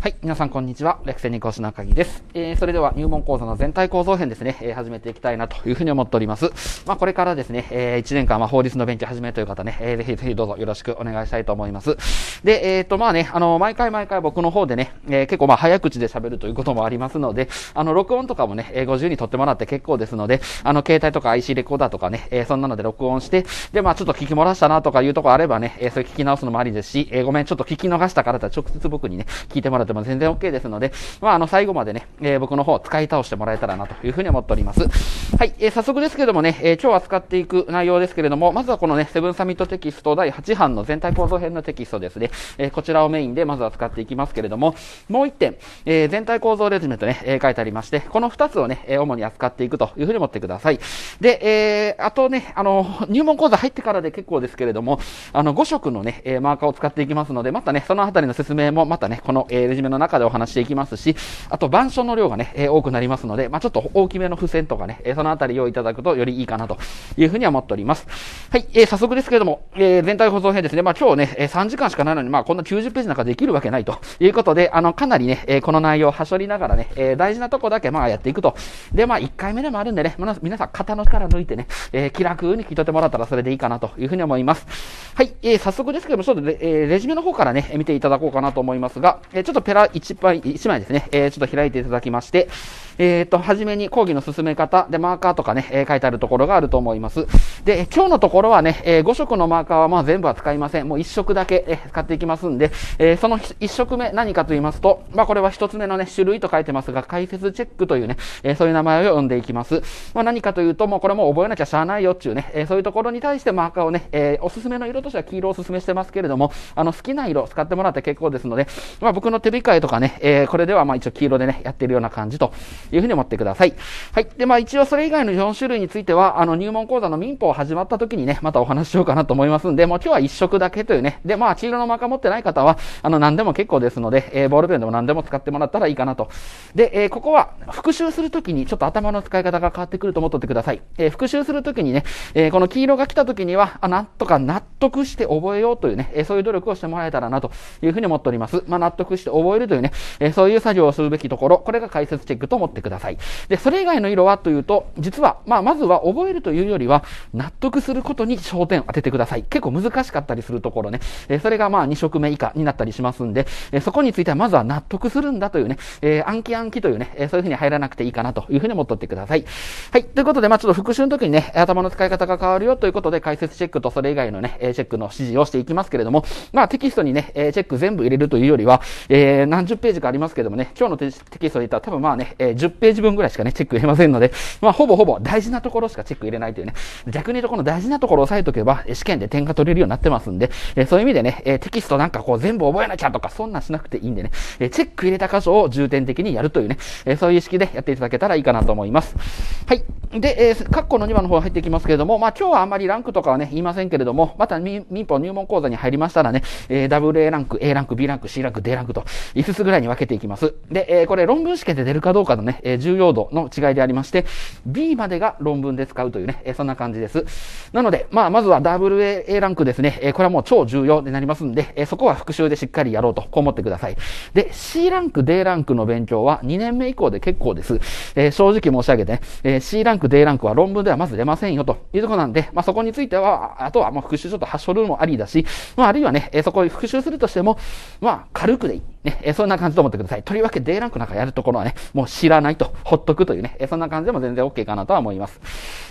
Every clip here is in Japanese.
はい。皆さん、こんにちは。レクセニ講師のカギです。えー、それでは入門講座の全体構造編ですね、えー、始めていきたいなというふうに思っております。まあ、これからですね、えー、1年間、まあ、法律の勉強始めという方ね、えー、ぜひぜひどうぞよろしくお願いしたいと思います。で、えっ、ー、と、まあね、あの、毎回毎回僕の方でね、えー、結構まあ、早口で喋るということもありますので、あの、録音とかもね、えー、ご自由に撮ってもらって結構ですので、あの、携帯とか IC レコーダーとかね、えー、そんなので録音して、で、まあ、ちょっと聞き漏らしたなとかいうとこあればね、えー、それ聞き直すのもありですし、えー、ごめん、ちょっと聞き逃したから直接僕にね、聞いてもらってても全然 OK ですので、まあ、あの、最後までね、えー、僕の方使い倒してもらえたらなというふうに思っております。はい、えー、早速ですけどもね、えー、今日扱っていく内容ですけれども、まずはこのね、セブンサミットテキスト第8版の全体構造編のテキストですね、えこちらをメインでまずは使っていきますけれども、もう1点、え全体構造レジュメとね、え書いてありまして、この2つをね、え主に扱っていくというふうに思ってください。で、えあとね、あの、入門講座入ってからで結構ですけれども、あの、5色のね、マーカーを使っていきますので、またね、そのあたりの説明もまたね、この、えレジュメじめの中でお話していきますし、あと、板書の量がね、え多くなりますので、まあ、ちょっと大きめの付箋とかね、えそのあたりをいただくとよりいいかなというふうには思っております。はい、えー、早速ですけれども、えー、全体保存編ですね、まあ、今日ね、え3時間しかないのに、まあ、こんな90ページなんかできるわけないということで、あの、かなりね、えこの内容をはしょりながらね、え大事なとこだけ、まあ、やっていくと。で、まあ、1回目でもあるんでね、まあ、皆さん、肩の力抜いてね、え気楽に聞いとってもらったらそれでいいかなというふうに思います。はい、えー、早速ですけども、ちょっとレ,、えレジュメの方からね、見ていただこうかなと思いますが、えちょっとペラ1枚 ,1 枚ですね、えー、ちょっと開いていただきまして、えっ、と、はじめに講義の進め方でマーカーとかね、えー、書いてあるところがあると思います。で、今日のところはね、えー、5色のマーカーはまあ全部は使いません。もう1色だけ、えー、使っていきますんで、えその1色目何かと言いますと、まあこれは1つ目のね、種類と書いてますが、解説チェックというね、えそういう名前を読んでいきます。まあ何かというと、もうこれも覚えなきゃしゃあないよっていうね、えそういうところに対してマーカーをね、えおすすめの色としては黄色をおすすめしてますけれども、あの好きな色使ってもらって結構ですので、まあ僕の手控えとかね、えこれではまあ一応黄色でね、やってるような感じというふうに思ってください。はい。で、まあ一応それ以外の4種類については、あの入門講座の民法始まった時にね、またお話ししようかなと思いますんで、もう今日は1色だけというね。で、まあ黄色のマカ持ってない方は、あの何でも結構ですので、えー、ボールペンでも何でも使ってもらったらいいかなと。で、えー、ここは復習するときにちょっと頭の使い方が変わってくると思っておいてください。えー、復習するときにね、えこの黄色が来たときには、あ、なんとか納得して覚えようというね、えそういう努力をしてもらえたらなというふうに思っております。まあ納得して覚えるというね、えそういう作業をするべきところ、これが解説チェックと思ってってください。で、それ以外の色はというと、実は、まあ、まずは覚えるというよりは、納得することに焦点を当ててください。結構難しかったりするところね。えそれがまあ、2色目以下になったりしますんで、えそこについてはまずは納得するんだというね、えー、暗記暗記というね、えそういうふうに入らなくていいかなというふうに思っとってください。はい。ということで、まあ、ちょっと復習の時にね、頭の使い方が変わるよということで、解説チェックとそれ以外のね、チェックの指示をしていきますけれども、まあ、テキストにね、えチェック全部入れるというよりは、えー、何十ページかありますけどもね、今日のテキストで言ったら多分まあね、えー10ページ分ぐらいしかね、チェック入れませんので、まあ、ほぼほぼ大事なところしかチェック入れないというね、逆に言うとこの大事なところを押さえとけば、試験で点が取れるようになってますんで、えそういう意味でね、えテキストなんかこう全部覚えなきゃとか、そんなしなくていいんでね、えチェック入れた箇所を重点的にやるというね、えそういう意識でやっていただけたらいいかなと思います。はい。で、えー、括弧の2番の方入ってきますけれども、まあ、今日はあんまりランクとかはね、言いませんけれども、また民法入門講座に入りましたらね、えー、WA ランク、A ランク、B ランク、C ランク、D ランクと5つぐらいに分けていきます。で、えー、これ論文試験で出るかどうかのね、え重要度の違いでありまして、B までが論文で使うというね、えそんな感じです。なので、まあ、まずは WA a ランクですね、えこれはもう超重要になりますんで、えそこは復習でしっかりやろうと、こう思ってください。で、C ランク、D ランクの勉強は2年目以降で結構です。え正直申し上げて、ね、え C ランク、D ランクは論文ではまず出ませんよというとこなんで、まあ、そこについては、あとはもう復習ちょっと発症ルームありだし、まあ、あるいはね、えそこを復習するとしても、まあ、軽くでいい。ね、えそんな感じと思ってください。とりわけ D ランクなんかやるところはね、もう知らないと、ほっとくというね、えそんな感じでも全然 OK かなとは思います。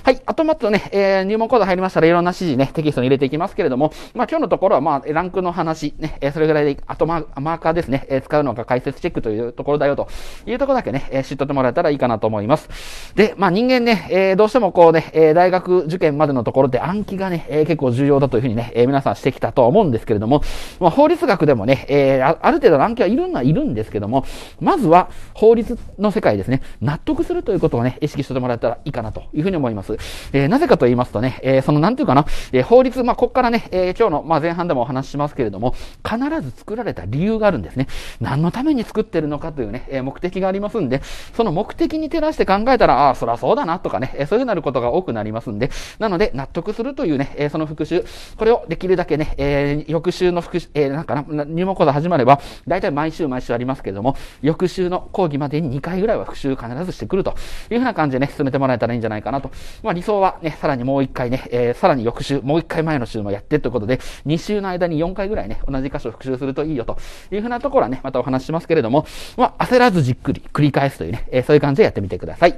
はい。あと、まずね、えー、入門講座入りましたらいろんな指示ね、テキストに入れていきますけれども、まあ今日のところはまあ、ランクの話、ね、えそれぐらいで、あとマーカーですね、え使うのが解説チェックというところだよというところだけね、え知っとってもらえたらいいかなと思います。で、まあ人間ね、えどうしてもこうね、え大学受験までのところで暗記がね、え結構重要だというふうにね、え皆さんしてきたとは思うんですけれども、まあ法律学でもね、えある程度ラン気はいるのはいるんですけども、まずは法律の世界ですね、納得するということをね、意識してもらえたらいいかなというふうに思います。えー、なぜかと言いますとね、えー、そのなんていうかな、えー、法律、まあ、ここからね、え今日の、まあ、前半でもお話ししますけれども、必ず作られた理由があるんですね。何のために作ってるのかというね、え目的がありますんで、その目的に照らして考えたら、ああ、そらそうだなとかね、えそういうなることが多くなりますんで、なので、納得するというね、えその復習、これをできるだけね、え翌週の復習、えなんかな、入門講座始まれば、大体回毎週毎週ありますけれども、翌週の講義までに2回ぐらいは復習必ずしてくるというふうな感じでね、進めてもらえたらいいんじゃないかなと。まあ理想はね、さらにもう1回ね、えー、さらに翌週、もう1回前の週もやってということで、2週の間に4回ぐらいね、同じ箇所を復習するといいよというふうなところはね、またお話ししますけれども、まあ焦らずじっくり繰り返すというね、えー、そういう感じでやってみてください。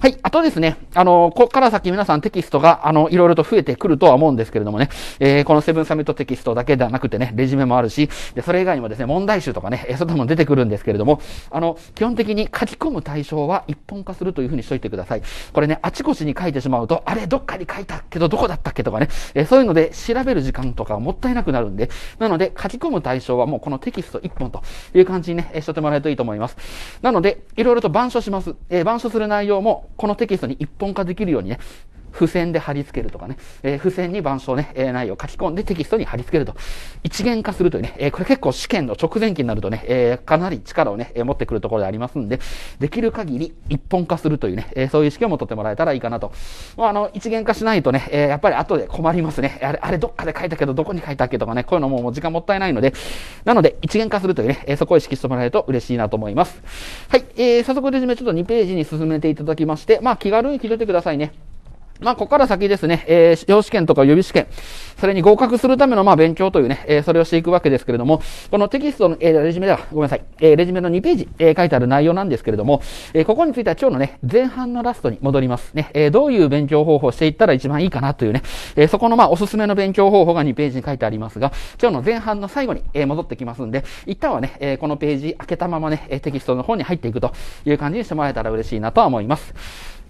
はい、あとですね、あのー、ここから先皆さんテキストが、あの、いろいろと増えてくるとは思うんですけれどもね、えー、このセブンサミットテキストだけではなくてね、レジュメもあるし、で、それ以外にもですね、問題集とかかね、そういもの出てくるんですけれども、あの、基本的に書き込む対象は一本化するというふうにしといてください。これね、あちこちに書いてしまうと、あれ、どっかに書いたけど、どこだったっけとかね、えそういうので調べる時間とかもったいなくなるんで、なので、書き込む対象はもうこのテキスト一本という感じにね、しとってもらえるといいと思います。なので、いろいろと板書します。え板書する内容も、このテキストに一本化できるようにね、付箋で貼り付けるとかね、えー、付箋に板書ね、えー、内容を書き込んでテキストに貼り付けると。一元化するというね、えー、これ結構試験の直前期になるとね、えー、かなり力をね、えー、持ってくるところでありますんで、できる限り一本化するというね、えー、そういう意識を持ってもらえたらいいかなと。まあ、あの、一元化しないとね、えー、やっぱり後で困りますね。あれ、あれどっかで書いたけど、どこに書いたっけとかね、こういうのももう時間もったいないので、なので、一元化するというね、えー、そこを意識してもらえると嬉しいなと思います。はい、えー、早速ですね、ちょっと2ページに進めていただきまして、まあ、気軽に聞いてくださいね。まあ、ここから先ですね、えー、試験とか予備試験、それに合格するための、まあ、勉強というね、えー、それをしていくわけですけれども、このテキストの、えー、レジュメでは、ごめんなさい、えー、レジュメの2ページ、えー、書いてある内容なんですけれども、えー、ここについては今日のね、前半のラストに戻ります。ね、えー、どういう勉強方法をしていったら一番いいかなというね、えー、そこの、まあ、おすすめの勉強方法が2ページに書いてありますが、今日の前半の最後に、えー、戻ってきますんで、一旦はね、えー、このページ開けたままね、テキストの方に入っていくという感じにしてもらえたら嬉しいなとは思います。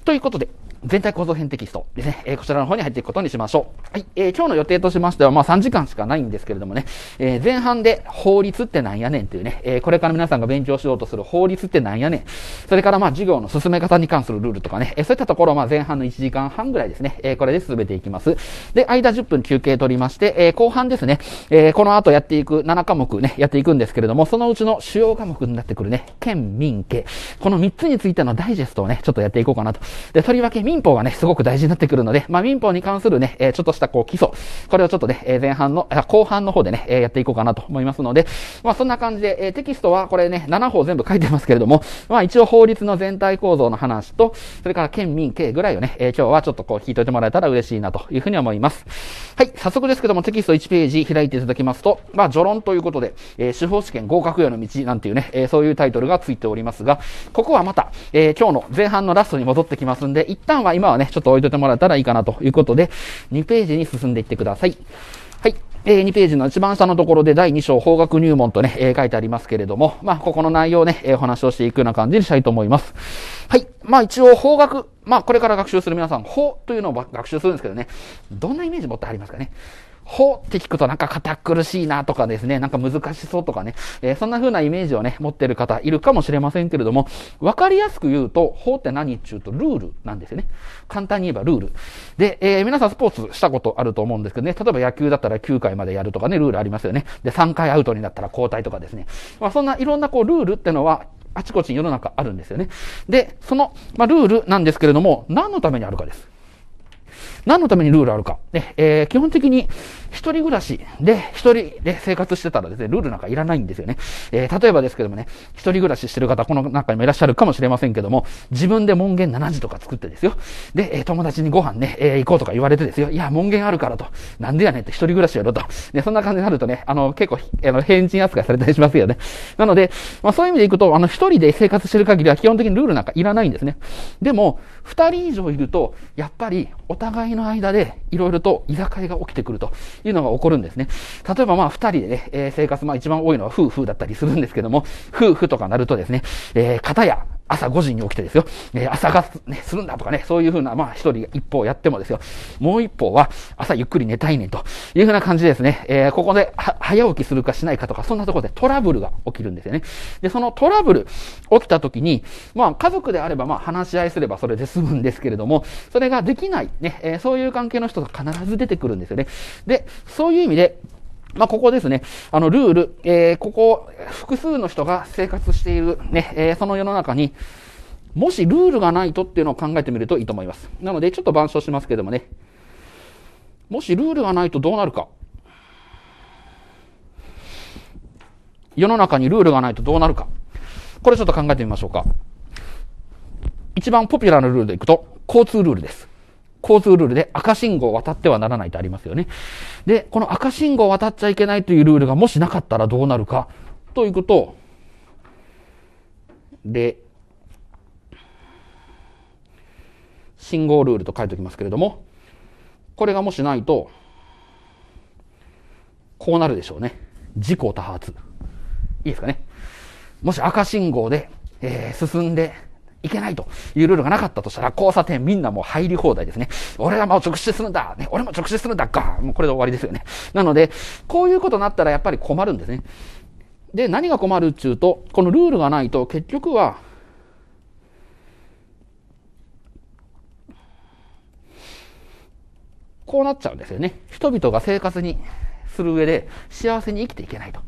ということで、全体構造編テキストですね、えー、こちらの方に入っていくことにしましょう。はい、えー、今日の予定としましては、まあ3時間しかないんですけれどもね、えー、前半で法律ってなんやねんっていうね、えこれから皆さんが勉強しようとする法律ってなんやねん、それからまあ授業の進め方に関するルールとかね、えそういったところをまあ前半の1時間半ぐらいですね、えこれで進めていきます。で、間10分休憩取りまして、え後半ですね、えこの後やっていく7科目ね、やっていくんですけれども、そのうちの主要科目になってくるね、県、民、家、この3つについてのダイジェストをね、ちょっとやっていこうかなと。で、とりわけ民法がね、すごく大事になってくるので、まあ、民法に関するね、えちょっとしたこう基礎、これをちょっとね、え前半の、後半の方でね、えやっていこうかなと思いますので、まあ、そんな感じで、えテキストはこれね、7法全部書いてますけれども、まあ、一応法律の全体構造の話と、それから県民経ぐらいをね、え今日はちょっとこう聞いといてもらえたら嬉しいなというふうに思います。はい、早速ですけども、テキスト1ページ開いていただきますと、まあ、序論ということで、え司法試験合格への道なんていうね、えそういうタイトルがついておりますが、ここはまた、え今日の前半のラストに戻ってきますんで、一旦間は今はね、ちょっと置いといてもらったらいいかなということで、2ページに進んでいってください。はい。えー、2ページの一番下のところで第2章法学入門とね、えー、書いてありますけれども、まあ、ここの内容ね、えー、お話をしていくような感じにしたいと思います。はい。まあ、一応法学、まあ、これから学習する皆さん、法というのを学習するんですけどね、どんなイメージ持ってありますかね。法って聞くとなんか堅苦しいなとかですね、なんか難しそうとかね、えー、そんな風なイメージをね、持ってる方いるかもしれませんけれども、わかりやすく言うと、法って何っていうとルールなんですよね。簡単に言えばルール。で、えー、皆さんスポーツしたことあると思うんですけどね、例えば野球だったら9回までやるとかね、ルールありますよね。で、3回アウトになったら交代とかですね。まあ、そんないろんなこうルールってのは、あちこちに世の中あるんですよね。で、その、まあ、ルールなんですけれども、何のためにあるかです。何のためにルールあるか。ね、えー、基本的に、一人暮らしで、一人で生活してたらですね、ルールなんかいらないんですよね。えー、例えばですけどもね、一人暮らししてる方、この中にもいらっしゃるかもしれませんけども、自分で門限7時とか作ってですよ。で、えー、友達にご飯ね、えー、行こうとか言われてですよ。いや、門限あるからと。なんでやねんって一人暮らしやろと。ね、そんな感じになるとね、あの、結構、あの、変人扱いされたりしますよね。なので、まあそういう意味でいくと、あの、一人で生活してる限りは基本的にルールなんかいらないんですね。でも、二人以上いると、やっぱり、お互いの間で、いろいろと居酒屋が起きてくるというのが起こるんですね。例えばまあ二人でね、えー、生活、まあ一番多いのは夫婦だったりするんですけども、夫婦とかなるとですね、えー、方や、朝5時に起きてですよ、ね、朝がね、するんだとかね、そういうふうな、まあ一人一方やってもですよ、もう一方は朝ゆっくり寝たいねんというふうな感じですね、えー、ここで早起きするかしないかとか、そんなところでトラブルが起きるんですよね。で、そのトラブル起きた時に、まあ家族であればまあ話し合いすればそれで済むんですけれども、それができない、ね、えー、そういう関係の人が必ず出てくるんですよね。で、そういう意味で、まあ、ここですね。あの、ルール。えー、ここ、複数の人が生活している、ね、えー、その世の中に、もしルールがないとっていうのを考えてみるといいと思います。なので、ちょっと板書しますけどもね。もしルールがないとどうなるか。世の中にルールがないとどうなるか。これちょっと考えてみましょうか。一番ポピュラーなルールでいくと、交通ルールです。交通ルールで赤信号を渡ってはならないとありますよね。で、この赤信号を渡っちゃいけないというルールがもしなかったらどうなるかということで、信号ルールと書いておきますけれども、これがもしないと、こうなるでしょうね。事故多発。いいですかね。もし赤信号で、えー、進んで、いけないというルールがなかったとしたら、交差点みんなもう入り放題ですね。俺はもう直視するんだ、ね、俺も直視するんだガーもうこれで終わりですよね。なので、こういうことになったらやっぱり困るんですね。で、何が困るっちゅうと、このルールがないと結局は、こうなっちゃうんですよね。人々が生活にする上で幸せに生きていけないと。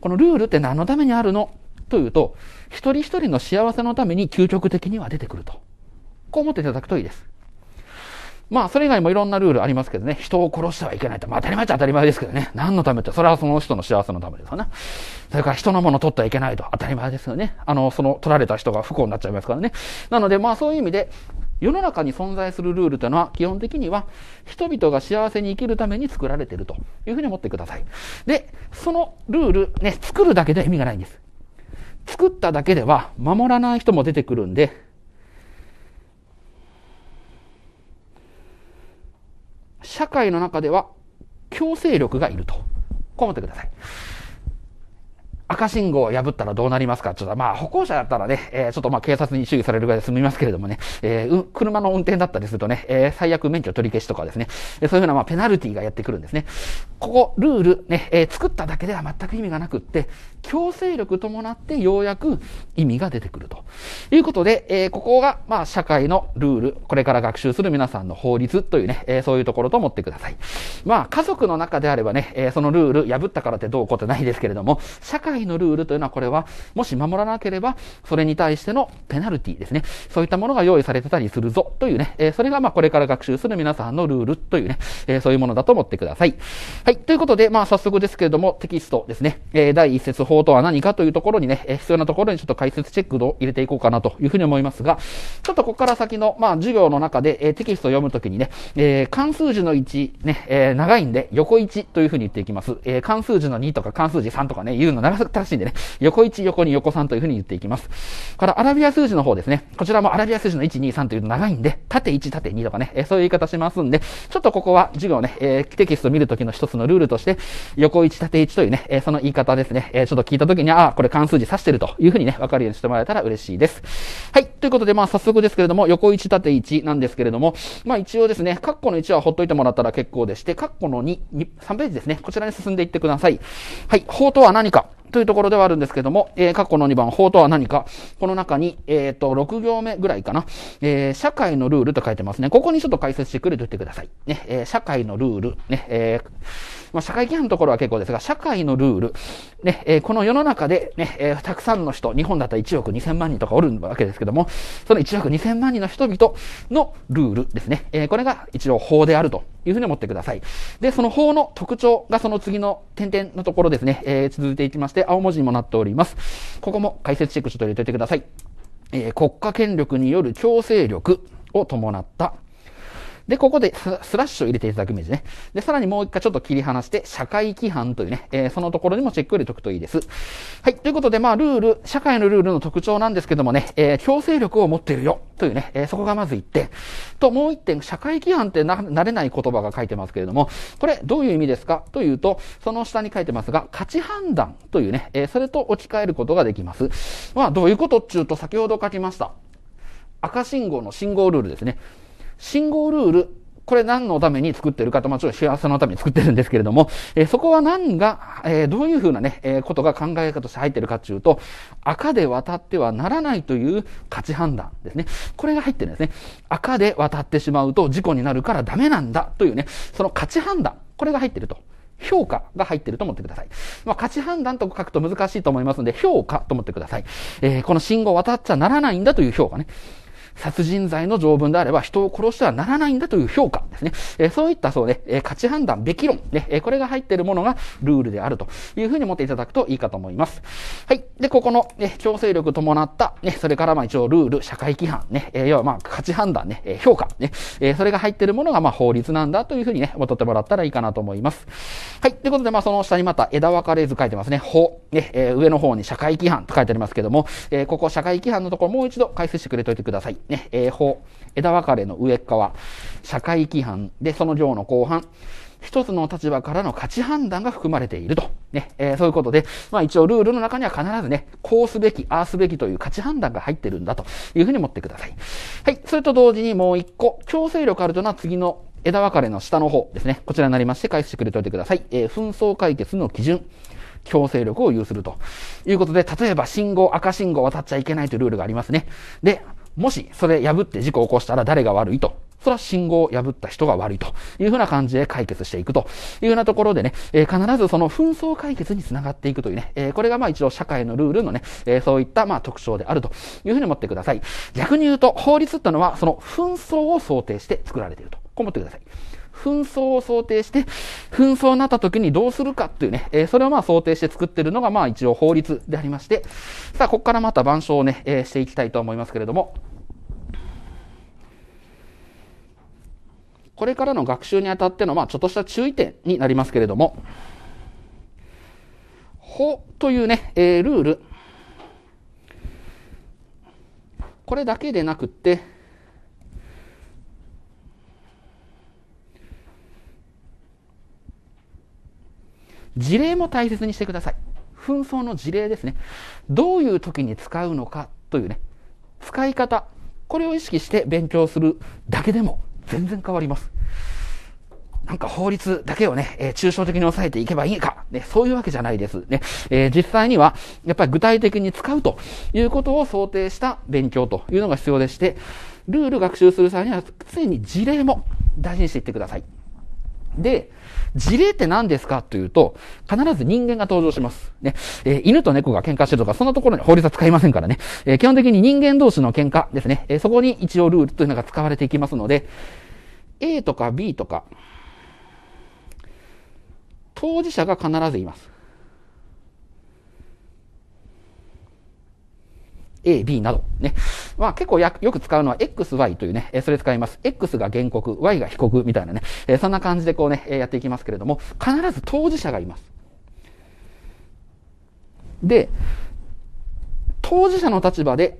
このルールって何のためにあるのというと、一人一人の幸せのために究極的には出てくると。こう思っていただくといいです。まあ、それ以外もいろんなルールありますけどね、人を殺してはいけないと。まあ、当たり前っちゃ当たり前ですけどね。何のためって、それはその人の幸せのためですよね。それから人のもの取ってはいけないと。当たり前ですよね。あの、その取られた人が不幸になっちゃいますからね。なので、まあ、そういう意味で、世の中に存在するルールというのは、基本的には、人々が幸せに生きるために作られているというふうに思ってください。で、そのルール、ね、作るだけでは意味がないんです。作っただけでは守らない人も出てくるんで、社会の中では強制力がいると。こう思ってください。赤信号を破ったらどうなりますかちょっとまあ歩行者だったらね、えー、ちょっとまあ警察に注意されるぐらいで済みますけれどもね、えー、車の運転だったりするとね、えー、最悪免許取り消しとかですね、そういうふうなまあペナルティがやってくるんですね。ここ、ルールね、えー、作っただけでは全く意味がなくって、強制力伴ってようやく意味が出てくるということで、えー、ここが、まあ、社会のルール、これから学習する皆さんの法律というね、えー、そういうところと思ってください。まあ、家族の中であればね、えー、そのルール破ったからってどうこうってないですけれども、社会のルールというのはこれは、もし守らなければ、それに対してのペナルティですね。そういったものが用意されてたりするぞというね、えそれがまあ、これから学習する皆さんのルールというね、えそういうものだと思ってください。はい、ということで、まあ、早速ですけれども、テキストですね、え第1節法とは何かというところにね、必要なところにちょっと解説チェックを入れていこうかなというふうに思いますが、ちょっとここから先の、まあ、授業の中で、えテキストを読むときにね、え関数字の1、ね、え長いんで横1というふうに言っていきます。え関数字の2とか関数字3とかね、言うの長さ正しいんでね、横1、横2、横3というふうに言っていきます。から、アラビア数字の方ですね。こちらもアラビア数字の1、2、3というの長いんで、縦1、縦2とかね、えそういう言い方しますんで、ちょっとここは授業ね、えテキストを見るときの一つのルールとして、横1、縦1というね、えその言い方ですね、えちょっと聞いたときに、ああ、これ関数字指してるというふうにね、わかるようにしてもらえたら嬉しいです。はい。ということで、まあ、早速ですけれども、横1縦1なんですけれども、まあ、一応ですね、カッコの1はほっといてもらったら結構でして、カッコの2、3ページですね、こちらに進んでいってください。はい。法とは何かというところではあるんですけども、えー、過去の2番、法とは何か、この中に、えっ、ー、と、6行目ぐらいかな、えー、社会のルールと書いてますね。ここにちょっと解説してくれと言ってください。ね、えー、社会のルール、ね、えーまあ、社会規範のところは結構ですが、社会のルール、ね、えー、この世の中でね、えー、たくさんの人、日本だったら1億2000万人とかおるわけですけども、その1億2000万人の人々のルールですね、えー、これが一応法であるというふうに思ってください。で、その法の特徴がその次の点々のところですね、えー、続いていきまして、青文字にもなっております。ここも解説チェックちょっと入れておいてください。えー、国家権力による強制力を伴ったで、ここでスラッシュを入れていただくイメージね。で、さらにもう一回ちょっと切り離して、社会規範というね、えー、そのところにもチェックを入れておくといいです。はい。ということで、まあ、ルール、社会のルールの特徴なんですけどもね、えー、強制力を持っているよ、というね、えー、そこがまず一点。と、もう一点、社会規範ってな、慣れない言葉が書いてますけれども、これ、どういう意味ですかというと、その下に書いてますが、価値判断というね、えそれと置き換えることができます。まあ、どういうことっちゅうと、先ほど書きました。赤信号の信号ルールですね。信号ルール、これ何のために作ってるかと、まあ、ちょっと幸せのために作ってるんですけれども、えー、そこは何が、えー、どういうふうなね、えー、ことが考え方として入ってるかっていうと、赤で渡ってはならないという価値判断ですね。これが入ってるんですね。赤で渡ってしまうと事故になるからダメなんだというね、その価値判断、これが入ってると。評価が入ってると思ってください。まあ、価値判断と書くと難しいと思いますので、評価と思ってください。えこの信号渡っちゃならないんだという評価ね。殺人罪の条文であれば人を殺してはならないんだという評価ですね。えそういったそうね、え価値判断べき論、ね、えこれが入っているものがルールであるというふうに持っていただくといいかと思います。はい。で、ここの、ね、強制力伴った、ね、それからまあ一応ルール、社会規範、ね、え要はまあ価値判断ね、え評価ね、えそれが入っているものがまあ法律なんだというふうにね、戻ってもらったらいいかなと思います。はい。ということで、まあその下にまた枝分かれ図書いてますね。法、ね、え上の方に社会規範と書いてありますけども、えここ社会規範のところもう一度解説してくれておいてください。ね、えー、法、枝分かれの上側、社会規範で、その条の後半、一つの立場からの価値判断が含まれていると。ね、えー、そういうことで、まあ一応ルールの中には必ずね、こうすべき、ああすべきという価値判断が入ってるんだというふうに持ってください。はい。それと同時にもう一個、強制力あるというのは次の枝分かれの下の方ですね。こちらになりまして、返してくれておいてください。えー、紛争解決の基準。強制力を有するということで、例えば信号、赤信号渡っちゃいけないというルールがありますね。で、もしそれ破って事故を起こしたら誰が悪いと。それは信号を破った人が悪いというふうな感じで解決していくというふうなところでね、えー、必ずその紛争解決につながっていくというね、えー、これがまあ一応社会のルールのね、えー、そういったまあ特徴であるというふうに思ってください。逆に言うと法律ってのはその紛争を想定して作られていると。こう思ってください。紛争を想定して、紛争になった時にどうするかっていうね、えー、それをまあ想定して作ってるのがまあ一応法律でありまして、さあ、ここからまた板書をね、えー、していきたいと思いますけれども、これからの学習にあたっての、まあ、ちょっとした注意点になりますけれども、法というね、えー、ルール、これだけでなくって、事例も大切にしてください。紛争の事例ですね。どういう時に使うのかというね、使い方、これを意識して勉強するだけでも全然変わります。なんか法律だけをね、えー、抽象的に抑えていけばいいか、ね、そういうわけじゃないです。ね、えー、実際には、やっぱり具体的に使うということを想定した勉強というのが必要でして、ルール学習する際には常に事例も大事にしていってください。で、事例って何ですかというと、必ず人間が登場します。ね。えー、犬と猫が喧嘩してるとか、そんなところに法律は使いませんからね。えー、基本的に人間同士の喧嘩ですね。えー、そこに一応ルールというのが使われていきますので、A とか B とか、当事者が必ずいます。A、B など、ね。まあ結構よく使うのは XY というね、それ使います。X が原告、Y が被告みたいなね、えそんな感じでこうね、やっていきますけれども、必ず当事者がいます。で、当事者の立場で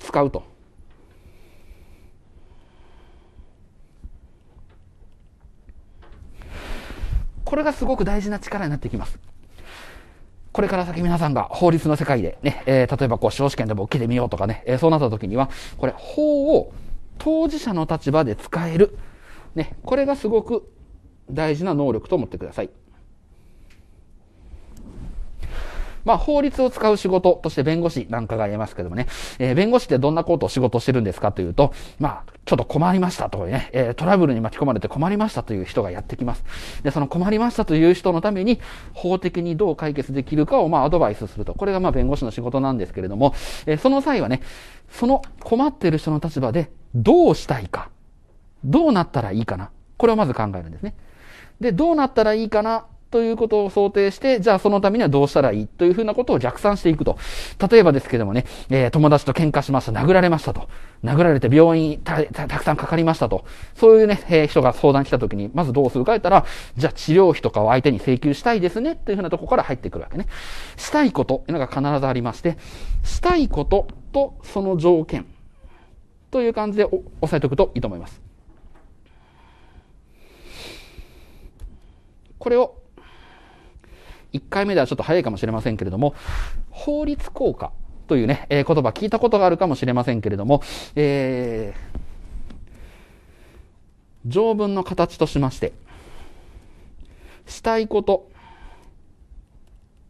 使うと。これがすごく大事な力になってきます。これから先皆さんが法律の世界でね、えー、例えばこう、司法試験でも受けてみようとかね、えー、そうなった時には、これ、法を当事者の立場で使える。ね、これがすごく大事な能力と思ってください。まあ、法律を使う仕事として弁護士なんかが言えますけどもね、えー、弁護士ってどんなことを仕事してるんですかというと、まあ、ちょっと困りましたとね、えー、トラブルに巻き込まれて困りましたという人がやってきます。で、その困りましたという人のために、法的にどう解決できるかを、まあ、アドバイスすると。これが、まあ、弁護士の仕事なんですけれども、えー、その際はね、その困っている人の立場で、どうしたいか。どうなったらいいかな。これをまず考えるんですね。で、どうなったらいいかなということを想定して、じゃあそのためにはどうしたらいいというふうなことを逆算していくと。例えばですけどもね、えー、友達と喧嘩しました、殴られましたと。殴られて病院たくさんかかりましたと。そういうね、えー、人が相談来た時に、まずどうするか言ったら、じゃあ治療費とかを相手に請求したいですね、というふうなとこから入ってくるわけね。したいことというのが必ずありまして、したいこととその条件という感じで押さえておくといいと思います。これを1回目ではちょっと早いかもしれませんけれども、法律効果というね、えー、言葉聞いたことがあるかもしれませんけれども、えー、条文の形としまして、したいこと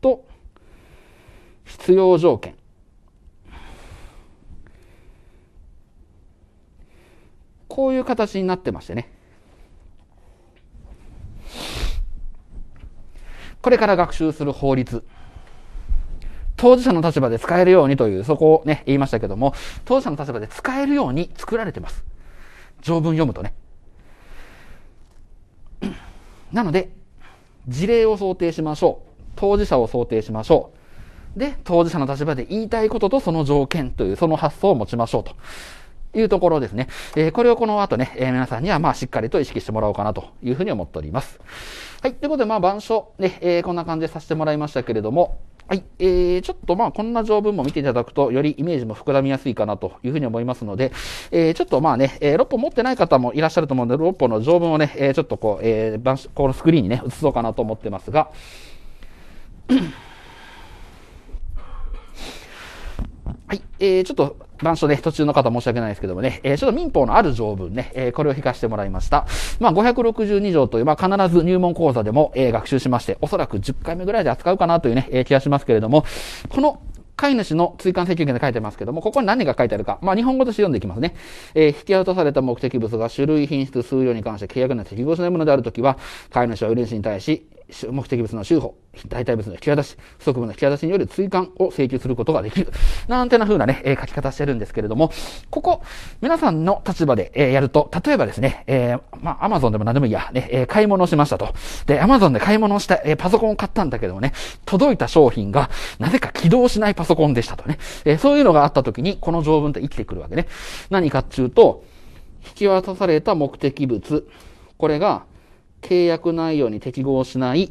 と必要条件。こういう形になってましてね。これから学習する法律、当事者の立場で使えるようにという、そこをね、言いましたけども、当事者の立場で使えるように作られてます。条文読むとね。なので、事例を想定しましょう。当事者を想定しましょう。で、当事者の立場で言いたいこととその条件という、その発想を持ちましょうと。いうところですね。えー、これをこの後ね、えー、皆さんにはまあしっかりと意識してもらおうかなというふうに思っております。はい。ということで、まあ、板書、ね、えー、こんな感じでさせてもらいましたけれども、はい。えー、ちょっとまあ、こんな条文も見ていただくと、よりイメージも膨らみやすいかなというふうに思いますので、えー、ちょっとまあね、えー、6本持ってない方もいらっしゃると思うので、6本の条文をね、えー、ちょっとこう、えー、板書、このスクリーンにね、移そうかなと思ってますが、はい。えー、ちょっと、板書ね、途中の方申し訳ないですけどもね、えー、ちょっと民法のある条文ね、えー、これを引かせてもらいました。まあ、562条という、まあ、必ず入門講座でも、えー、学習しまして、おそらく10回目ぐらいで扱うかなというね、えー、気がしますけれども、この飼い主の追加請求権で書いてますけども、ここに何が書いてあるか。まあ、日本語として読んでいきますね。えー、引き渡された目的物が種類、品質、数量に関して契約の適合しないものであるときは、飼い主は売主に対し、目的物の修法、代替物の引き渡し、不足分の引き渡しによる追加を請求することができる。なんてな風なね、え書き方してるんですけれども、ここ、皆さんの立場で、えやると、例えばですね、えー、まあ、アマゾンでも何でもいいや、ね、え買い物しましたと。で、アマゾンで買い物した、えパソコンを買ったんだけどもね、届いた商品が、なぜか起動しないパソコンでしたとね。えそういうのがあった時に、この条文って生きてくるわけね。何かっていうと、引き渡された目的物、これが、契約内容に適合しない、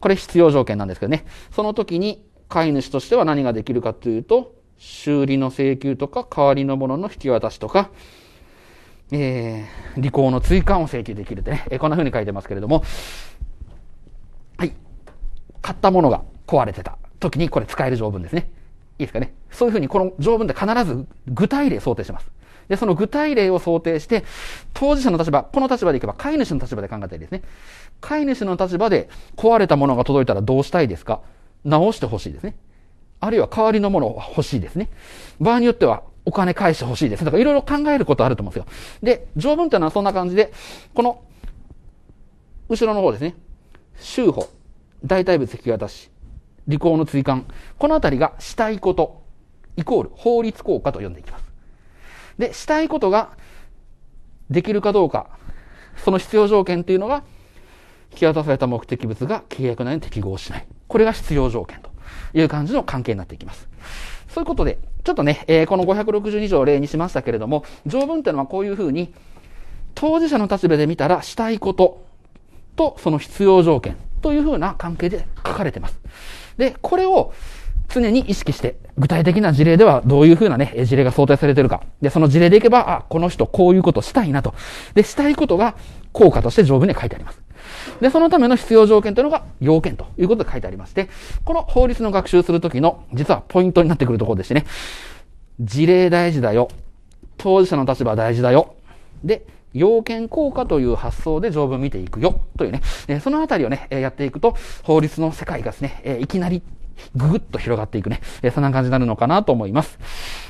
これ必要条件なんですけどね。その時に飼い主としては何ができるかというと、修理の請求とか、代わりのものの引き渡しとか、えー、履行の追加を請求できるってね、えー、こんな風に書いてますけれども、はい。買ったものが壊れてた時にこれ使える条文ですね。いいですかね。そういう風にこの条文で必ず具体例想定します。で、その具体例を想定して、当事者の立場、この立場でいけば、飼い主の立場で考えたいですね。飼い主の立場で壊れたものが届いたらどうしたいですか直してほしいですね。あるいは代わりのものは欲しいですね。場合によっては、お金返してほしいですとか、いろいろ考えることあると思うんですよ。で、条文というのはそんな感じで、この、後ろの方ですね。修法、代替物引き渡し、履行の追加このあたりがしたいこと、イコール法律効果と呼んでいきます。で、したいことができるかどうか、その必要条件っていうのが、引き渡された目的物が契約内に適合しない。これが必要条件という感じの関係になっていきます。そういうことで、ちょっとね、えー、この562条を例にしましたけれども、条文っていうのはこういうふうに、当事者の立場で見たらしたいこととその必要条件というふうな関係で書かれてます。で、これを常に意識して、具体的な事例ではどういうふうなね、事例が想定されてるか。で、その事例でいけば、あ、この人こういうことしたいなと。で、したいことが効果として条文に書いてあります。で、そのための必要条件というのが要件ということで書いてありまして、この法律の学習するときの、実はポイントになってくるところでしてね、事例大事だよ。当事者の立場大事だよ。で、要件効果という発想で条文見ていくよ。というね、そのあたりをね、やっていくと、法律の世界がですね、いきなりぐぐっと広がっていくね、えー、そんな感じになるのかなと思います。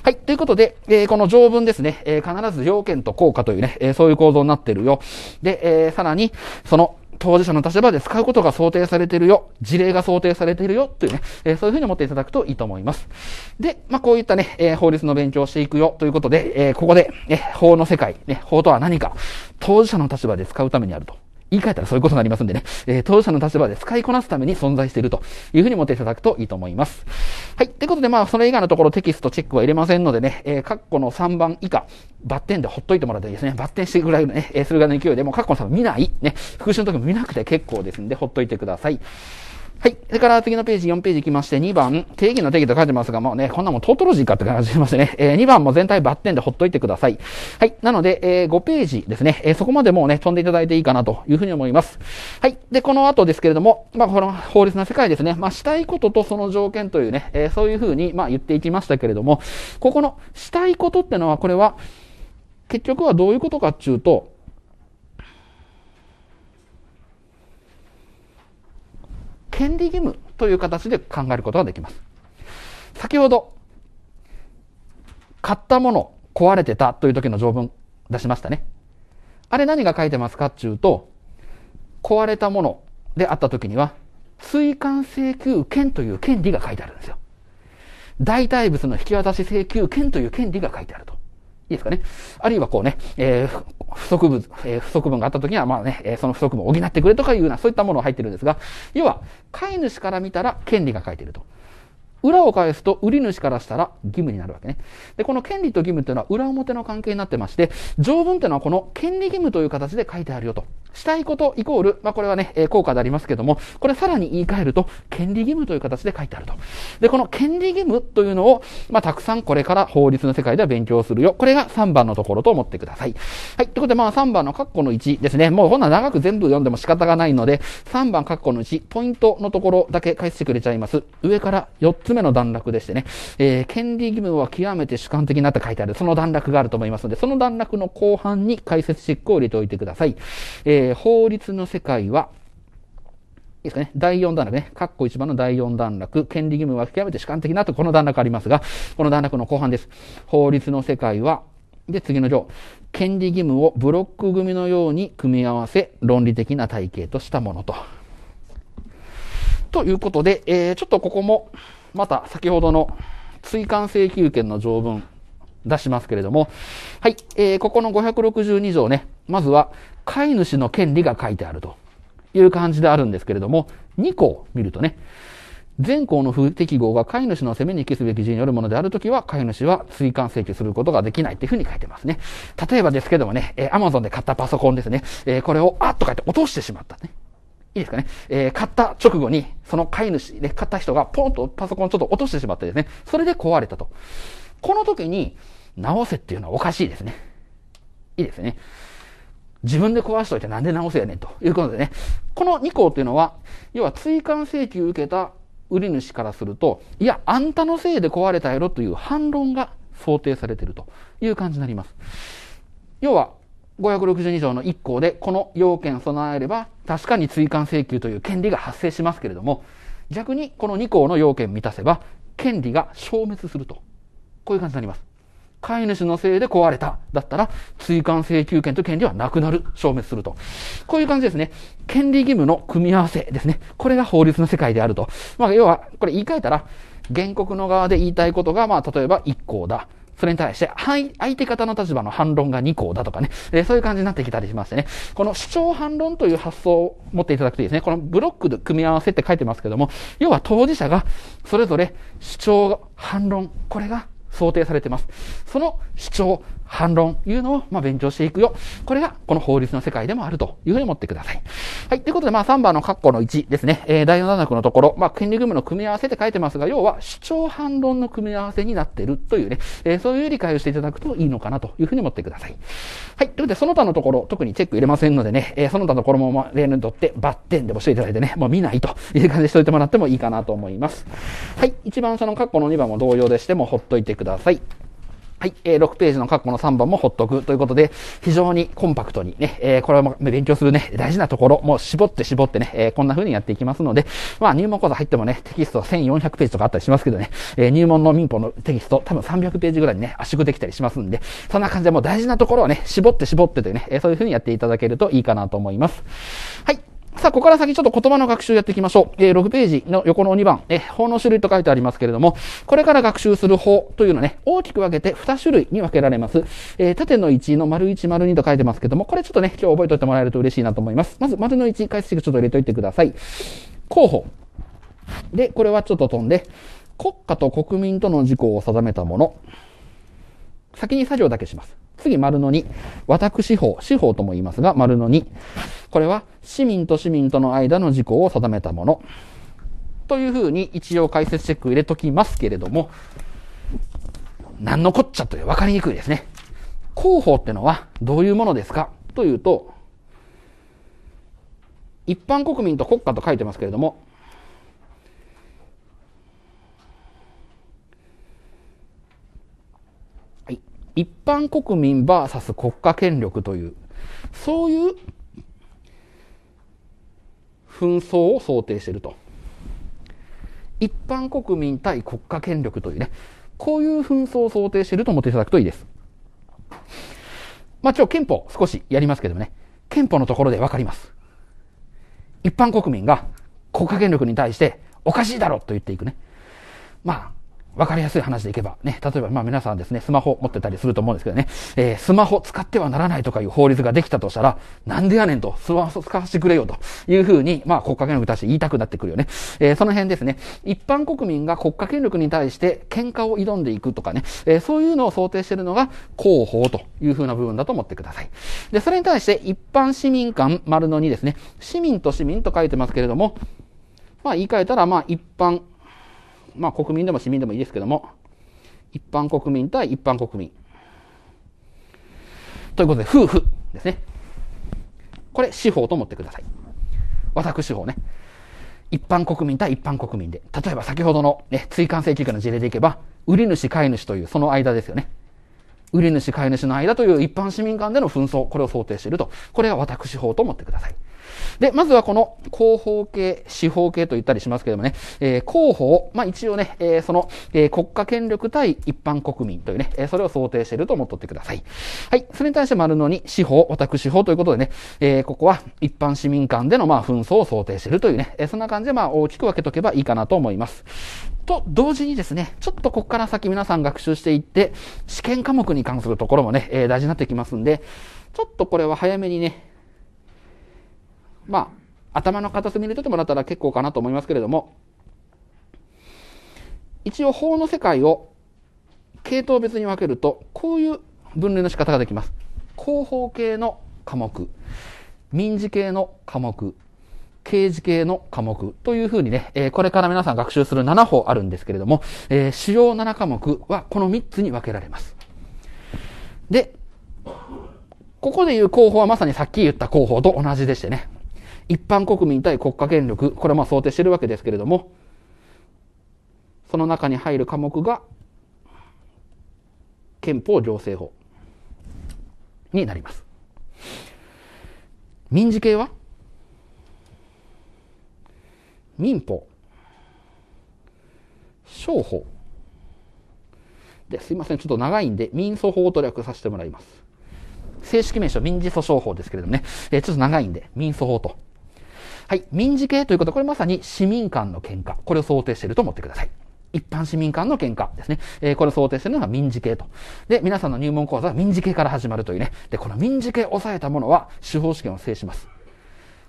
はい。ということで、えー、この条文ですね、えー、必ず要件と効果というね、えー、そういう構造になってるよ。で、えー、さらに、その、当事者の立場で使うことが想定されているよ、事例が想定されているよというね、えー、そういうふうに思っていただくといいと思います。で、まあ、こういったね、えー、法律の勉強をしていくよということで、えー、ここで、ね、法の世界、ね、法とは何か、当事者の立場で使うためにあると。言い換えたらそういうことになりますんでね、えー、当事者の立場で使いこなすために存在しているというふうに思っていただくといいと思います。はい。ということで、まあ、それ以外のところテキストチェックは入れませんのでね、えー、括弧の3番以下、バッテンでほっといてもらっていいですね。バッテンしてぐらいのね、えー、するぐの勢いで、もう括弧の3番見ない、ね、復習の時も見なくて結構ですんで、ほっといてください。はい。それから次のページ、4ページ行きまして、2番、定義の定義と書いてますが、もうね、こんなもんトートロジーかって感じしますね。えー、2番も全体バッテンでほっといてください。はい。なので、えー、5ページですね。えー、そこまでもうね、飛んでいただいていいかなというふうに思います。はい。で、この後ですけれども、まあ、この法律の世界ですね、まあ、したいこととその条件というね、えー、そういうふうに、まあ、言っていきましたけれども、ここのしたいことってのは、これは、結局はどういうことかっていうと、権利義務という形で考えることができます。先ほど、買ったもの、壊れてたという時の条文出しましたね。あれ何が書いてますかっていうと、壊れたものであった時には、追加請求権という権利が書いてあるんですよ。代替物の引き渡し請求権という権利が書いてあると。いいですかね。あるいはこうね、えー、不足分、えー、不足分があった時には、まあね、えー、その不足分を補ってくれとかいうような、そういったものが入ってるんですが、要は、飼い主から見たら権利が書いてると。裏を返すと売り主からしたら義務になるわけね。で、この権利と義務というのは裏表の関係になってまして、条文というのはこの権利義務という形で書いてあるよと。したいことイコール、まあ、これはね、え効果でありますけども、これさらに言い換えると、権利義務という形で書いてあると。で、この権利義務というのを、まあ、たくさんこれから法律の世界では勉強するよ。これが3番のところと思ってください。はい。ということで、まあ、3番の括弧の1ですね。もうこんな長く全部読んでも仕方がないので、3番括弧の1、ポイントのところだけ返してくれちゃいます。上から4つつ目の段落でしてね、えー、権利義務は極めて主観的になって書いてある、その段落があると思いますので、その段落の後半に解説執行を入れておいてください。えー、法律の世界は、いいですかね。第4段落ね。括弧1番の第4段落。権利義務は極めて主観的なと、この段落ありますが、この段落の後半です。法律の世界は、で、次の条。権利義務をブロック組のように組み合わせ、論理的な体系としたものと。ということで、えー、ちょっとここも、また先ほどの追加請求権の条文出しますけれども、はい、えー、ここの562条ね、まずは飼い主の権利が書いてあるという感じであるんですけれども、2項見るとね、全項の不適合が飼い主の責めに帰すべき人によるものであるときは、飼い主は追加請求することができないっていうふうに書いてますね。例えばですけどもね、えー、Amazon で買ったパソコンですね、えー、これをあっと書いて落としてしまったね。いいですかね。えー、買った直後に、その飼い主で買った人がポンとパソコンちょっと落としてしまってですね、それで壊れたと。この時に、直せっていうのはおかしいですね。いいですね。自分で壊しといてなんで直せやねんということでね。この2項っていうのは、要は追加請求受けた売り主からすると、いや、あんたのせいで壊れたやろという反論が想定されているという感じになります。要は、562条の1項で、この要件備えれば、確かに追加請求という権利が発生しますけれども、逆にこの2項の要件満たせば、権利が消滅すると。こういう感じになります。飼い主のせいで壊れた。だったら、追加請求権と権利はなくなる。消滅すると。こういう感じですね。権利義務の組み合わせですね。これが法律の世界であると。まあ、要は、これ言い換えたら、原告の側で言いたいことが、まあ、例えば1項だ。それに対して、相手方の立場の反論が2項だとかね、えそういう感じになってきたりしましてね、この主張反論という発想を持っていただくといいですね。このブロックで組み合わせって書いてますけども、要は当事者がそれぞれ主張、反論、これが想定されてます。その主張、反論いうのを、ま勉強していくよ。これが、この法律の世界でもあるというふうに思ってください。はい。ということで、まあ、3番の括弧の1ですね。えー、第4段落のところ、まあ、権利義務の組み合わせって書いてますが、要は、主張反論の組み合わせになっているというね、えー、そういう理解をしていただくといいのかなというふうに思ってください。はい。ということで、その他のところ、特にチェック入れませんのでね、えー、その他のところも、まあ、例にとって、バッテンでもしていただいてね、もう見ないという感じでしておいてもらってもいいかなと思います。はい。一番その括弧の2番も同様でしても、ほっといてください。はい、えー、6ページの括弧の3番もほっとくということで、非常にコンパクトにね、えー、これも勉強するね、大事なところ、もう絞って絞ってね、えー、こんな風にやっていきますので、まあ入門講座入ってもね、テキスト1400ページとかあったりしますけどね、えー、入門の民法のテキスト、多分300ページぐらいにね、圧縮できたりしますんで、そんな感じでもう大事なところをね、絞って絞ってというね、えー、そういう風にやっていただけるといいかなと思います。はい。さあ、ここから先ちょっと言葉の学習やっていきましょう。えー、6ページの横の2番、えー、法の種類と書いてありますけれども、これから学習する法というのはね、大きく分けて2種類に分けられます。えー、縦の1の丸1、丸2と書いてますけども、これちょっとね、今日覚えておいてもらえると嬉しいなと思います。まず、丸の1、解説式ちょっと入れといてください。候補。で、これはちょっと飛んで、国家と国民との事項を定めたもの。先に作業だけします。次、丸の2。私法、司法とも言いますが、丸の2。これは、市民と市民との間の事項を定めたもの。というふうに、一応解説チェック入れときますけれども、何のこっちゃという分かりにくいですね。広報ってのはどういうものですかというと、一般国民と国家と書いてますけれども、一般国民 VS 国家権力という、そういう紛争を想定していると。一般国民対国家権力というね、こういう紛争を想定していると思っていただくといいです。まあ、ちょ、憲法少しやりますけどね、憲法のところでわかります。一般国民が国家権力に対しておかしいだろと言っていくね。まあ、わかりやすい話でいけば、ね、例えば、まあ皆さんですね、スマホ持ってたりすると思うんですけどね、えー、スマホ使ってはならないとかいう法律ができたとしたら、なんでやねんと、スマホ使わせてくれよというふうに、まあ国家権力に対して言いたくなってくるよね。えー、その辺ですね、一般国民が国家権力に対して喧嘩を挑んでいくとかね、えー、そういうのを想定しているのが広報というふうな部分だと思ってください。で、それに対して一般市民間丸の2ですね、市民と市民と書いてますけれども、まあ言い換えたら、まあ一般まあ国民でも市民でもいいですけども、一般国民対一般国民。ということで、夫婦ですね。これ、司法と思ってください。私司法ね。一般国民対一般国民で。例えば先ほどのね、追関請求の事例でいけば、売り主、買い主というその間ですよね。売り主、買い主の間という一般市民間での紛争、これを想定していると。これが私法と思ってください。で、まずはこの広報系、司法系と言ったりしますけれどもね、えー、広報、まあ、一応ね、えー、その、えー、国家権力対一般国民というね、えー、それを想定していると思っとってください。はい、それに対して丸のに司法、私法ということでね、えー、ここは一般市民間でのま紛争を想定しているというね、えー、そんな感じでま大きく分けとけばいいかなと思います。と同時にですね、ちょっとここから先皆さん学習していって、試験科目に関するところもね、えー、大事になってきますんで、ちょっとこれは早めにね、まあ、頭の片隅に入れてもらったら結構かなと思いますけれども、一応法の世界を系統別に分けると、こういう分類の仕方ができます。広報系の科目、民事系の科目、刑事系の科目というふうにね、えこれから皆さん学習する7法あるんですけれども、え主要7科目はこの3つに分けられます。で、ここで言う候補はまさにさっき言った候補と同じでしてね、一般国民対国家権力、これも想定してるわけですけれども、その中に入る科目が、憲法行政法になります。民事系は民法商法ですいませんちょっと長いんで民訴法と略させてもらいます正式名称民事訴訟法ですけれどもね、えー、ちょっと長いんで民訴法とはい。民事系ということは、これまさに市民間の喧嘩。これを想定していると思ってください。一般市民間の喧嘩ですね。えー、これを想定しているのが民事系と。で、皆さんの入門講座は民事系から始まるというね。で、この民事系を抑えたものは司法試験を制します。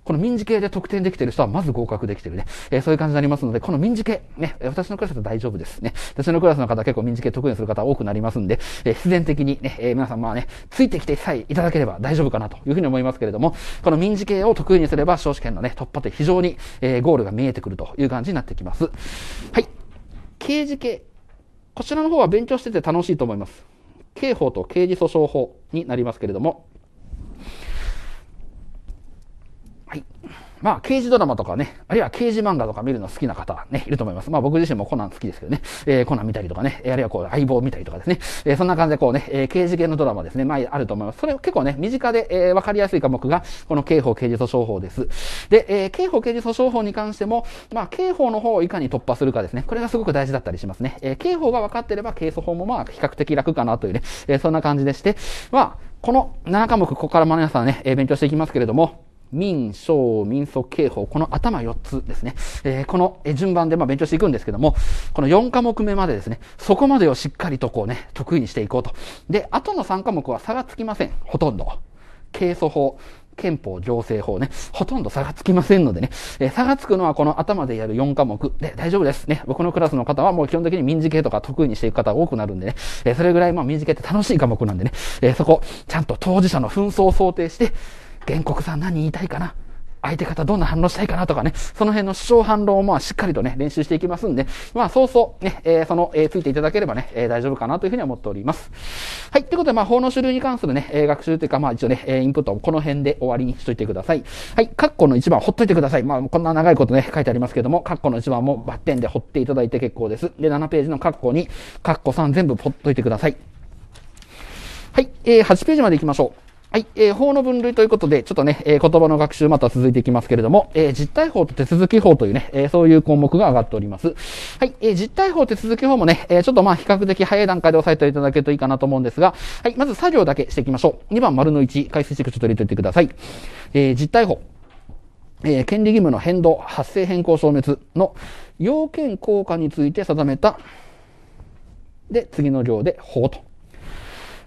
この民事系で得点できてる人はまず合格できてるね。えー、そういう感じになりますので、この民事系、ね、私のクラスは大丈夫ですね。私のクラスの方結構民事系得意にする方多くなりますんで、えー、必然的にね、えー、皆さんまあね、ついてきてさえいただければ大丈夫かなというふうに思いますけれども、この民事系を得意にすれば、少子圏のね、突破って非常に、えー、ゴールが見えてくるという感じになってきます。はい。刑事系。こちらの方は勉強してて楽しいと思います。刑法と刑事訴訟法になりますけれども、はい。まあ、刑事ドラマとかね、あるいは刑事漫画とか見るの好きな方、ね、いると思います。まあ、僕自身もコナン好きですけどね、えー、コナン見たりとかね、あるいはこう、相棒見たりとかですね、えー、そんな感じでこうね、えー、刑事系のドラマですね、まあ、あると思います。それ結構ね、身近で、えー、かりやすい科目が、この刑法刑事訴訟法です。で、えー、刑法刑事訴訟法に関しても、まあ、刑法の方をいかに突破するかですね、これがすごく大事だったりしますね。えー、刑法が分かってれば、刑訴法もまあ、比較的楽かなというね、えー、そんな感じでして、まあ、この7科目、ここから皆さんね、えー、勉強していきますけれども、民、小、民訴、刑法、この頭4つですね。えー、この順番でま勉強していくんですけども、この4科目目までですね、そこまでをしっかりとこうね、得意にしていこうと。で、あとの3科目は差がつきません。ほとんど。刑訴法、憲法行政法ね、ほとんど差がつきませんのでね、えー、差がつくのはこの頭でやる4科目で大丈夫ですね。僕のクラスの方はもう基本的に民事系とか得意にしていく方が多くなるんでね、えー、それぐらいまあ民事系って楽しい科目なんでね、えー、そこ、ちゃんと当事者の紛争を想定して、原告さん何言いたいかな相手方どんな反応したいかなとかね、その辺の主張反論をまあしっかりとね、練習していきますんで、まあそうそうね、えー、その、えー、ついていただければね、えー、大丈夫かなというふうに思っております。はい、ということでまあ法の種類に関するね、え学習というかまあ一応ね、えインプットをこの辺で終わりにしといてください。はい、カッコの1番ほっといてください。まあこんな長いことね、書いてありますけども、カッコの1番もバッテンで掘っていただいて結構です。で、7ページのカッコ2、カッコ3全部ほっといてください。はい、え8ページまで行きましょう。はい、えー、法の分類ということで、ちょっとね、えー、言葉の学習また続いていきますけれども、えー、実態法と手続き法というね、えー、そういう項目が上がっております。はい、えー、実態法手続き法もね、えー、ちょっとまあ比較的早い段階で押さえていただけるといいかなと思うんですが、はい、まず作業だけしていきましょう。2番丸の1、解説軸ちょっと入れておいてください。えー、実態法。えー、権利義務の変動、発生変更消滅の要件効果について定めた、で、次の行で法と。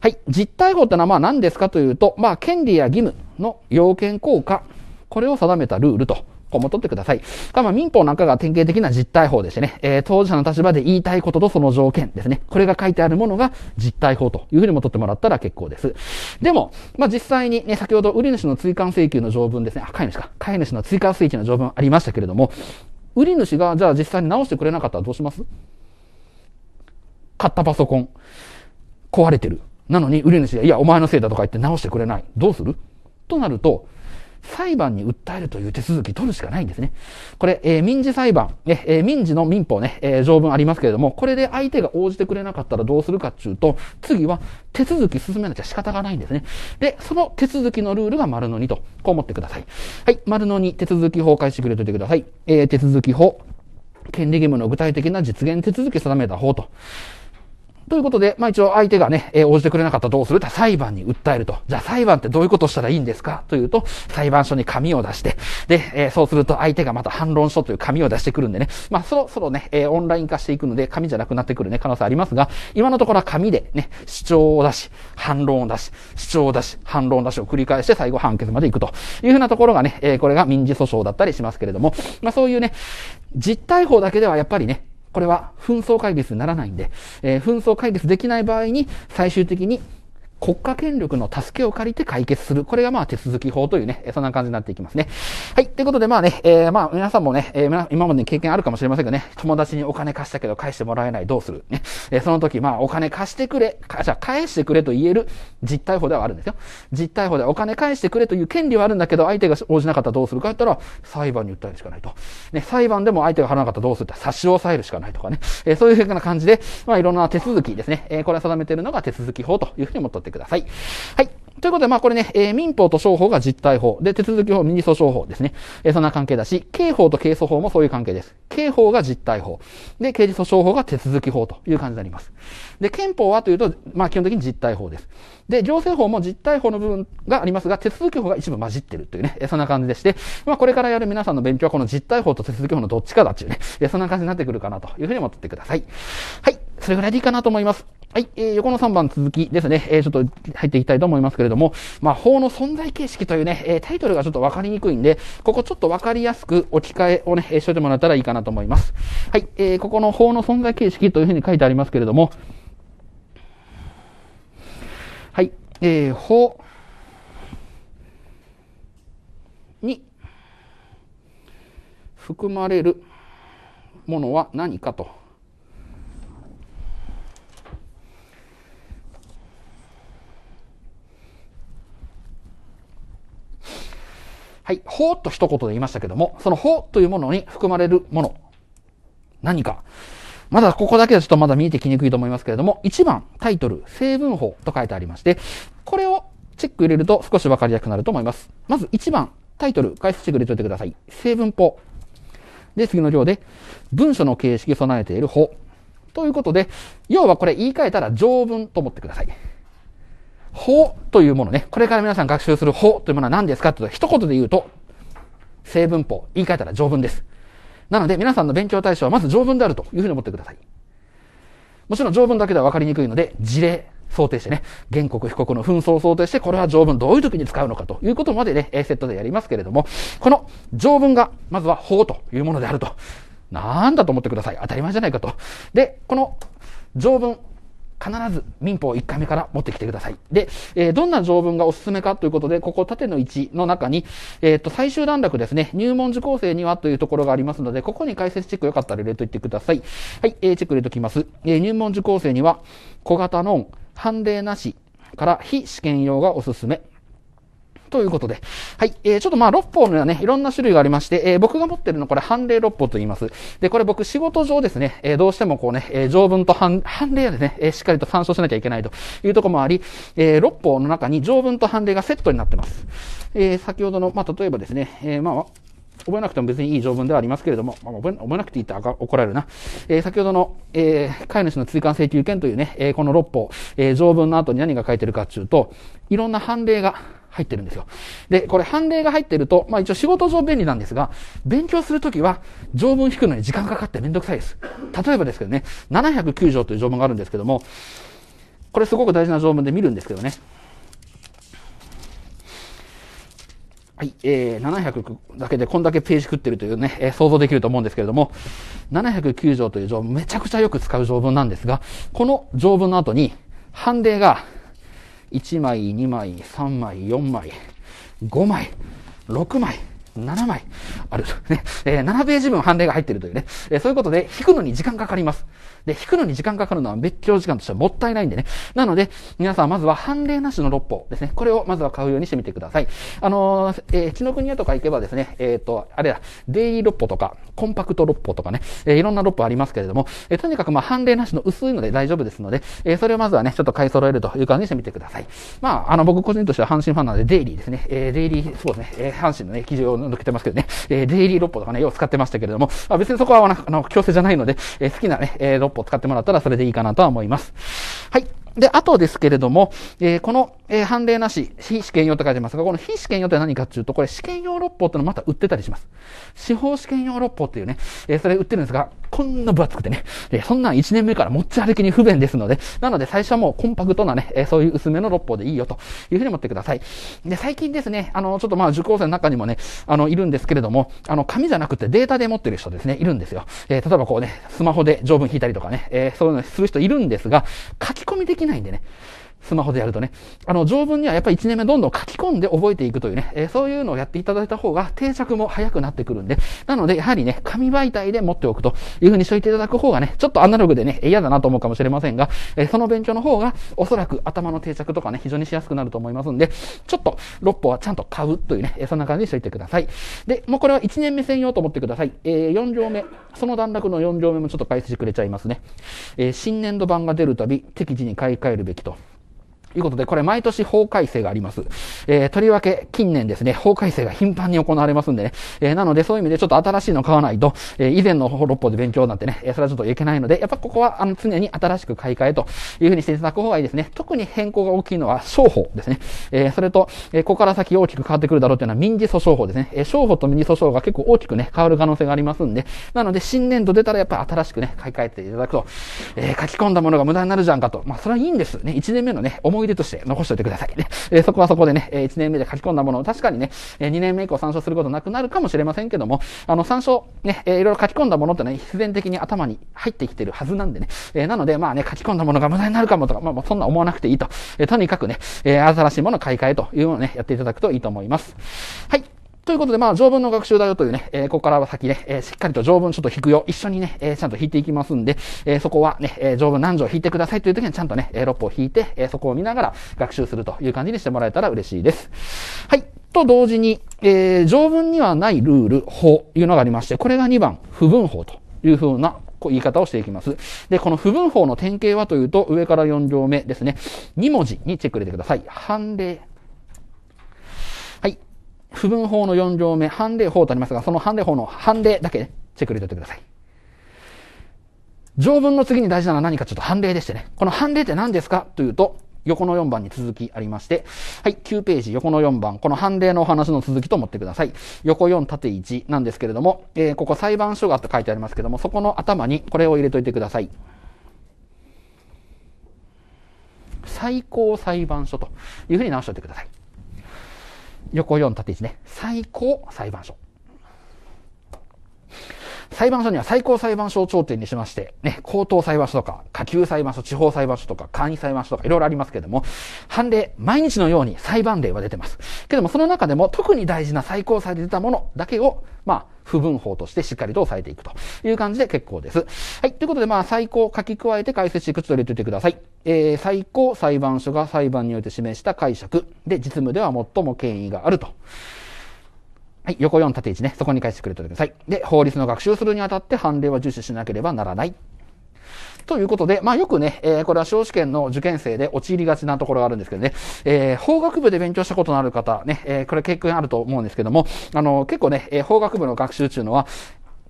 はい。実体法ってのはまあ何ですかというと、まあ権利や義務の要件効果、これを定めたルールと。こうも取ってください。まあ、民法なんかが典型的な実態法でしてね、えー、当事者の立場で言いたいこととその条件ですね。これが書いてあるものが実態法というふうにも取ってもらったら結構です。でも、まあ、実際にね、先ほど売り主の追加請求の条文ですね、あ、飼い主か。飼い主の追加請求の条文ありましたけれども、売り主がじゃあ実際に直してくれなかったらどうします買ったパソコン、壊れてる。なのに、売り主が、いや、お前のせいだとか言って直してくれない。どうするとなると、裁判に訴えるという手続き取るしかないんですね。これ、えー、民事裁判、ね、えー、民事の民法ね、えー、条文ありますけれども、これで相手が応じてくれなかったらどうするかっていうと、次は手続き進めなきゃ仕方がないんですね。で、その手続きのルールが丸の2と、こう思ってください。はい、丸の2、手続き法開始くれといてください。えー、手続き法。権利義務の具体的な実現手続き定めた法と。ということで、まあ一応相手がね、えー、応じてくれなかったらどうするって裁判に訴えると。じゃあ裁判ってどういうことしたらいいんですかというと、裁判所に紙を出して、で、えー、そうすると相手がまた反論書という紙を出してくるんでね、まあそろそろね、えー、オンライン化していくので、紙じゃなくなってくるね、可能性ありますが、今のところは紙でね、主張を出し、反論を出し、主張を出し、反論を出しを繰り返して最後判決まで行くというふうなところがね、えー、これが民事訴訟だったりしますけれども、まあそういうね、実態法だけではやっぱりね、これは紛争解決にならないんで、えー、紛争解決できない場合に、最終的に国家権力の助けを借りて解決する。これがまあ手続き法というね、そんな感じになっていきますね。はい。ということでまあね、えー、まあ皆さんもね、えー、今まで経験あるかもしれませんがね、友達にお金貸したけど返してもらえない、どうするね。えー、その時まあお金貸してくれ、じゃあ返してくれと言える実態法ではあるんですよ。実態法でお金返してくれという権利はあるんだけど、相手が応じなかったらどうするか言ったら、裁判に訴えるしかないと。ね、裁判でも相手が払わなかったらどうするって差し押さえるしかないとかね。えー、そういうふうな感じで、まあいろんな手続きですね。えー、これは定めているのが手続き法というふうに思ってってください。はい。ということで、まあこれね、えー、民法と商法が実態法。で、手続き法、民事訴訟法ですね。えー、そんな関係だし、刑法と刑訴法もそういう関係です。刑法が実態法。で、刑事訴訟法が手続き法という感じになります。で、憲法はというと、まあ基本的に実態法です。で、行政法も実態法の部分がありますが、手続き法が一部混じってるというね、えそんな感じでして、まあこれからやる皆さんの勉強はこの実態法と手続き法のどっちかだっていうね、えそんな感じになってくるかなというふうに思ってください。はい。それぐらいでいいかなと思います。はい、えー、横の3番続きですね、えー、ちょっと入っていきたいと思いますけれども、まあ、法の存在形式というね、えー、タイトルがちょっとわかりにくいんで、ここちょっとわかりやすく置き換えをね、えー、しといてもらったらいいかなと思います。はい、えー、ここの法の存在形式というふうに書いてありますけれども、はい、えー、法に含まれるものは何かと。はい、法と一言で言いましたけども、その法というものに含まれるもの、何か、まだここだけはちょっとまだ見えてきにくいと思いますけれども、1番、タイトル、成分法と書いてありまして、これをチェック入れると少しわかりやすくなると思います。まず1番、タイトル、解説してくれておいてください。成分法。で、次の行で、文書の形式を備えている法。ということで、要はこれ言い換えたら条文と思ってください。法というものね、これから皆さん学習する法というものは何ですかというと、一言で言うと、正文法、言い換えたら条文です。なので、皆さんの勉強対象はまず条文であるというふうに思ってください。もちろん条文だけでは分かりにくいので、事例、想定してね、原告被告の紛争を想定して、これは条文どういう時に使うのかということまでね、A セットでやりますけれども、この条文が、まずは法というものであると。なんだと思ってください。当たり前じゃないかと。で、この条文、必ず民法1回目から持ってきてください。で、えー、どんな条文がおすすめかということで、ここ縦の1の中に、えっ、ー、と、最終段落ですね、入門受講生にはというところがありますので、ここに解説チェックよかったら入れといてください。はい、えー、チェック入れときます。え入門受講生には、小型の判例なしから非試験用がおすすめ。ということで。はい。えー、ちょっとまあ、六法のね、いろんな種類がありまして、えー、僕が持ってるのこれ、判例六法と言います。で、これ僕仕事上ですね、えー、どうしてもこうね、えー、条文と判、判例ですね、えー、しっかりと参照しなきゃいけないというとこもあり、えー、六法の中に条文と判例がセットになってます。えー、先ほどの、まあ、例えばですね、えー、まあ、覚えなくても別にいい条文ではありますけれども、まあ、覚え覚えなくていいって怒られるな。えー、先ほどの、えー、飼い主の追加請求権というね、えー、この六法、えー、条文の後に何が書いてるかっていうと、いろんな判例が入ってるんですよ。で、これ判例が入ってると、まあ一応仕事上便利なんですが、勉強するときは条文引くのに時間かかってめんどくさいです。例えばですけどね、709条という条文があるんですけども、これすごく大事な条文で見るんですけどね。はい、えー、700だけでこんだけページ食ってるというね、えー、想像できると思うんですけれども、709条という条文、めちゃくちゃよく使う条文なんですが、この条文の後に、判例が1枚、2枚、3枚、4枚、5枚、6枚、7枚ある。ね、えー、7ページ分判例が入っているというね、えー、そういうことで引くのに時間かかります。で、引くのに時間かかるのは別居時間としてはもったいないんでね。なので、皆さんまずは判例なしの六法ですね。これをまずは買うようにしてみてください。あのー、えー、血の国屋とか行けばですね、えっ、ー、と、あれだ、デイリー六歩とか、コンパクト六歩とかね、えー、いろんな六歩ありますけれども、えー、とにかくまあ判例なしの薄いので大丈夫ですので、えー、それをまずはね、ちょっと買い揃えるという感じにしてみてください。まあ、あの、僕個人としては阪神ファンなので、デイリーですね。えー、デイリー、そうですね、えー、阪神のね、記事を抜けてますけどね、えー、デイリー六歩とかね、よう使ってましたけれども、まあ、別にそこはあの、強制じゃないので、えー、好きなね、えー、六を使ってもらったらそれでいいかなとは思います。はい。で、あとですけれども、えー、この、えー、判例なし、非試験用と書いてますが、この非試験用って何かっていうと、これ試験用六法ってのまた売ってたりします。司法試験用六法っていうね、えー、それ売ってるんですが、こんな分厚くてね。えそんなん1年目から持ち歩きに不便ですので、なので最初はもうコンパクトなね、えそういう薄めの六本でいいよというふうに思ってください。で、最近ですね、あの、ちょっとまあ受講生の中にもね、あの、いるんですけれども、あの、紙じゃなくてデータで持ってる人ですね、いるんですよ。えー、例えばこうね、スマホで条文引いたりとかね、えー、そういうのする人いるんですが、書き込みできないんでね、スマホでやるとね。あの、条文にはやっぱり1年目どんどん書き込んで覚えていくというね、えー、そういうのをやっていただいた方が定着も早くなってくるんで、なので、やはりね、紙媒体で持っておくというふうにしといていただく方がね、ちょっとアナログでね、嫌だなと思うかもしれませんが、えー、その勉強の方が、おそらく頭の定着とかね、非常にしやすくなると思いますんで、ちょっと6歩はちゃんと買うというね、そんな感じにしといてください。で、もうこれは1年目専用と思ってください。えー、4行目、その段落の4行目もちょっと解説してくれちゃいますね。えー、新年度版が出るたび、適時に買い替えるべきと。いうことで、これ毎年法改正があります。えー、とりわけ近年ですね、法改正が頻繁に行われますんでね、えー、なのでそういう意味でちょっと新しいの買わないと、えー、以前の6法で勉強なんてね、えそれはちょっといけないので、やっぱここはあの常に新しく買い替えというふうにしていただく方がいいですね。特に変更が大きいのは商法ですね。えそれと、えここから先大きく変わってくるだろうというのは民事訴訟法ですね。え商法と民事訴訟が結構大きくね、変わる可能性がありますんで、なので新年度出たらやっぱ新しくね、買い替えていただくと、え書き込んだものが無駄になるじゃんかと。まあそれはいいんですね。1年目のね、思いい出として残しておいてください。えー、そこはそこでね、え1年目で書き込んだものを確かにね、え2年目以降参照することなくなるかもしれませんけども、あの、参照、ね、えいろいろ書き込んだものってね、必然的に頭に入ってきてるはずなんでね、えなので、まあね、書き込んだものが無駄になるかもとか、まあ、そんな思わなくていいと、えとにかくね、え新しいもの買い替えというのをね、やっていただくといいと思います。はい。ということで、まあ、条文の学習だよというね、えー、ここからは先ね、えー、しっかりと条文ちょっと引くよ。一緒にね、えー、ちゃんと引いていきますんで、えそこはね、え条文何条引いてくださいという時にちゃんとね、えー、6歩引いて、えそこを見ながら学習するという感じにしてもらえたら嬉しいです。はい。と同時に、え条文にはないルール、法というのがありまして、これが2番、不分法というふうな言い方をしていきます。で、この不分法の典型はというと、上から4行目ですね。2文字にチェック入れてください。判例、不分法の4条目、判例法とありますが、その判例法の判例だけ、ね、チェック入れておいてください。条文の次に大事なのは何かちょっと判例でしてね。この判例って何ですかというと、横の4番に続きありまして、はい、9ページ、横の4番、この判例のお話の続きと思ってください。横4、縦1なんですけれども、えー、ここ裁判所がと書いてありますけども、そこの頭にこれを入れといてください。最高裁判所というふうに直しておいてください。横4縦1ね。最高裁判所。裁判所には最高裁判所を頂点にしまして、ね、高等裁判所とか、下級裁判所、地方裁判所とか、簡易裁判所とか、いろいろありますけれども、判例、毎日のように裁判例は出てます。けども、その中でも特に大事な最高裁で出たものだけを、まあ、不分法としてしっかりと押さえていくという感じで結構です。はい。ということで、まあ、最高書き加えて解説していくつと入れておいてください。えー、最高裁判所が裁判において示した解釈で、実務では最も権威があると。はい、横4縦1ね、そこに返してくれてください。で、法律の学習するにあたって判例は重視しなければならない。ということで、まあよくね、えー、これは司法試験の受験生で陥りがちなところがあるんですけどね、えー、法学部で勉強したことのある方、ね、えー、これ経験あると思うんですけども、あの、結構ね、えー、法学部の学習中のは、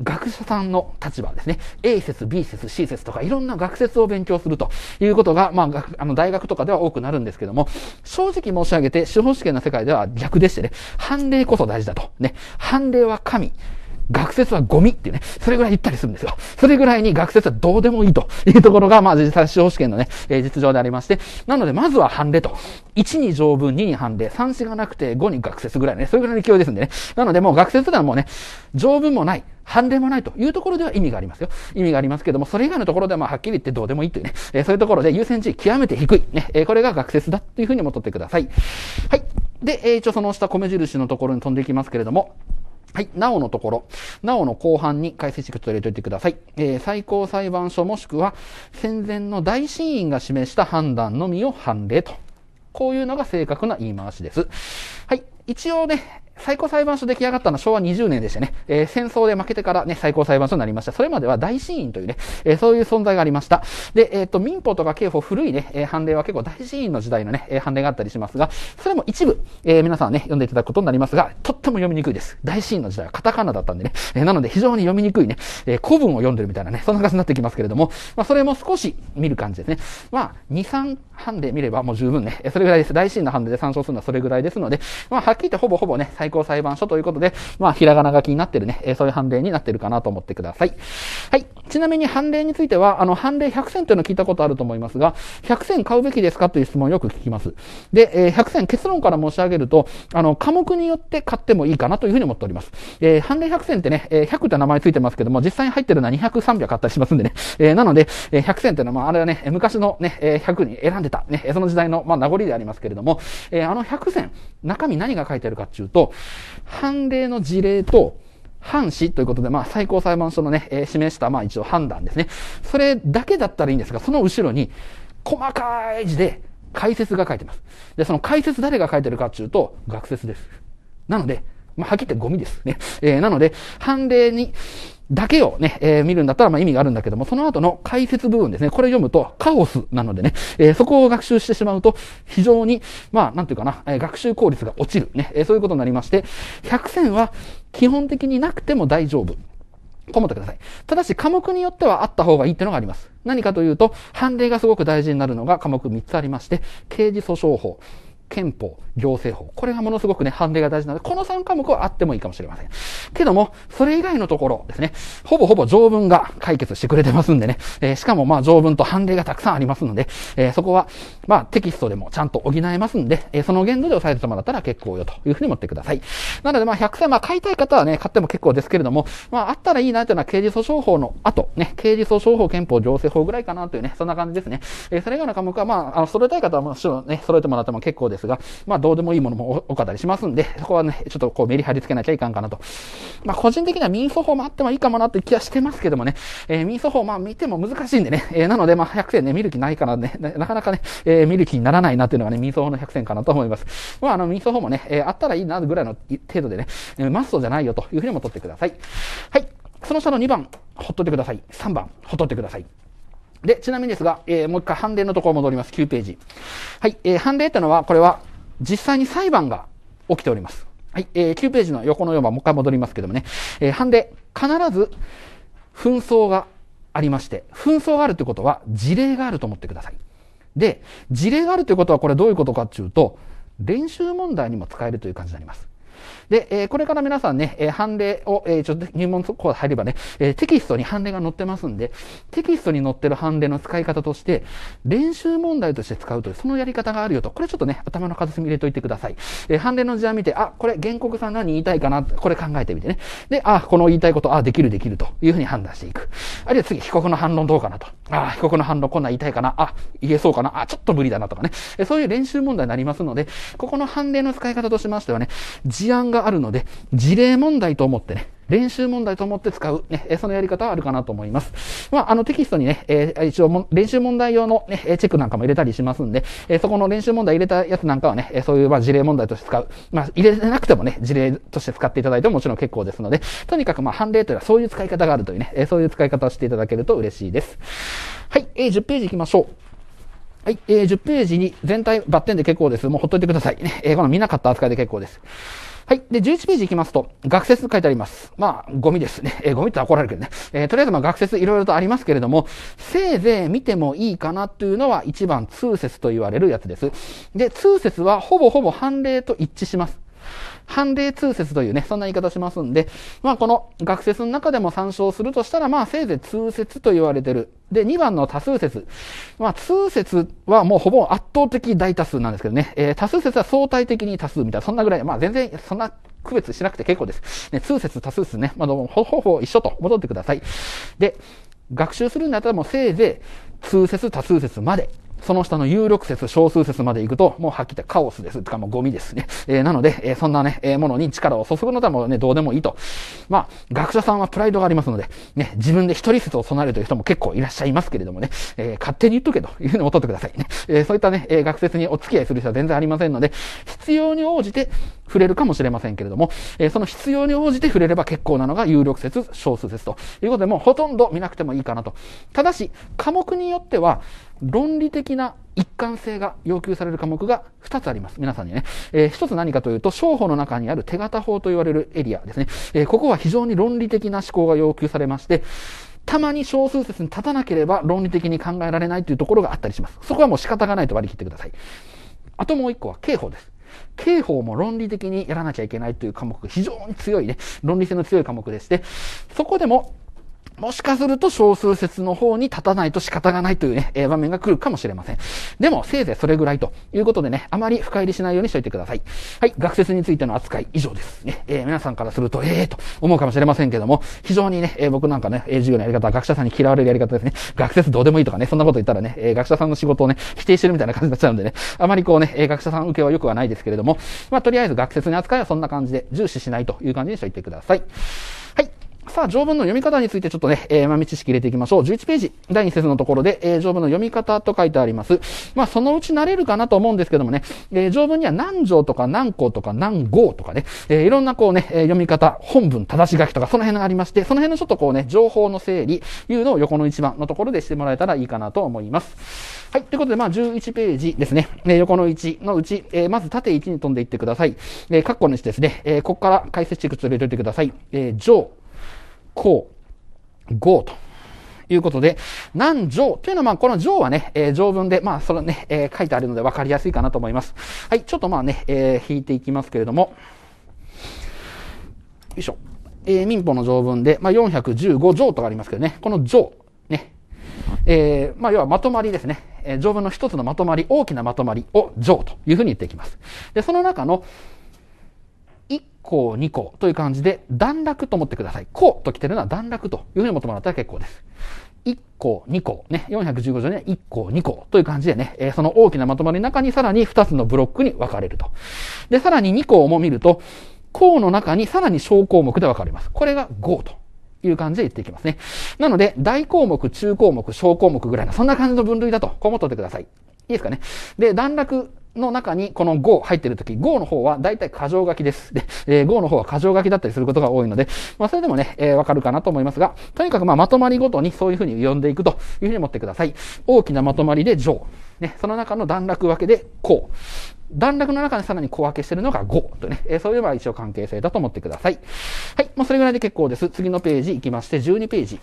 学者さんの立場ですね。A 説、B 説、C 説とかいろんな学説を勉強するということが、まあ、あの大学とかでは多くなるんですけども、正直申し上げて、司法試験の世界では逆でしてね、判例こそ大事だと。ね。判例は神。学説はゴミってね、それぐらい言ったりするんですよ。それぐらいに学説はどうでもいいというところが、まあ、実際司法試験のね、えー、実情でありまして、なので、まずは判例と。1に条文、2に判例、3詞がなくて5に学説ぐらいね、それぐらいの勢いですんでね。なので、もう学説ではもうね、条文もない、判例もないというところでは意味がありますよ。意味がありますけども、それ以外のところではまあはっきり言ってどうでもいいというね、えー、そういうところで優先順位極めて低い。ね、えー、これが学説だというふうにもとってください。はい。で、えー、一応その下米印のところに飛んでいきますけれども、はい。なおのところ、なおの後半に解説してと入れておいてください。えー、最高裁判所もしくは戦前の大審院が示した判断のみを判例と。こういうのが正確な言い回しです。はい。一応ね、最高裁判所出来上がったのは昭和20年でしてね、えー、戦争で負けてからね、最高裁判所になりました。それまでは大審院というね、えー、そういう存在がありました。で、えっ、ー、と、民法とか刑法古いね、え判例は結構大審院の時代のね、え判例があったりしますが、それも一部、え皆さんね、読んでいただくことになりますが、とっても読みにくいです。大審院の時代はカタカナだったんでね、えなので非常に読みにくいね、え古文を読んでるみたいなね、そんな感じになってきますけれども、まあ、それも少し見る感じですね。まあ、2、3ハンデ見ればもう十分ね、それぐらいです。大震のハンデで参照するのはそれぐらいですので、まあ、はっきり言ってほぼほぼね、最高裁判所ということで、まあ、ひらがな書きになってるね、えそういう判例になってるかなと思ってください。はい。ちなみに判例については、あの、判例100選というのを聞いたことあると思いますが、100選買うべきですかという質問をよく聞きます。で、えー、100選結論から申し上げると、あの、科目によって買ってもいいかなというふうに思っております。えー、判例100選ってね、えー、100って名前ついてますけども、実際に入ってるのは200、300あったりしますんでね。えー、なので、えー、100選っていうのは、まあ、あれはね、昔のね、えー、100に選んででた、ね、その時代の、まあ、名残でありますけれども、えー、あの100選、中身何が書いてあるかっていうと、判例の事例と、判死ということで、まあ、最高裁判所のね、えー、示した、まあ、一応判断ですね。それだけだったらいいんですが、その後ろに、細かい字で解説が書いてます。で、その解説誰が書いてるかっていうと、学説です。なので、まあ、はっきり言ってゴミですね。えー、なので、判例に、だけをね、えー、見るんだったらま意味があるんだけども、その後の解説部分ですね、これ読むとカオスなのでね、えー、そこを学習してしまうと、非常に、まあ、なんていうかな、えー、学習効率が落ちるね、えー、そういうことになりまして、100選は基本的になくても大丈夫。と思ってください。ただし科目によってはあった方がいいっていうのがあります。何かというと、判例がすごく大事になるのが科目3つありまして、刑事訴訟法、憲法、行政法。これがものすごくね、判例が大事なので、この3科目はあってもいいかもしれません。けども、それ以外のところですね、ほぼほぼ条文が解決してくれてますんでね、えー、しかもまあ条文と判例がたくさんありますので、えー、そこは、まあテキストでもちゃんと補えますんで、えー、その限度で押さえてもらったら結構よというふうに持ってください。なのでまあ100歳、まあ買いたい方はね、買っても結構ですけれども、まああったらいいなというのは刑事訴訟法の後、ね、刑事訴訟法、憲法、行政法ぐらいかなというね、そんな感じですね。えー、それ以外の科目はまあ、あの、揃えたい方はもちろんね、揃えてもらっても結構ですですが、まあ、どうでもいいものも多かったりしますんで、そこはね、ちょっとこうメリハリつけなきゃいかんかなと。まあ、個人的には民訴法もあってもいいかもなって気はしてますけどもね、えー、民訴法、まあ、見ても難しいんでね、えー、なので、まあ、100選ね、見る気ないからね、なかなかね、えー、見る気にならないなっていうのがね、民訴法の100選かなと思います。まあ、あの、民訴法もね、えー、あったらいいなぐらいの程度でね、マストじゃないよというふうにも取ってください。はい。その下の2番、ほっといてください。3番、ほっといてください。で、ちなみにですが、えー、もう一回判例のところ戻ります。9ページ。はい、えー、判例ってのは、これは実際に裁判が起きております。はい、えー、9ページの横の4番、もう一回戻りますけどもね、えー、判例、必ず紛争がありまして、紛争があるということは事例があると思ってください。で、事例があるということはこれどういうことかっていうと、練習問題にも使えるという感じになります。で、えこれから皆さんね、え判例を、えちょっと入門速報入ればね、えテキストに判例が載ってますんで、テキストに載ってる判例の使い方として、練習問題として使うという、そのやり方があるよと。これちょっとね、頭の片隅入れといてください。え判例の事案見て、あ、これ原告さん何言いたいかな、これ考えてみてね。で、あ、この言いたいこと、あ、できるできるというふうに判断していく。あるいは次、被告の反論どうかなと。ああ、被告の反論こんなん言いたいかな。あ、言えそうかな。あ、ちょっと無理だなとかね。えそういう練習問題になりますので、ここの判例の使い方としましてはね、事案があるので、事例問題と思ってね、練習問題と思って使う、ね、そのやり方はあるかなと思います。まあ、あの、テキストにね、えー、一応練習問題用のね、チェックなんかも入れたりしますんで、えー、そこの練習問題入れたやつなんかはね、そういうまあ事例問題として使う。まあ、入れてなくてもね、事例として使っていただいてももちろん結構ですので、とにかくまあ、判例というのはそういう使い方があるというね、そういう使い方をしていただけると嬉しいです。はい、えー、10ページ行きましょう。はい、えー、10ページに全体バッテンで結構です。もうほっといてください。ね、えー、この見なかった扱いで結構です。はい。で、11ページ行きますと、学説書いてあります。まあ、ゴミですね。えー、ゴミって怒られるけどね。えー、とりあえずまあ学説いろいろとありますけれども、せいぜい見てもいいかなというのは1番通説と言われるやつです。で、通説はほぼほぼ判例と一致します。判例通説というね、そんな言い方しますんで、まあこの学説の中でも参照するとしたら、まあせいぜい通説と言われてるで、2番の多数説。まあ、通説はもうほぼ圧倒的大多数なんですけどね。えー、多数説は相対的に多数みたいな、そんなぐらい。まあ、全然、そんな区別しなくて結構です。ね、通説多数説ね。まあ、ほぼほぼ一緒と戻ってください。で、学習するんだったらもうせいぜい通説多数説までその下の有力説、少数説まで行くと、もうはっきり言ってカオスです。とかもうゴミですね。えー、なので、えー、そんなね、えー、ものに力を注ぐのとはもうね、どうでもいいと。まあ、学者さんはプライドがありますので、ね、自分で一人説を備えるという人も結構いらっしゃいますけれどもね、えー、勝手に言っとけというのに思ってくださいね。えー、そういったね、えー、学説にお付き合いする人は全然ありませんので、必要に応じて触れるかもしれませんけれども、えー、その必要に応じて触れれば結構なのが有力説、少数説ということで、もうほとんど見なくてもいいかなと。ただし、科目によっては、論理的な一貫性が要求される科目が2つあります。皆さんにね。えー、1つ何かというと、商法の中にある手形法と言われるエリアですね。えー、ここは非常に論理的な思考が要求されまして、たまに少数説に立たなければ論理的に考えられないというところがあったりします。そこはもう仕方がないと割り切ってください。あともう1個は刑法です。刑法も論理的にやらなきゃいけないという科目、が非常に強いね、論理性の強い科目でして、そこでももしかすると少数説の方に立たないと仕方がないというね、え場面が来るかもしれません。でも、せいぜいそれぐらいということでね、あまり深入りしないようにしておいてください。はい、学説についての扱い以上ですね。えー、皆さんからすると、ええー、と思うかもしれませんけども、非常にね、えー、僕なんかね、え授業のやり方は学者さんに嫌われるやり方ですね。学説どうでもいいとかね、そんなこと言ったらね、え学者さんの仕事をね、否定してるみたいな感じになっちゃうんでね、あまりこうね、え学者さん受けは良くはないですけれども、まあ、とりあえず学説の扱いはそんな感じで重視しないという感じにしておいてください。さあ、条文の読み方についてちょっとね、えー、豆知識入れていきましょう。11ページ、第2節のところで、えー、条文の読み方と書いてあります。まあ、そのうち慣れるかなと思うんですけどもね、えー、条文には何条とか何項とか何号とかね、えー、いろんなこうね、えー、読み方、本文、正し書きとか、その辺がありまして、その辺のちょっとこうね、情報の整理、いうのを横の一番のところでしてもらえたらいいかなと思います。はい。ということで、まあ、11ページですね。えー、横の1のうち、えー、まず縦1に飛んでいってください。えー、括弧の1ですね。えー、ここから解説していくつぶれておいてください。えー、上。こう、ごうと。いうことで、何条というのは、まこの条はね、えー、条文で、まあ、それね、えー、書いてあるので分かりやすいかなと思います。はい、ちょっとまあね、えー、引いていきますけれども、よいしょ。えー、民法の条文で、まあ、415条とかありますけどね、この条、ね、えー、まあ、要はまとまりですね。えー、条文の一つのまとまり、大きなまとまりを条というふうに言っていきます。で、その中の、1項2項という感じで段落と思ってください。項と来てるのは段落というふうに思ってもらったら結構です。1項、2項、ね、415条には1項、2項という感じでね、えー、その大きなまとまりの中にさらに2つのブロックに分かれると。で、さらに2項も見ると、項の中にさらに小項目で分かれます。これが5と。いう感じで言っていきますね。なので、大項目、中項目、小項目ぐらいの、そんな感じの分類だと、こう思っておいてください。いいですかね。で、段落の中にこの5入ってるとき、5の方は大体過剰書きです。で、えー、5の方は過剰書きだったりすることが多いので、まあそれでもね、えー、わかるかなと思いますが、とにかくまあまとまりごとにそういうふうに読んでいくというふうに思ってください。大きなまとまりで上。ね、その中の段落分けでこう。段落の中でさらに小分けしてるのが5とね、えー、そういうのは一応関係性だと思ってください。はい、もうそれぐらいで結構です。次のページ行きまして、12ページ。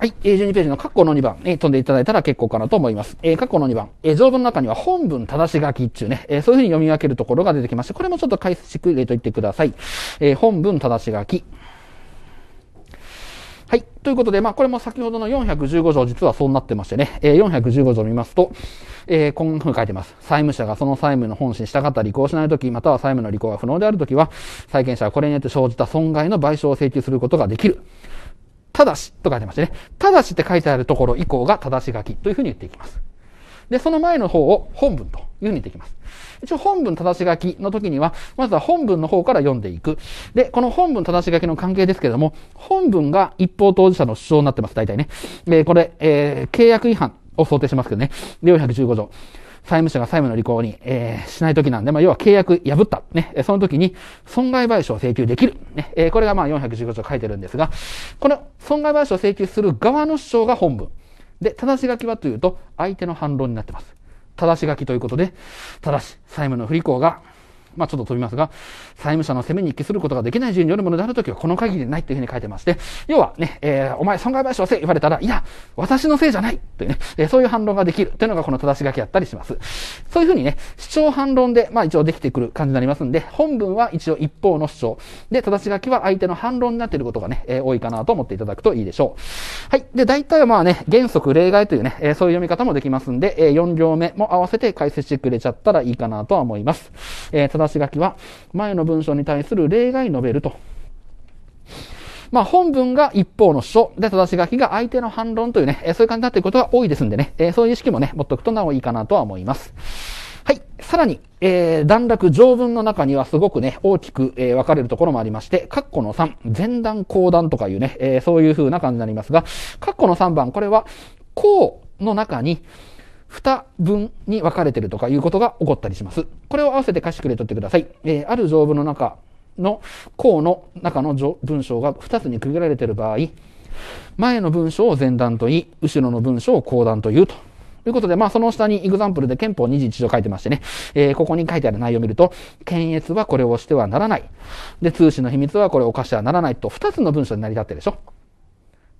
はい。え12ページの括弧の2番、え飛んでいただいたら結構かなと思います。えー、括弧の2番、え条文の中には本文正し書きっていうね、えそういうふうに読み分けるところが出てきまして、これもちょっと解説しくれと言ってください。え本文正し書き。はい。ということで、まあ、これも先ほどの415条、実はそうなってましてね、えー、415条を見ますと、えー、こんな風に書いてます。債務者がその債務の本心したかったり、履行しないとき、または債務の履行が不能であるときは、債権者はこれによって生じた損害の賠償を請求することができる。ただしと書いてましてね。ただしって書いてあるところ以降がただし書きというふうに言っていきます。で、その前の方を本文というふうに言っていきます。一応本文だし書きの時には、まずは本文の方から読んでいく。で、この本文だし書きの関係ですけれども、本文が一方当事者の主張になってます、大体ね。えこれ、えー、契約違反を想定しますけどね。415条。債務者が債務の履行に、えー、しない時なんで、まあ、要は契約破った。ね、その時に、損害賠償請求できる。ね、えー、これがま415条書いてるんですが、この損害賠償請求する側の主張が本文。で、正し書きはというと、相手の反論になってます。正し書きということで、ただし、債務の不履行が、まあ、ちょっと飛びますが、債務者の責めに帰することができない人によるものであるときは、この限りないというふうに書いてまして、要はね、えー、お前損害賠償せ言われたら、いや、私のせいじゃないというね、えー、そういう反論ができるというのがこの正し書きやったりします。そういうふうにね、主張反論で、まあ一応できてくる感じになりますんで、本文は一応一方の主張。で、正し書きは相手の反論になっていることがね、えー、多いかなと思っていただくといいでしょう。はい。で、大体はまあね、原則例外というね、えー、そういう読み方もできますんで、えー、4行目も合わせて解説してくれちゃったらいいかなとは思います。えー、正し書きは、前の文書に対する例外述べると。まあ、本文が一方の書で正し書きが相手の反論というね、えそういう感じになっていることが多いですんでね、えそういう意識もね、持っておくとなおいいかなとは思います。はい。さらに、えー、段落、条文の中にはすごくね、大きく、えー、分かれるところもありまして、括弧の3、前段後段とかいうね、えー、そういう風な感じになりますが、括弧の3番、これは、項の中に、2分に分かれてるとかいうことが起こったりします。これを合わせて歌詞くれとってください。えー、ある条文の中の、項の中の文章が2つに区切られてる場合、前の文章を前段と言い、後ろの文章を後段と言うと。ということで、まあ、その下にエグザンプルで憲法21条書いてましてね、えー、ここに書いてある内容を見ると、検閲はこれをしてはならない。で、通信の秘密はこれを犯してはならないと、2つの文章に成り立ってるでしょ。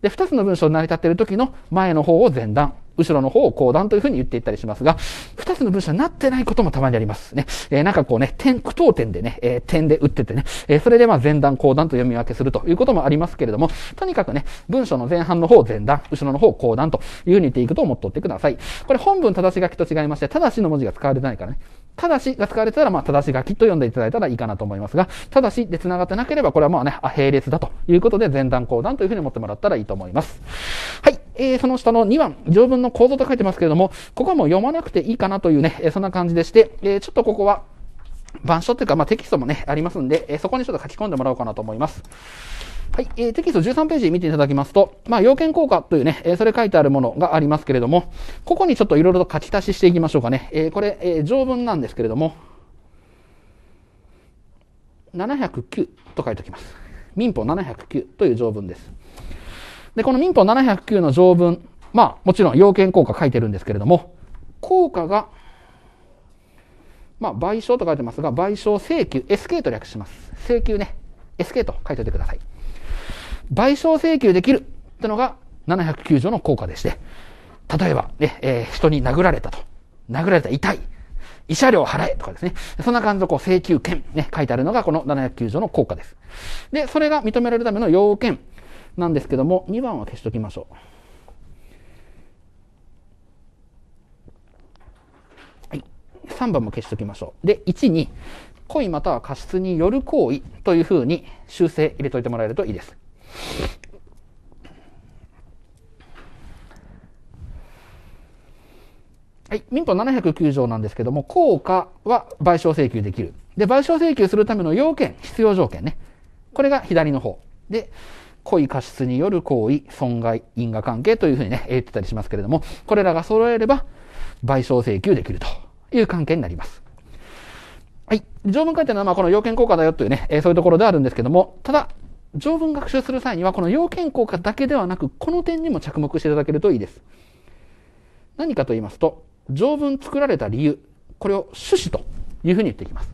で、2つの文章に成り立っている時の前の方を前段。後ろの方を講談というふうに言っていったりしますが、二つの文章になってないこともたまにありますね。えー、なんかこうね、点、句読点でね、えー、点で打っててね、えー、それでまあ前段後段と読み分けするということもありますけれども、とにかくね、文章の前半の方前段、後ろの方後段というふうに言っていくと思っておってください。これ本文正し書きと違いまして、ただしの文字が使われてないからね。ただしが使われてたら、まあ、ただし書きと読んでいただいたらいいかなと思いますが、ただしで繋がってなければ、これはまあね、あ、並列だということで、前段後段というふうに思ってもらったらいいと思います。はい。えー、その下の2番、条文の構造と書いてますけれども、ここはもう読まなくていいかなというね、えー、そんな感じでして、えー、ちょっとここは、板書というか、まあ、テキストもね、ありますんで、えそこにちょっと書き込んでもらおうかなと思います。はい、えー、テキスト13ページ見ていただきますと、まあ、要件効果というね、えー、それ書いてあるものがありますけれども、ここにちょっといろいろと書き足ししていきましょうかね。えー、これ、えー、条文なんですけれども、709と書いておきます。民法709という条文です。で、この民法709の条文、まあ、もちろん要件効果書いてるんですけれども、効果が、まあ、賠償と書いてますが、賠償請求、SK と略します。請求ね、SK と書いておいてください。賠償請求できるってのが709条の効果でして、例えば、ね、えー、人に殴られたと。殴られた痛い。慰謝料払えとかですね。そんな感じでこう請求権ね、書いてあるのがこの709条の効果です。で、それが認められるための要件なんですけども、2番は消しときましょう。はい。3番も消しときましょう。で、1に、故意または過失による行為というふうに修正入れといてもらえるといいです。はい、民法709条なんですけども、効果は賠償請求できる。で、賠償請求するための要件、必要条件ね。これが左の方。で、故意過失による行為、損害、因果関係というふうにね、言ってたりしますけれども、これらが揃えれば、賠償請求できるという関係になります。はい。条文書いてるのは、まあ、この要件効果だよというね、えそういうところであるんですけども、ただ、条文学習する際には、この要件効果だけではなく、この点にも着目していただけるといいです。何かと言いますと、条文作られた理由、これを趣旨というふうに言っていきます。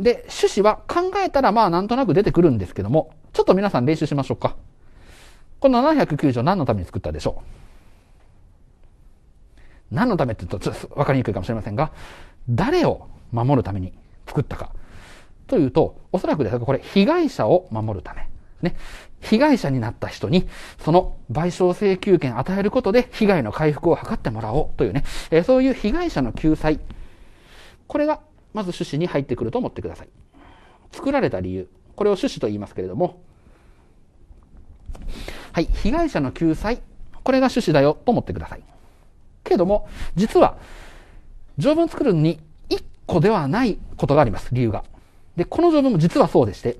で、趣旨は考えたらまあなんとなく出てくるんですけども、ちょっと皆さん練習しましょうか。この709条何のために作ったでしょう何のためって言うと、ちょっとわかりにくいかもしれませんが、誰を守るために作ったか。というと、おそらくですが、これ、被害者を守るため。ね。被害者になった人に、その賠償請求権与えることで、被害の回復を図ってもらおうというね、えー、そういう被害者の救済。これが、まず趣旨に入ってくると思ってください。作られた理由。これを趣旨と言いますけれども、はい、被害者の救済。これが趣旨だよと思ってください。けれども、実は、条文作るのに一個ではないことがあります、理由が。で、この条文も実はそうでして、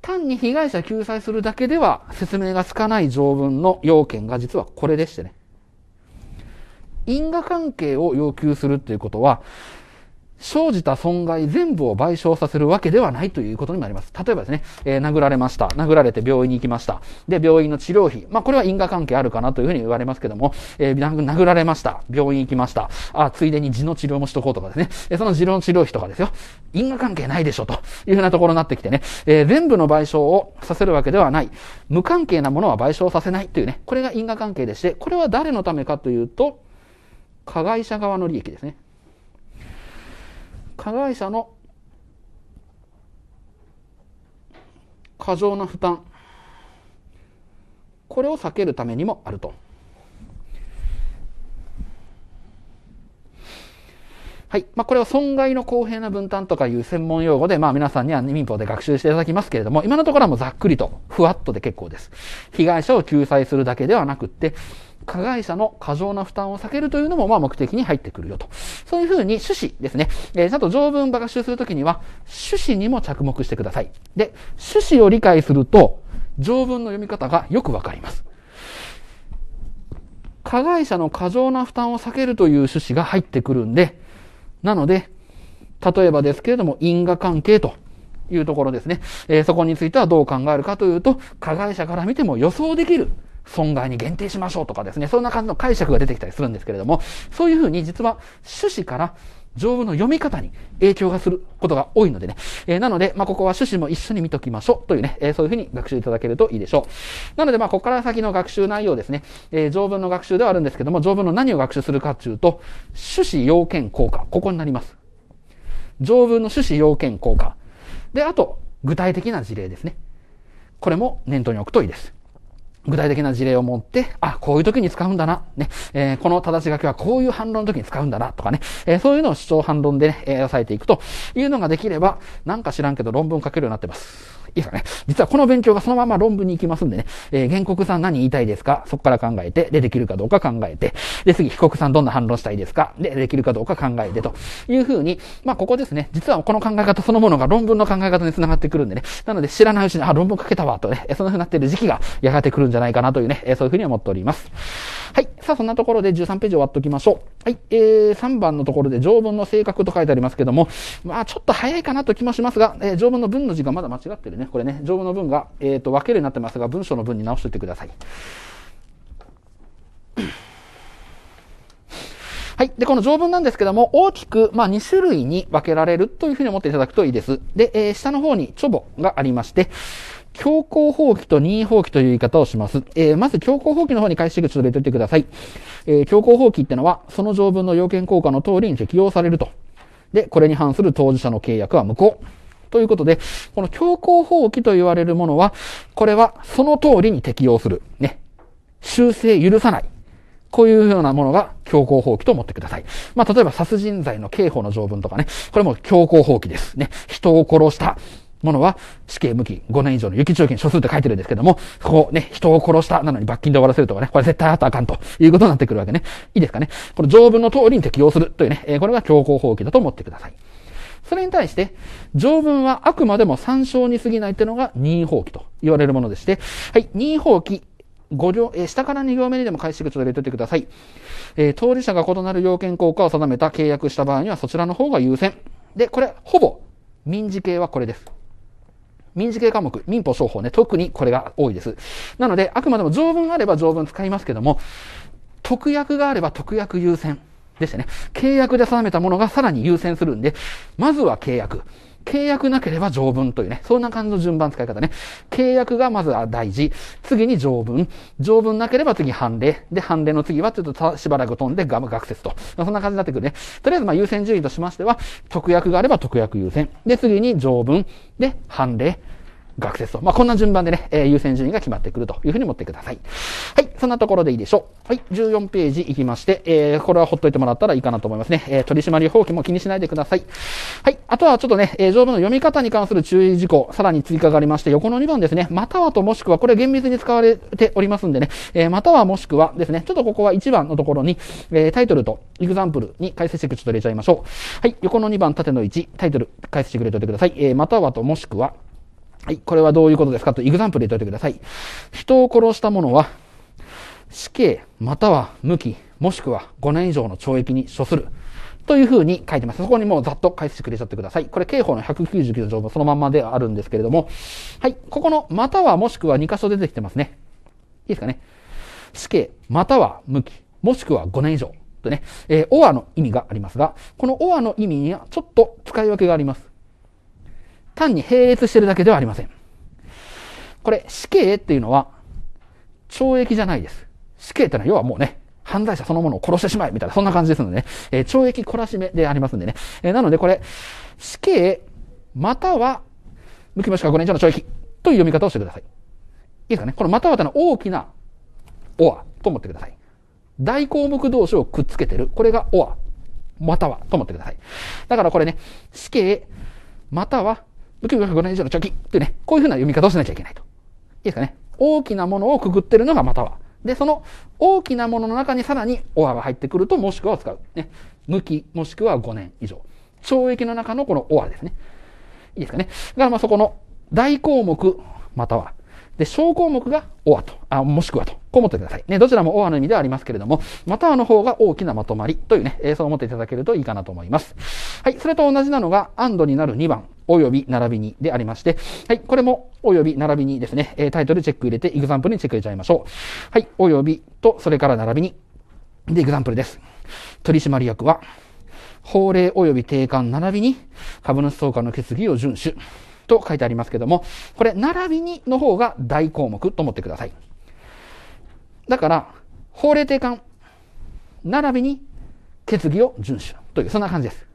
単に被害者救済するだけでは説明がつかない条文の要件が実はこれでしてね。因果関係を要求するっていうことは、生じた損害全部を賠償させるわけではないということになります。例えばですね、えー、殴られました。殴られて病院に行きました。で、病院の治療費。まあ、これは因果関係あるかなというふうに言われますけども、えー、殴られました。病院行きました。あ、ついでに痔の治療もしとこうとかですね。えその痔の治療費とかですよ。因果関係ないでしょ、というふうなところになってきてね、えー、全部の賠償をさせるわけではない。無関係なものは賠償させないというね、これが因果関係でして、これは誰のためかというと、加害者側の利益ですね。加害者の過剰な負担これを避けるためにもあると。はい。まあ、これは損害の公平な分担とかいう専門用語で、まあ、皆さんには民法で学習していただきますけれども、今のところはもうざっくりと、ふわっとで結構です。被害者を救済するだけではなくって、加害者の過剰な負担を避けるというのも、まあ、目的に入ってくるよと。そういうふうに趣旨ですね。えー、ちゃんと条文学習するときには、趣旨にも着目してください。で、趣旨を理解すると、条文の読み方がよくわかります。加害者の過剰な負担を避けるという趣旨が入ってくるんで、なので、例えばですけれども、因果関係というところですね。えー、そこについてはどう考えるかというと、加害者から見ても予想できる損害に限定しましょうとかですね、そんな感じの解釈が出てきたりするんですけれども、そういうふうに実は趣旨から条文の読み方に影響がすることが多いのでね。えー、なので、まあ、ここは趣旨も一緒に見ときましょうというね、えー、そういうふうに学習いただけるといいでしょう。なので、まあ、ここから先の学習内容ですね、えー、条文の学習ではあるんですけども、条文の何を学習するかというと、趣旨要件効果。ここになります。条文の趣旨要件効果。で、あと、具体的な事例ですね。これも念頭に置くといいです。具体的な事例を持って、あ、こういう時に使うんだな、ね、えー、この正し書きはこういう反論の時に使うんだな、とかね、えー、そういうのを主張反論でね、えー、抑えていくというのができれば、なんか知らんけど論文を書けるようになってます。いいですかね。実はこの勉強がそのまま論文に行きますんでね、えー、原告さん何言いたいですかそこから考えて、で、できるかどうか考えて、で、次、被告さんどんな反論したいですかで、できるかどうか考えてというふうに、まあ、ここですね、実はこの考え方そのものが論文の考え方につながってくるんでね、なので知らないうちに、あ、論文書けたわ、とね、そんなふうになってる時期がやがてくるんじゃないかなというね、そういうふうに思っております。はい。さあ、そんなところで13ページ終わっておきましょう。はい、えー、3番のところで条文の性格と書いてありますけども、まあちょっと早いかなと気もしますが、えー、条文の文の字がまだ間違ってるね。これね、条文の文が、えっ、ー、と、分けるようになってますが、文章の文に直しておいてください。はい。で、この条文なんですけども、大きく、まあ、2種類に分けられるというふうに思っていただくといいです。で、えー、下の方にチョボがありまして、強行放棄と任意放棄という言い方をします。えー、まず強行放棄の方に返して口と入れておいてください。えー、強行放棄ってのは、その条文の要件効果の通りに適用されると。で、これに反する当事者の契約は無効。ということで、この強行放棄と言われるものは、これはその通りに適用する。ね。修正許さない。こういうようなものが強行放棄と思ってください。まあ、例えば殺人罪の刑法の条文とかね。これも強行放棄です。ね。人を殺した。ものは死刑無期、5年以上の有期懲役処数って書いてるんですけども、こうね、人を殺したなのに罰金で終わらせるとかね、これ絶対あったらあかんということになってくるわけね。いいですかね。この条文の通りに適用するというね、えこれが強行法規だと思ってください。それに対して、条文はあくまでも参照に過ぎないというのが任意法規と言われるものでして、はい、任意法規。5行、えー、下から2行目にでも開始口を入れておいてください。えー、当事者が異なる要件効果を定めた契約した場合にはそちらの方が優先。で、これ、ほぼ、民事系はこれです。民事系科目、民法商法ね、特にこれが多いです。なので、あくまでも条文あれば条文使いますけども、特約があれば特約優先。でしたね。契約で定めたものがさらに優先するんで、まずは契約。契約なければ条文というね、そんな感じの順番使い方ね。契約がまずは大事。次に条文。条文なければ次判例。で、判例の次はちょっとしばらく飛んでガム学説と。まあ、そんな感じになってくるね。とりあえずまあ優先順位としましては、特約があれば特約優先。で、次に条文。で、判例。学説と。まあ、こんな順番でね、えー、優先順位が決まってくるというふうに持ってください。はい、そんなところでいいでしょう。はい、14ページいきまして、えー、これはほっといてもらったらいいかなと思いますね。えー、取締り放棄も気にしないでください。はい、あとはちょっとね、えー、条文の読み方に関する注意事項、さらに追加がありまして、横の2番ですね、またはともしくは、これ厳密に使われておりますんでね、えー、またはもしくはですね、ちょっとここは1番のところに、えー、タイトルとエグザンプルに解説してちょっと入れちゃいましょう。はい、横の2番縦の1、タイトル解説してくれておいてください。えー、またはともしくは、はい、これはどういうことですかと、イグザンプル言っておいてください。人を殺した者は、死刑、または無期、もしくは5年以上の懲役に処する。というふうに書いてます。そこにもうざっと返してくれちゃってください。これ、刑法の199条のそのまんまであるんですけれども、はい、ここの、またはもしくは2箇所出てきてますね。いいですかね。死刑、または無期、もしくは5年以上。とね、えー、オアの意味がありますが、このオアの意味にはちょっと使い分けがあります。単に並列してるだけではありません。これ、死刑っていうのは、懲役じゃないです。死刑ってのは要はもうね、犯罪者そのものを殺してしまえみたいな、そんな感じですのでね、えー、懲役懲らしめでありますんでね。えー、なのでこれ、死刑、または、無期もしか5年以上の懲役という読み方をしてください。いいですかねこのまたはというのは大きな、オアと思ってください。大項目同士をくっつけてる。これがオア、またはと思ってください。だからこれね、死刑、または1905年以上の貯金ってね、こういうふうな読み方をしなきゃいけないと。いいですかね。大きなものをくぐってるのがまたは。で、その大きなものの中にさらにオアが入ってくるともしくはを使う。ね。向き、もしくは5年以上。懲役の中のこのオアですね。いいですかね。だからまあそこの大項目、または。で、小項目がオアと、あ、もしくはと。こう思ってください。ね、どちらもオアの意味ではありますけれども、またはの方が大きなまとまりというね、えそう思っていただけるといいかなと思います。はい、それと同じなのが、アンドになる2番。および並びにでありまして、はい、これもおよび並びにですね、えタイトルチェック入れて、エグザンプルにチェック入れちゃいましょう。はい、およびと、それから並びに。で、エグザンプルです。取締役は、法令及び定款並びに株主総会の決議を遵守と書いてありますけども、これ、並びにの方が大項目と思ってください。だから、法令定款、並びに決議を遵守という、そんな感じです。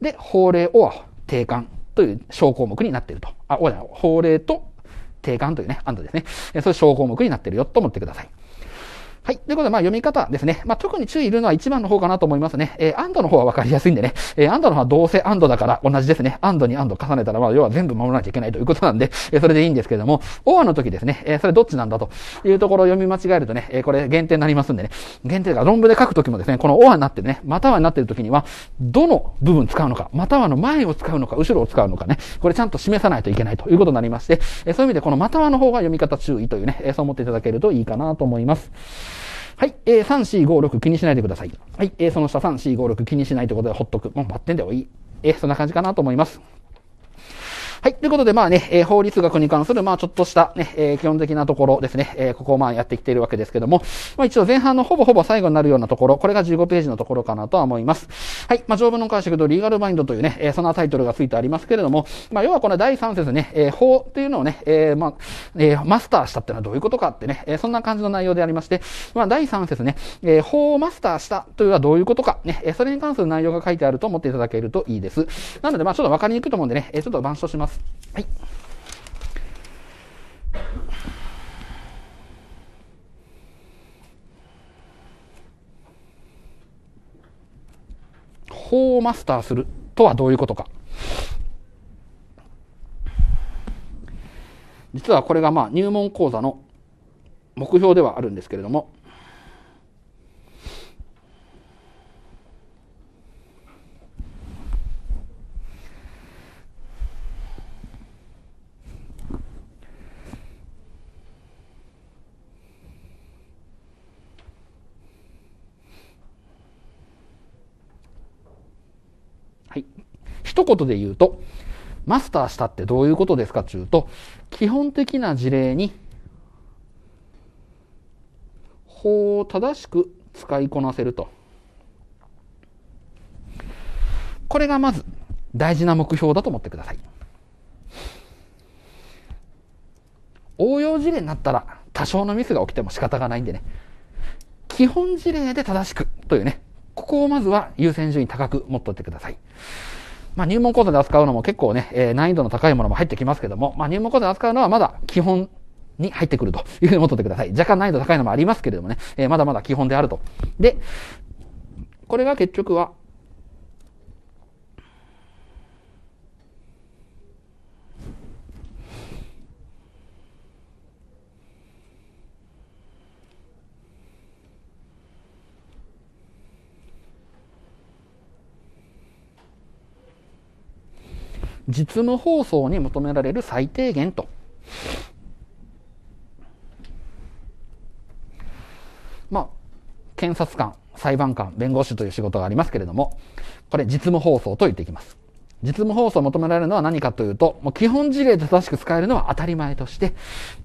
で、法令を定款という小項目になっていると。あ、おじ法令と定款というね、案とですね。そういう小項目になっているよと思ってください。はい。ということで、まあ、読み方ですね。まあ、特に注意いるのは一番の方かなと思いますね。えー、アンドの方はわかりやすいんでね。えー、アンドの方はどうせアンドだから同じですね。アンドにアンド重ねたら、まあ、要は全部守らなきゃいけないということなんで、えー、それでいいんですけれども、オアの時ですね、えー、それどっちなんだというところを読み間違えるとね、えー、これ限定になりますんでね。限定が論文で書く時もですね、このオアになってるね、またはになっている時には、どの部分使うのか、またはの前を使うのか、後ろを使うのかね、これちゃんと示さないといけないということになりまして、えー、そういう意味でこのまたはの方が読み方注意というね、えー、そう思っていただけるといいかなと思います。はい、えー、3、4、5、6気にしないでください。はい、えー、その下3、4、5、6気にしないということでほっとく。もう待ってんだよ、いい。えー、そんな感じかなと思います。はい。ということで、まあね、えー、法律学に関する、まあちょっとしたね、えー、基本的なところですね、えー、ここをまあやってきているわけですけども、まあ一応前半のほぼほぼ最後になるようなところ、これが15ページのところかなとは思います。はい。まあ条文の解釈とリーガルマインドというね、えー、そんなタイトルがついてありますけれども、まあ要はこの第3節ね、えー、法っていうのをね、えー、まあ、えー、マスターしたってのはどういうことかってね、えー、そんな感じの内容でありまして、まあ第3節ね、えー、法をマスターしたというのはどういうことか、ね、えー、それに関する内容が書いてあると思っていただけるといいです。なのでまあちょっとわかりにくいと思うんでね、えー、ちょっと板書します。はい法をマスターするとはどういうことか実はこれがまあ入門講座の目標ではあるんですけれども一言で言うと、マスターしたってどういうことですかっていうと、基本的な事例に、法を正しく使いこなせると。これがまず大事な目標だと思ってください。応用事例になったら多少のミスが起きても仕方がないんでね。基本事例で正しくというね、ここをまずは優先順位高く持っとってください。まあ、入門講座で扱うのも結構ね、えー、難易度の高いものも入ってきますけども、まあ、入門講座で扱うのはまだ基本に入ってくるというふうに思っててください。若干難易度高いのもありますけれどもね、えー、まだまだ基本であると。で、これが結局は、実務放送に求められる最低限と。まあ、検察官、裁判官、弁護士という仕事がありますけれども、これ実務放送と言っていきます。実務放送を求められるのは何かというと、もう基本事例で正しく使えるのは当たり前として、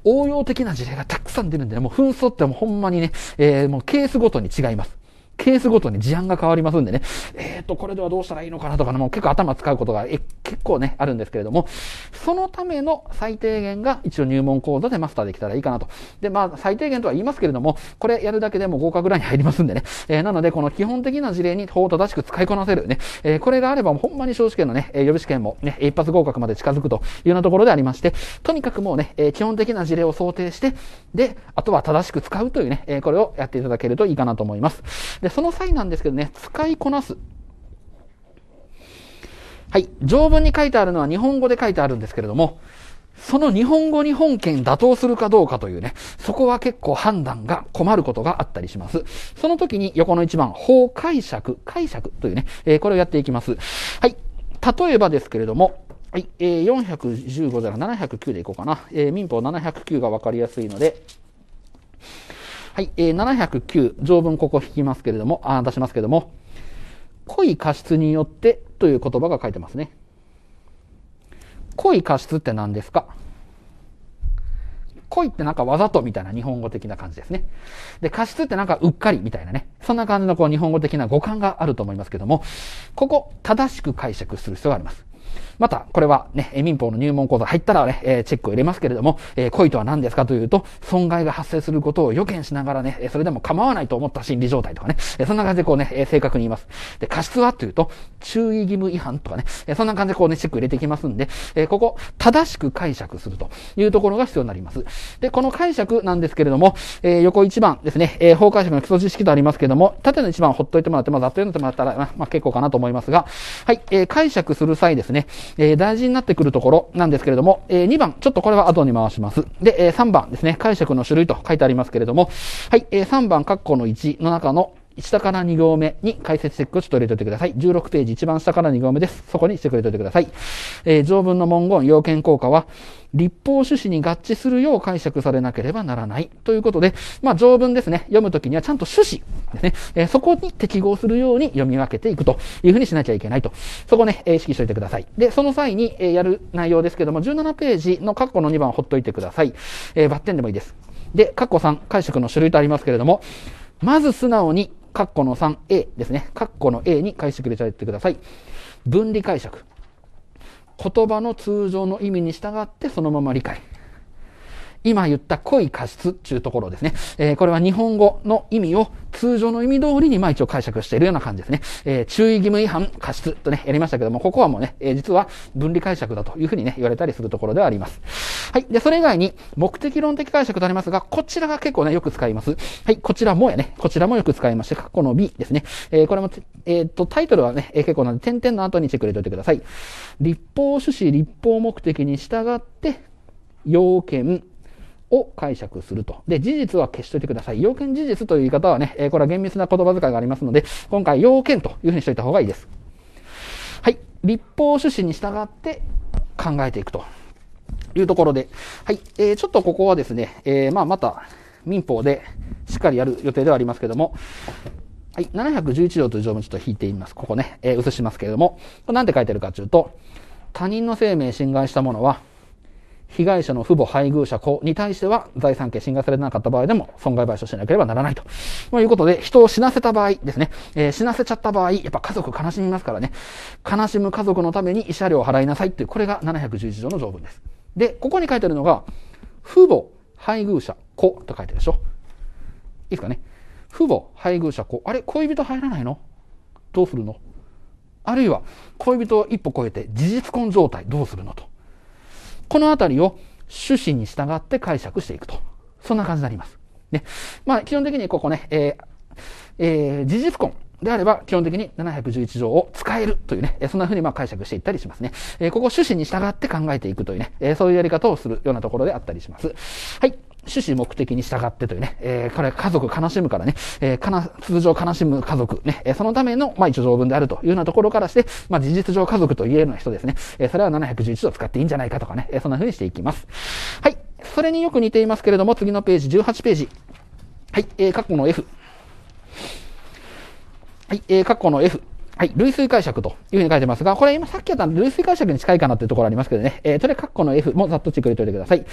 応用的な事例がたくさん出るんで、もう紛争ってもうほんまにね、えー、もうケースごとに違います。ケースごとに事案が変わりますんでね、えっ、ー、と、これではどうしたらいいのかなとか、ね、もう結構頭使うことがえ結構ね、あるんですけれども、そのための最低限が一応入門講座でマスターできたらいいかなと。で、まあ、最低限とは言いますけれども、これやるだけでも合格ライン入りますんでね、えー、なので、この基本的な事例に法を正しく使いこなせるね、えー、これがあれば、ほんまに小試験のね、予備試験もね、一発合格まで近づくというようなところでありまして、とにかくもうね、え基本的な事例を想定して、で、あとは正しく使うというね、えこれをやっていただけるといいかなと思います。で、その際なんですけどね、使いこなす。はい。条文に書いてあるのは日本語で書いてあるんですけれども、その日本語に本件打倒するかどうかというね、そこは結構判断が困ることがあったりします。その時に横の一番、法解釈、解釈というね、えー、これをやっていきます。はい。例えばですけれども、はい、えー、415では709でいこうかな。えー、民法709がわかりやすいので、はい、えー、709、条文ここ引きますけれども、あ出しますけれども、故意過失によってという言葉が書いてますね。故意過失って何ですか故意ってなんかわざとみたいな日本語的な感じですね。で、過失ってなんかうっかりみたいなね。そんな感じのこう日本語的な語感があると思いますけども、ここ正しく解釈する必要があります。また、これはね、民法の入門講座入ったらね、えチェックを入れますけれども、え故意とは何ですかというと、損害が発生することを予見しながらね、それでも構わないと思った心理状態とかね、そんな感じでこうね、正確に言います。で、過失はというと、注意義務違反とかね、そんな感じでこうね、チェック入れていきますんで、ここ、正しく解釈するというところが必要になります。で、この解釈なんですけれども、え横一番ですね、え法解釈の基礎知識とありますけれども、縦の一番ほっといてもらって、まあ、ざっと読んでもらったら、まあ、結構かなと思いますが、はい、え解釈する際ですね、えー、大事になってくるところなんですけれども、えー、2番、ちょっとこれは後に回します。で、えー、3番ですね、解釈の種類と書いてありますけれども、はい、えー、3番、括弧の1の中の、下から2行目に解説チェックをちょっと入れておいてください。16ページ一番下から2行目です。そこにしてくれておいてください。えー、条文の文言、要件効果は、立法趣旨に合致するよう解釈されなければならない。ということで、まあ、条文ですね。読むときにはちゃんと趣旨ですね。えー、そこに適合するように読み分けていくというふうにしなきゃいけないと。そこね、え意識しておいてください。で、その際に、えー、やる内容ですけども、17ページの括弧の2番をほっといてください。えー、バッテンでもいいです。で、括弧3、解釈の種類とありますけれども、まず素直にカッコの 3A ですね。カッコの A に返してくれちゃってください。分離解釈。言葉の通常の意味に従ってそのまま理解。今言った濃い過失っていうところですね。えー、これは日本語の意味を通常の意味通りに、まあ一応解釈しているような感じですね。えー、注意義務違反過失とね、やりましたけども、ここはもうね、えー、実は分離解釈だというふうにね、言われたりするところではあります。はい。で、それ以外に、目的論的解釈とありますが、こちらが結構ね、よく使います。はい。こちらもやね、こちらもよく使いまして、過去の B ですね。えー、これも、えっ、と、タイトルはね、え結構なんで、点々の後にしてくれておいてください。立法趣旨、立法目的に従って、要件、を解釈すると。で、事実は消しといてください。要件事実という言い方はね、えー、これは厳密な言葉遣いがありますので、今回要件というふうにしといた方がいいです。はい。立法趣旨に従って考えていくというところで、はい。えー、ちょっとここはですね、えー、まあまた民法でしっかりやる予定ではありますけども、はい。711条という条文ちょっと引いてみます。ここね、えー、写しますけれども、これなんて書いてるかというと、他人の生命侵害した者は、被害者の父母、配偶者、子に対しては財産権侵害されなかった場合でも損害賠償しなければならないと。ということで、人を死なせた場合ですね、えー、死なせちゃった場合、やっぱ家族悲しみますからね、悲しむ家族のために慰謝料を払いなさいっていう、これが711条の条文です。で、ここに書いてあるのが、父母、配偶者、子と書いてるでしょ。いいですかね。父母、配偶者、子。あれ恋人入らないのどうするのあるいは、恋人を一歩超えて事実婚状態どうするのと。このあたりを趣旨に従って解釈していくと。そんな感じになります。ね。まあ、基本的にここね、えー、えー、事実婚。であれば、基本的に711条を使えるというね、そんな風にま解釈していったりしますね。えー、ここ趣旨に従って考えていくというね、えー、そういうやり方をするようなところであったりします。はい。趣旨目的に従ってというね、えー、これ家族悲しむからね、えー、かな、通常悲しむ家族ね、えー、そのための、まあ一応条文であるというようなところからして、まあ事実上家族と言えるような人ですね、えー、それは711度使っていいんじゃないかとかね、えー、そんな風にしていきます。はい。それによく似ていますけれども、次のページ、18ページ。はい、えー、括弧の F。はい、えー、括弧の F。はい、類推解釈というふうに書いてますが、これ今さっきやった類推解釈に近いかなっていうところありますけどね、えー、とりあえず括弧の F もざっとチェック入れておいてください。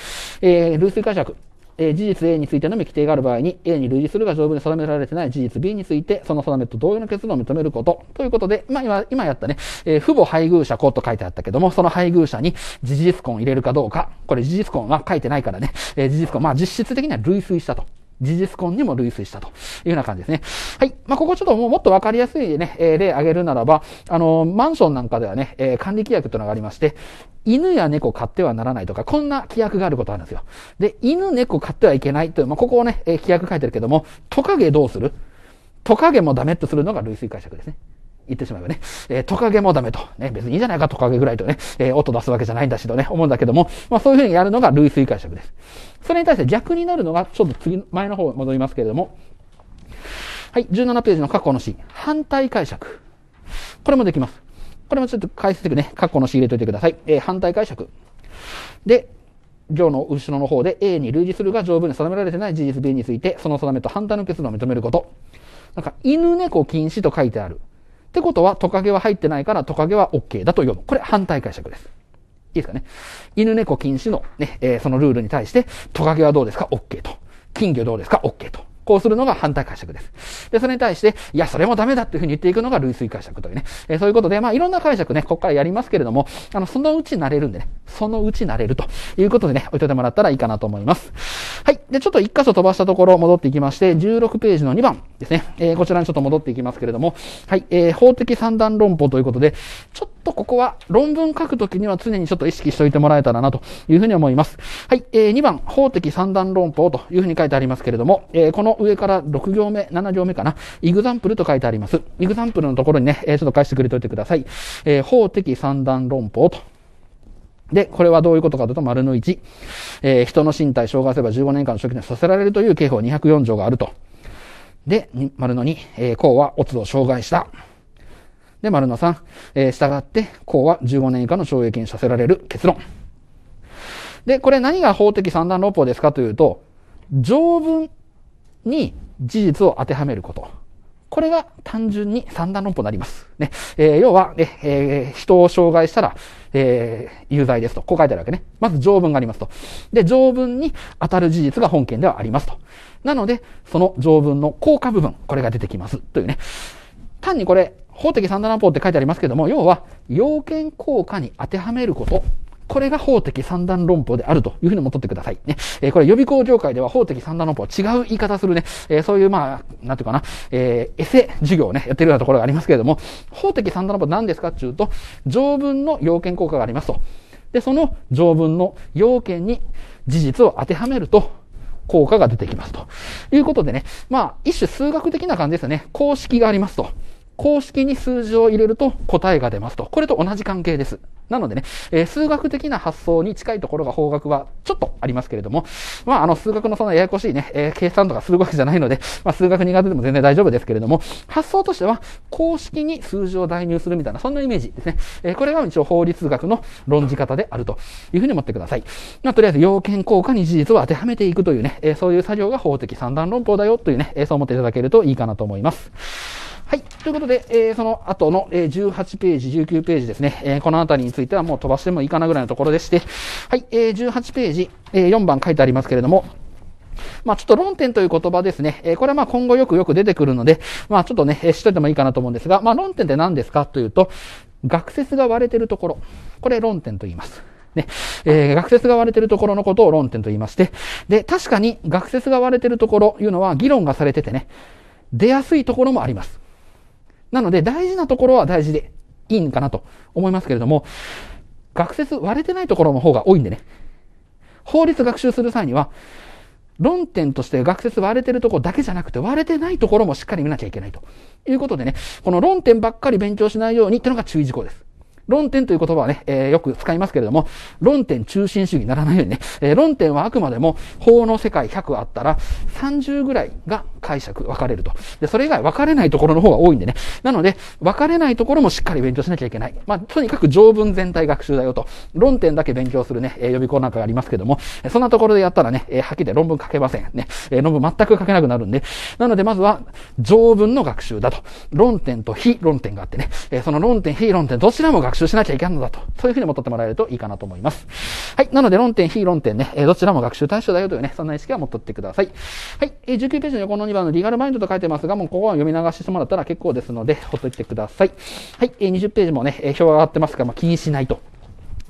えー、類推解釈。え事実 A についてのみ規定がある場合に A に類似するが条文で定められてない事実 B についてその定めと同様の結論を認めることということで、まあ今、今やったね、えー、父母配偶者子と書いてあったけども、その配偶者に事実婚入れるかどうか、これ事実婚は書いてないからね、えー、事実婚、まあ実質的には類推したと。事実婚にも類推したというような感じですね。はい。まあ、ここちょっともうもっとわかりやすいね、えー、例挙げるならば、あのー、マンションなんかではね、えー、管理規約というのがありまして、犬や猫飼ってはならないとか、こんな規約があることあるんですよ。で、犬、猫飼ってはいけないという、まあ、ここをね、えー、規約書いてるけども、トカゲどうするトカゲもダメとするのが類推解釈ですね。言ってしまえばね、えー、トカゲもダメと。ね、別にいいじゃないか、トカゲぐらいとね、えー、音出すわけじゃないんだしとね、思うんだけども、まあそういうふうにやるのが類推解釈です。それに対して逆になるのが、ちょっと次、前の方戻りますけれども、はい、17ページの過去の詩、反対解釈。これもできます。これもちょっと解説的ね、過去の詩入れといてください。えー、反対解釈。で、行の後ろの方で A に類似するが条文に定められてない事実 B について、その定めと反対の結論を認めること。なんか、犬猫禁止と書いてある。ってことは、トカゲは入ってないから、トカゲは OK だと読む。これ反対解釈です。いいですかね。犬猫禁止のね、えー、そのルールに対して、トカゲはどうですか ?OK と。金魚どうですか ?OK と。こうするのが反対解釈です。で、それに対して、いや、それもダメだっていうふうに言っていくのが類推解釈というね。えー、そういうことで、まあ、いろんな解釈ね、ここからやりますけれども、あの、そのうち慣れるんでね、そのうち慣れるということでね、置いといてもらったらいいかなと思います。はい。で、ちょっと一箇所飛ばしたところ戻っていきまして、16ページの2番ですね。えー、こちらにちょっと戻っていきますけれども、はい。えー、法的三段論法ということで、ちょっとここは論文書くときには常にちょっと意識しておいてもらえたらなというふうに思います。はい。えー、2番、法的三段論法というふうに書いてありますけれども、えー、このの上から6行目、7行目かな。イグザンプルと書いてあります。イグザンプルのところにね、えー、ちょっと返してくれておいてください。えー、法的三段論法と。で、これはどういうことかというと、丸の1。えー、人の身体、障害すれば15年間の初期にさせられるという刑法204条があると。で、丸の2、えー、公はおつを障害した。で、丸の3、えー、従って、公は15年以下の懲役にさせられる結論。で、これ何が法的三段論法ですかというと、条文に事実を当てはめること。これが単純に三段論法になります。ね。えー、要は、ね、えー、人を傷害したら、えー、有罪ですと。こう書いてあるわけね。まず条文がありますと。で、条文に当たる事実が本件ではありますと。なので、その条文の効果部分、これが出てきます。というね。単にこれ、法的三段論法って書いてありますけども、要は、要件効果に当てはめることこれが法的三段論法であるというふうに思っとってください。ね。えー、これ予備校業界では法的三段論法は違う言い方するね、えー、そういうまあ、なんていうかな、えー、エセ授業をね、やってるようなところがありますけれども、法的三段論法何ですかっていうと、条文の要件効果がありますと。で、その条文の要件に事実を当てはめると、効果が出てきますと。いうことでね、まあ、一種数学的な感じですよね。公式がありますと。公式に数字を入れると答えが出ますと。これと同じ関係です。なのでね、えー、数学的な発想に近いところが方角はちょっとありますけれども、まあ、あの、数学のそのややこしいね、えー、計算とかするわけじゃないので、まあ、数学苦手でも全然大丈夫ですけれども、発想としては、公式に数字を代入するみたいな、そんなイメージですね。えー、これが一応法律学の論じ方であるというふうに思ってください。まあ、とりあえず、要件効果に事実を当てはめていくというね、えそういう作業が法的三段論法だよというね、えそう思っていただけるといいかなと思います。はい。ということで、えー、その後の、えー、18ページ、19ページですね。えー、このあたりについてはもう飛ばしてもいいかなぐらいのところでして、はい。えー、18ページ、えー、4番書いてありますけれども、まあ、ちょっと論点という言葉ですね。えー、これはまあ今後よくよく出てくるので、まあ、ちょっとね、えー、知っといてもいいかなと思うんですが、まあ、論点って何ですかというと、学説が割れてるところ。これ論点と言います。ね、えー、学説が割れてるところのことを論点と言いまして、で、確かに学説が割れてるところいうのは議論がされててね、出やすいところもあります。なので大事なところは大事でいいんかなと思いますけれども、学説割れてないところの方が多いんでね。法律学習する際には、論点として学説割れてるとこだけじゃなくて割れてないところもしっかり見なきゃいけないということでね、この論点ばっかり勉強しないようにっていうのが注意事項です。論点という言葉はね、えー、よく使いますけれども、論点中心主義にならないようにね、えー、論点はあくまでも法の世界100あったら30ぐらいが解釈、分かれると。で、それ以外分かれないところの方が多いんでね。なので、分かれないところもしっかり勉強しなきゃいけない。まあ、とにかく条文全体学習だよと。論点だけ勉強するね、え予備校なんかがありますけども、そんなところでやったらね、えはっきりで論文書けません。ね、え論文全く書けなくなるんで。なので、まずは、条文の学習だと。論点と非論点があってね、えその論点、非論点、どちらも学習しなきゃいけないのだと。そういうふうに思ってもらえるといいかなと思います。はい。なので、論点、非論点ね、えどちらも学習対象だよというね、そんな意識は持っとってください。はい。え19ページの横の2番のリガルマインドと書いてますが、もうここは読み流してもらったら結構ですので、ほっといてください。はい、えー、20ページもね、え表が上がってますから、まあ、気にしないと。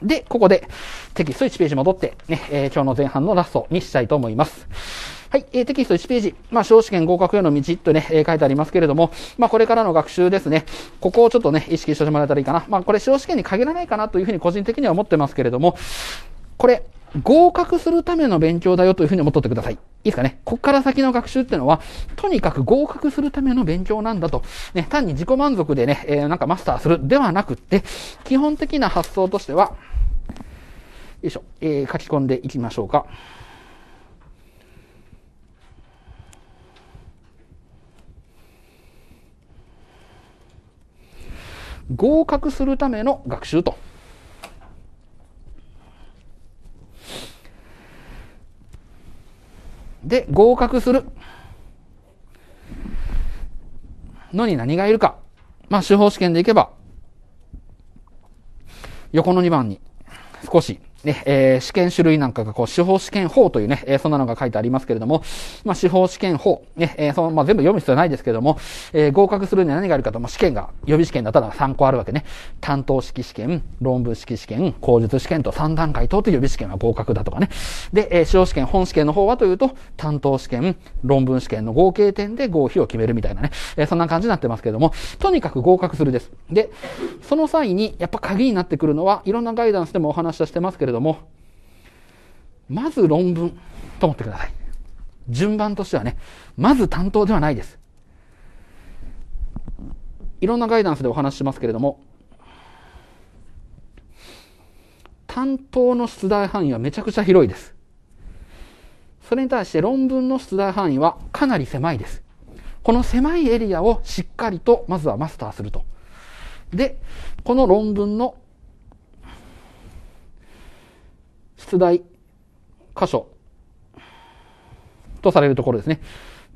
で、ここでテキスト1ページ戻って、ね、えー、今日の前半のラストにしたいと思います。はい、えー、テキスト1ページ、まあ、小試験合格への道とね、えー、書いてありますけれども、まあ、これからの学習ですね、ここをちょっとね、意識してもらえたらいいかな。まあ、これ、小試験に限らないかなというふうに個人的には思ってますけれども、これ、合格するための勉強だよというふうに思っとってください。いいですかね。こっから先の学習ってのは、とにかく合格するための勉強なんだと。ね、単に自己満足でね、えー、なんかマスターするではなくって、基本的な発想としては、よいしょ、えー、書き込んでいきましょうか。合格するための学習と。で、合格する。のに何がいるか。まあ、司法試験でいけば、横の2番に、少し、ね、えー、試験種類なんかがこう、司法試験法というね、えー、そんなのが書いてありますけれども、まあ、司法試験法、ね、えー、その、まあ、全部読む必要ないですけれども、えー、合格するには何があるかと、まあ、試験が、予備試験だったら3個あるわけね。担当式試験、論文式試験、口述試験と3段階等と予備試験は合格だとかね。で、えー、司法試験、本試験の方はというと、担当試験、論文試験の合計点で合否を決めるみたいなね、えー、そんな感じになってますけれども、とにかく合格するです。で、その際に、やっぱ鍵になってくるのは、いろんなガイダンスでもお話ししてますけれども、れども、まず論文と思ってください。順番としてはね、まず担当ではないです。いろんなガイダンスでお話ししますけれども、担当の出題範囲はめちゃくちゃ広いです。それに対して論文の出題範囲はかなり狭いです。この狭いエリアをしっかりとまずはマスターすると。で、この論文の出題箇所とされるところですね。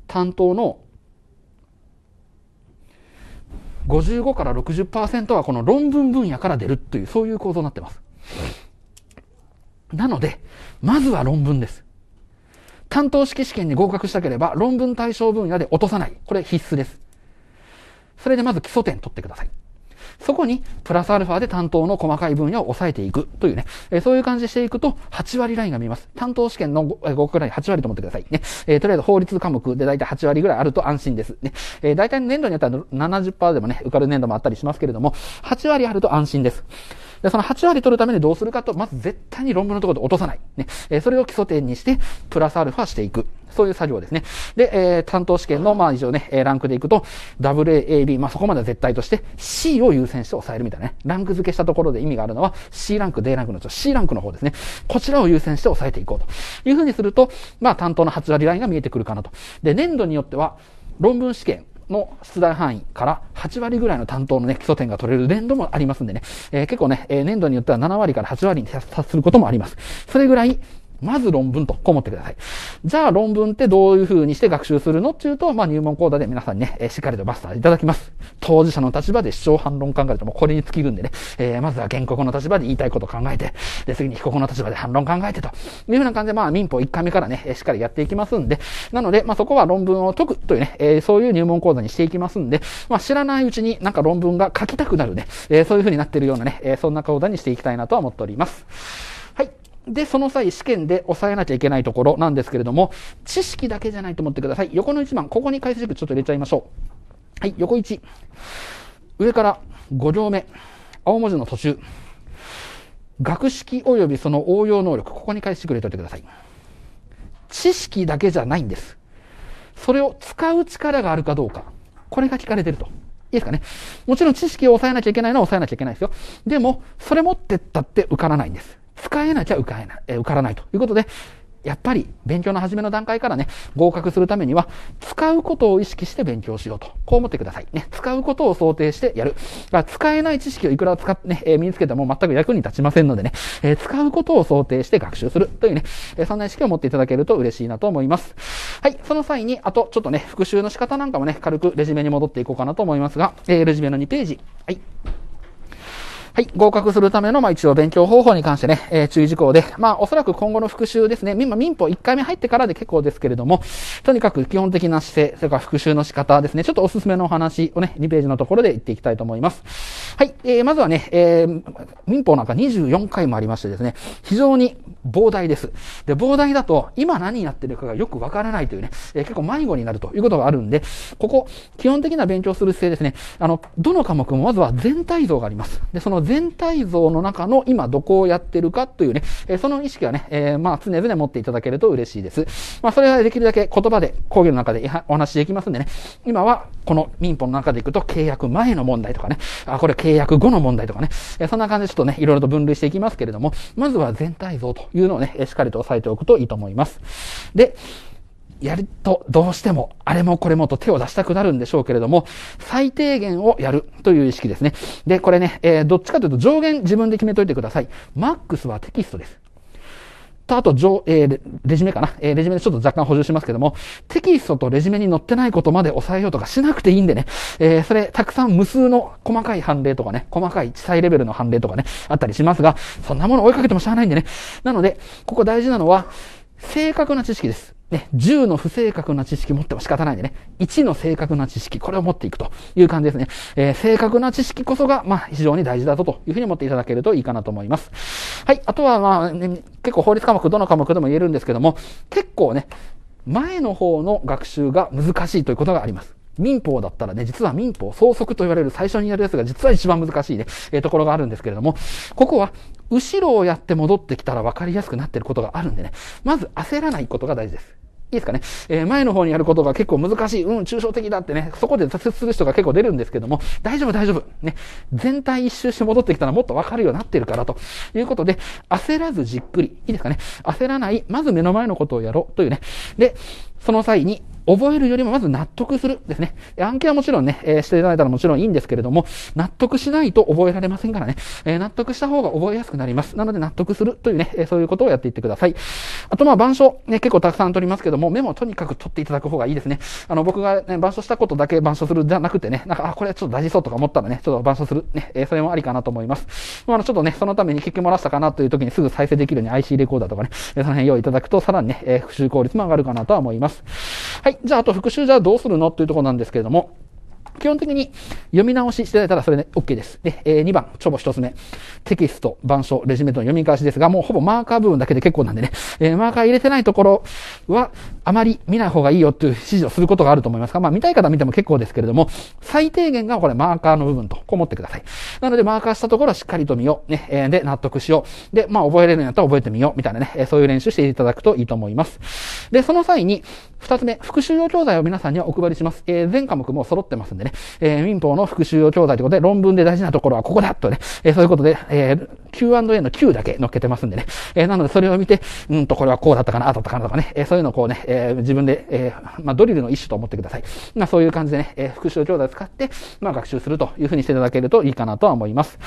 担当の55から60%はこの論文分野から出るという、そういう構造になってます。なので、まずは論文です。担当式試験に合格したければ、論文対象分野で落とさない。これ必須です。それでまず基礎点取ってください。そこにプラスアルファで担当の細かい分野を抑えていくというね、えそういう感じでしていくと8割ラインが見えます。担当試験の 5, 5くらい8割と思ってくださいね。えとりあえず法律科目で大体8割ぐらいあると安心です。ね。え大体年度によっては70%でもね、受かる年度もあったりしますけれども、8割あると安心です。で、その8割取るためにどうするかと、まず絶対に論文のところで落とさない。ね。えそれを基礎点にして、プラスアルファしていく。そういう作業ですね。で、えー、担当試験の、まあ、以上ね、え、ランクでいくと、WAAB、まあ、そこまでは絶対として、C を優先して抑えるみたいなね。ランク付けしたところで意味があるのは、C ランク、D ランクのちょ、C ランクの方ですね。こちらを優先して抑えていこうというふうにすると、まあ、担当の8割ラインが見えてくるかなと。で、年度によっては、論文試験、の出題範囲から8割ぐらいの担当のね、基礎点が取れる年度もありますんでね、えー、結構ね、えー、年度によっては7割から8割に達することもあります。それぐらい、まず論文と、こう思ってください。じゃあ論文ってどういう風にして学習するのっていうと、まあ入門講座で皆さんにね、えしっかりとマスターいただきます。当事者の立場で主張反論考えると、もうこれに尽きるんでね、えー、まずは原告の立場で言いたいことを考えて、で、次に被告の立場で反論考えてと、いう風な感じで、まあ民法1回目からね、しっかりやっていきますんで、なので、まあそこは論文を解くというね、えー、そういう入門講座にしていきますんで、まあ知らないうちになんか論文が書きたくなるね、えー、そういう風になってるようなね、えそんな講座にしていきたいなとは思っております。で、その際試験で抑えなきゃいけないところなんですけれども、知識だけじゃないと思ってください。横の1番、ここに解説軸ちょっと入れちゃいましょう。はい、横1。上から5行目。青文字の途中。学識及びその応用能力。ここに解説軸入れておいてください。知識だけじゃないんです。それを使う力があるかどうか。これが聞かれてると。いいですかね。もちろん知識を抑えなきゃいけないのは抑えなきゃいけないですよ。でも、それ持ってったって受からないんです。使えなきゃ受かえない、え受からないということで、やっぱり勉強の初めの段階からね、合格するためには、使うことを意識して勉強しようと。こう思ってください。ね、使うことを想定してやる。だから使えない知識をいくら使ってね、えー、身につけても全く役に立ちませんのでね、えー、使うことを想定して学習するというね、えー、そんな意識を持っていただけると嬉しいなと思います。はい、その際に、あと、ちょっとね、復習の仕方なんかもね、軽くレジュメに戻っていこうかなと思いますが、えレジュメの2ページ。はい。はい、合格するための、まあ、一応勉強方法に関してね、えー、注意事項で、まあ、おそらく今後の復習ですね、今、民法1回目入ってからで結構ですけれども、とにかく基本的な姿勢、それから復習の仕方ですね、ちょっとおすすめのお話をね、2ページのところで言っていきたいと思います。はい、えー、まずはね、えー、民法なんか24回もありましてですね、非常に膨大です。で、膨大だと、今何やってるかがよくわからないというね、えー、結構迷子になるということがあるんで、ここ、基本的な勉強する姿勢ですね、あの、どの科目もまずは全体像があります。で、その全体像の中の今どこをやってるかというね、えその意識はね、えまあ常々持っていただけると嬉しいです。まあそれはできるだけ言葉で講義の中でお話できますんでね、今はこの民法の中でいくと契約前の問題とかね、あ、これ契約後の問題とかね、えそんな感じでちょっとね、いろいろと分類していきますけれども、まずは全体像というのをね、しっかりと押さえておくといいと思います。で、やるとどうしてもあれもこれもと手を出したくなるんでしょうけれども、最低限をやるという意識ですね。で、これね、えー、どっちかというと上限自分で決めといてください。マックスはテキストです。と、あと、えー、レジュメかな、えー、レジュメでちょっと若干補充しますけども、テキストとレジュメに載ってないことまで抑えようとかしなくていいんでね、えー、それ、たくさん無数の細かい判例とかね、細かい地裁レベルの判例とかね、あったりしますが、そんなもの追いかけてもしゃあないんでね。なので、ここ大事なのは、正確な知識です。ね、10の不正確な知識持っても仕方ないんでね、1の正確な知識、これを持っていくという感じですね。えー、正確な知識こそが、まあ、非常に大事だぞというふうに思っていただけるといいかなと思います。はい、あとは、まあ、ね、結構法律科目、どの科目でも言えるんですけども、結構ね、前の方の学習が難しいということがあります。民法だったらね、実は民法、総則と言われる最初にやるやつが実は一番難しいね、えー、ところがあるんですけれども、ここは後ろをやって戻ってきたら分かりやすくなってることがあるんでね、まず焦らないことが大事です。いいですかね。えー、前の方にやることが結構難しい。うん、抽象的だってね、そこで挫折する人が結構出るんですけども、大丈夫、大丈夫。ね。全体一周して戻ってきたらもっとわかるようになってるからということで、焦らずじっくり。いいですかね。焦らない。まず目の前のことをやろうというね。で、その際に、覚えるよりもまず納得するですね。暗記はもちろんね、えー、していただいたらもちろんいいんですけれども、納得しないと覚えられませんからね、えー、納得した方が覚えやすくなります。なので納得するというね、えー、そういうことをやっていってください。あとまあ、板書、ね、結構たくさん取りますけども、メモをとにかく取っていただく方がいいですね。あの、僕がね、板書したことだけ板書するじゃなくてね、なんか、あ、これちょっと大事そうとか思ったらね、ちょっと板書する、ね、えー、それもありかなと思います。まあ、あの、ちょっとね、そのために聞き漏らしたかなという時にすぐ再生できるように IC レコーダーとかね、その辺用意いただくとさらにね、えー、復習効率も上がるかなとは思います。はい。じゃああと復習じゃあどうするのっていうところなんですけれども、基本的に読み直ししていただいたらそれで OK です。で、えー、2番、ちょぼ1つ目。テキスト、板書、レジメントの読み返しですが、もうほぼマーカー部分だけで結構なんでね、えー、マーカー入れてないところはあまり見ない方がいいよっていう指示をすることがあると思いますが、まあ見たい方見ても結構ですけれども、最低限がこれマーカーの部分と、こう思ってください。なのでマーカーしたところはしっかりと見よう。ね、えー、で、納得しよう。で、まあ覚えれるんやったら覚えてみよう。みたいなね、そういう練習していただくといいと思います。で、その際に、二つ目、復習用教材を皆さんにはお配りします。えー、全科目も揃ってますんでね、えー、民法の復習用教材ということで、論文で大事なところはここだとね、えー、そういうことで、えー、Q&A の Q だけ載っけてますんでね、えー、なのでそれを見て、うんと、これはこうだったかな、ああだったかなとかね、えー、そういうのをこうね、えー、自分で、えー、まあ、ドリルの一種と思ってください。まあ、そういう感じでね、えー、復習用教材を使って、まあ、学習するというふうにしていただけるといいかなとは思います。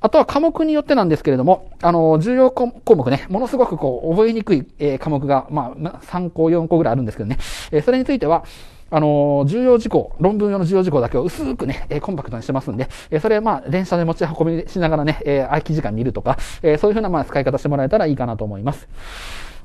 あとは科目によってなんですけれども、あの、重要項目ね、ものすごくこう、覚えにくい、えー、科目が、まあ、3個、4個ぐらいあるんですけど、ね。えそれについては、あの重要事項、論文用の重要事項だけを薄くね、えコンパクトにしてますんで、えそれまあ、電車で持ち運びしながらね、え空き時間見るとか、えそういうふうなまあ、使い方してもらえたらいいかなと思います。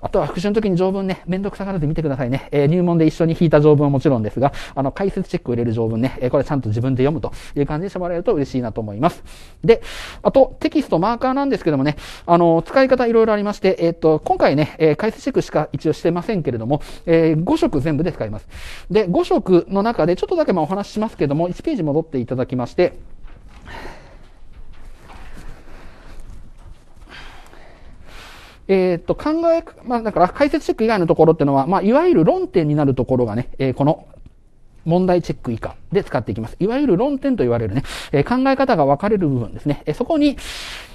あとは復習の時に条文ね、めんどくさがらず見てくださいね。えー、入門で一緒に引いた条文はもちろんですが、あの、解説チェックを入れる条文ね、えー、これちゃんと自分で読むという感じにしてもらえると嬉しいなと思います。で、あと、テキスト、マーカーなんですけどもね、あの、使い方いろいろありまして、えー、っと、今回ね、え解説チェックしか一応してませんけれども、え5色全部で使います。で、5色の中でちょっとだけまあお話ししますけども、1ページ戻っていただきまして、えっ、と、考え、まあ、だから解説チェック以外のところっていうのは、まあ、いわゆる論点になるところがね、えー、この問題チェック以下で使っていきます。いわゆる論点と言われるね、え考え方が分かれる部分ですね。えそこに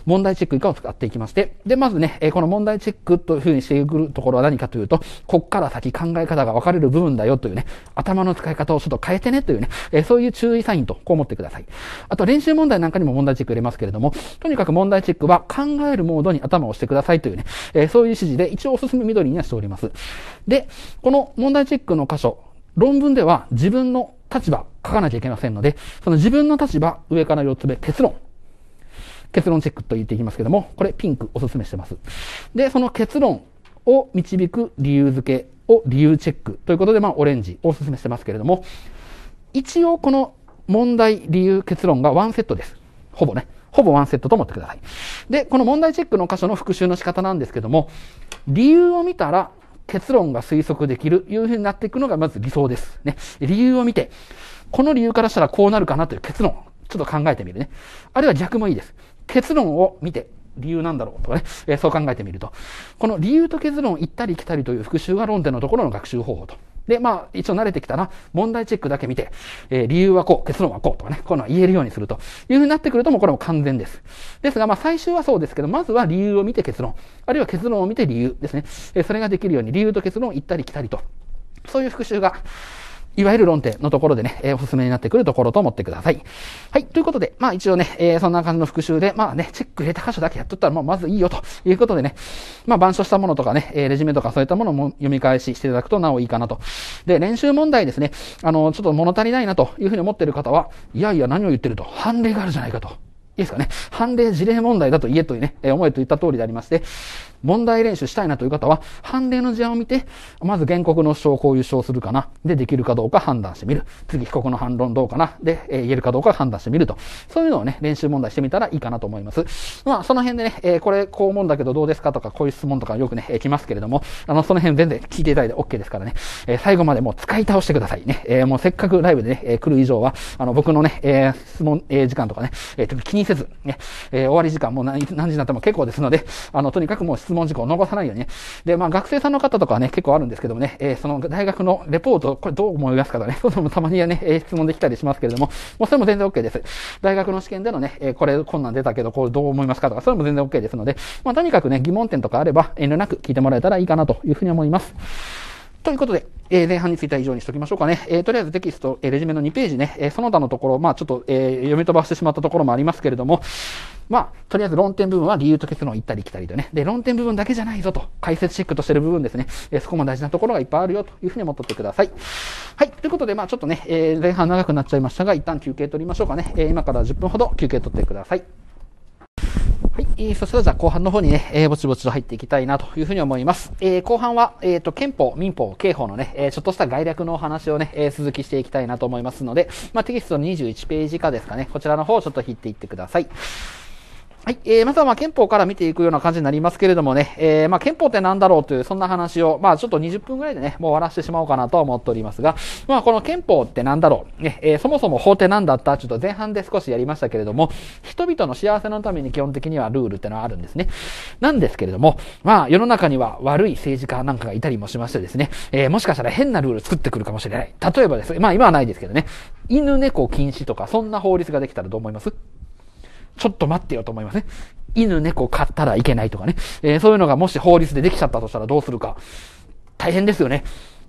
問題チェック以下を使っていきまして、で、まずね、えこの問題チェックというふうにしてくるところは何かというと、こっから先考え方が分かれる部分だよというね、頭の使い方をちょっと変えてねというね、えそういう注意サインとこう思ってください。あと練習問題なんかにも問題チェック入れますけれども、とにかく問題チェックは考えるモードに頭をしてくださいというね、えそういう指示で一応おすすめ緑にはしております。で、この問題チェックの箇所、論文では自分の立場書かなきゃいけませんので、その自分の立場、上から4つ目、結論。結論チェックと言っていきますけども、これピンクおすすめしてます。で、その結論を導く理由付けを理由チェックということで、まあオレンジおすすめしてますけれども、一応この問題、理由、結論がワンセットです。ほぼね。ほぼワンセットと思ってください。で、この問題チェックの箇所の復習の仕方なんですけども、理由を見たら結論が推測できる、というふうになっていくのがまず理想です。ね。理由を見て、この理由からしたらこうなるかなという結論、ちょっと考えてみるね。あるいは逆もいいです。結論を見て、理由なんだろうとかね、えー、そう考えてみると。この理由と結論行ったり来たりという復習が論点のところの学習方法とで、まあ、一応慣れてきたら、問題チェックだけ見て、えー、理由はこう、結論はこうとかね、こういうのは言えるようにするというふうになってくると、もこれも完全です。ですが、まあ、最終はそうですけど、まずは理由を見て結論、あるいは結論を見て理由ですね。えー、それができるように、理由と結論を行ったり来たりと。そういう復習がいわゆる論点のところでね、えー、おすすめになってくるところと思ってください。はい。ということで、まあ一応ね、えー、そんな感じの復習で、まあね、チェック入れた箇所だけやっとったら、もうまずいいよということでね、まあ板書したものとかね、えー、レジュメとかそういったものも読み返ししていただくとなおいいかなと。で、練習問題ですね、あの、ちょっと物足りないなというふうに思っている方は、いやいや何を言ってると、判例があるじゃないかと。いいですかね。判例事例問題だと言えというね、えー、思えと言った通りでありまして、問題練習したいなという方は、判例の事案を見て、まず原告の主張をこういう主張するかな。で、できるかどうか判断してみる。次、被告の反論どうかな。で、えー、言えるかどうか判断してみると。そういうのをね、練習問題してみたらいいかなと思います。まあ、その辺でね、えー、これ、こう思うんだけどどうですかとか、こういう質問とかよくね、えー、来ますけれども、あの、その辺全然聞いていただいて OK ですからね、えー、最後までもう使い倒してくださいね。えー、もうせっかくライブでね、えー、来る以上は、あの、僕のね、えー、質問、えー、時間とかね、えー、っと気にせず、ね、えー、終わり時間も何時になっても結構ですので、あの、とにかくもう質問問事項を残さないようにね。で、まあ学生さんの方とかはね、結構あるんですけどもね、えー、その大学のレポート、これどう思いますかとね、そうもたまにはね、質問できたりしますけれども、もうそれも全然 OK です。大学の試験でのね、えこれこんなん出たけど、これどう思いますかとか、それも全然 OK ですので、まあとにかくね、疑問点とかあれば遠慮なく聞いてもらえたらいいかなというふうに思います。ということで、えー、前半については以上にしておきましょうかね。えー、とりあえずテキスト、えー、レジュメの2ページね、えー、その他のところ、まあちょっと、えー、読み飛ばしてしまったところもありますけれども、まあとりあえず論点部分は理由と結論行ったり来たりとね。で、論点部分だけじゃないぞと、解説チェックとしてる部分ですね。えー、そこも大事なところがいっぱいあるよというふうに思っておいてください。はい。ということで、まあちょっとね、えー、前半長くなっちゃいましたが、一旦休憩取りましょうかね。えー、今から10分ほど休憩取ってください。はい、えー、そしたらじゃあ後半の方にね、えー、ぼちぼちと入っていきたいなというふうに思います。えー、後半は、えっ、ー、と、憲法、民法、刑法のね、えー、ちょっとした概略のお話をね、えー、続きしていきたいなと思いますので、まあ、テキスト21ページ以下ですかね、こちらの方をちょっと引いていってください。はい。えー、まずはま憲法から見ていくような感じになりますけれどもね、えー、ま憲法って何だろうという、そんな話を、まあ、ちょっと20分ぐらいでね、もう終わらせてしまおうかなと思っておりますが、まあ、この憲法って何だろう、ね、えー、そもそも法って何だったちょっと前半で少しやりましたけれども、人々の幸せのために基本的にはルールってのはあるんですね。なんですけれども、まあ、世の中には悪い政治家なんかがいたりもしましてですね、えー、もしかしたら変なルール作ってくるかもしれない。例えばです。まあ、今はないですけどね、犬猫禁止とか、そんな法律ができたらどう思いますちょっと待ってよと思いますね。犬猫飼ったらいけないとかね。えー、そういうのがもし法律でできちゃったとしたらどうするか。大変ですよね。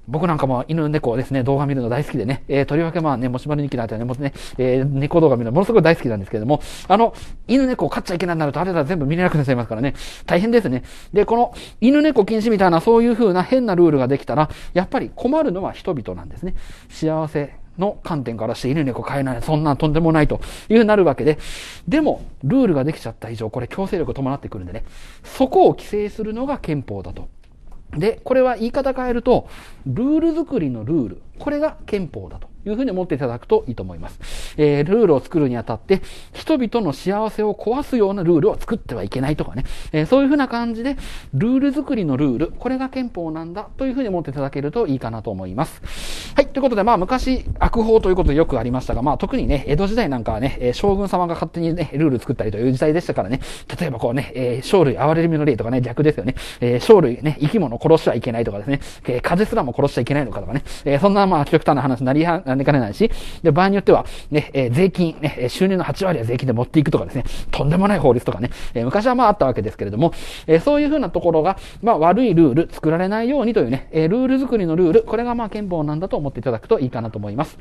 僕なんかも犬猫ですね、動画見るの大好きでね、えー、とりわけまあね、もし丸るにきなんてね、もね、えー、猫動画見るのものすごい大好きなんですけれども、あの、犬猫を飼っちゃいけないになるとあれら全部見れなくなっちゃいますからね、大変ですね。で、この犬猫禁止みたいなそういう風な変なルールができたら、やっぱり困るのは人々なんですね。幸せの観点からして犬猫飼えない、そんなとんでもないというなるわけで、でも、ルールができちゃった以上、これ強制力伴ってくるんでね、そこを規制するのが憲法だと。で、これは言い方変えると、ルール作りのルール、これが憲法だというふうに思っていただくといいと思います。えー、ルールを作るにあたって、人々の幸せを壊すようなルールを作ってはいけないとかね、えー、そういうふうな感じで、ルール作りのルール、これが憲法なんだというふうに思っていただけるといいかなと思います。はい、ということで、まあ昔、悪法ということでよくありましたが、まあ特にね、江戸時代なんかはね、将軍様が勝手にね、ルール作ったりという時代でしたからね、例えばこうね、えー、生類憐れみの例とかね、逆ですよね、えー、生類ね、生き物を殺してはいけないとかですね、えー、風すらも殺しちゃいけないのかとかね、えー、そんなまあ極端な話になりはねかねないし、で、場合によっては、ね、えー、税金、ね、収入の8割は税金で持っていくとかですね、とんでもない法律とかね、えー、昔はまああったわけですけれども、えー、そういうふうなところが、まあ悪いルール作られないようにというね、えー、ルール作りのルール、これがまあ憲法なんだと思っていただくといいかなと思います。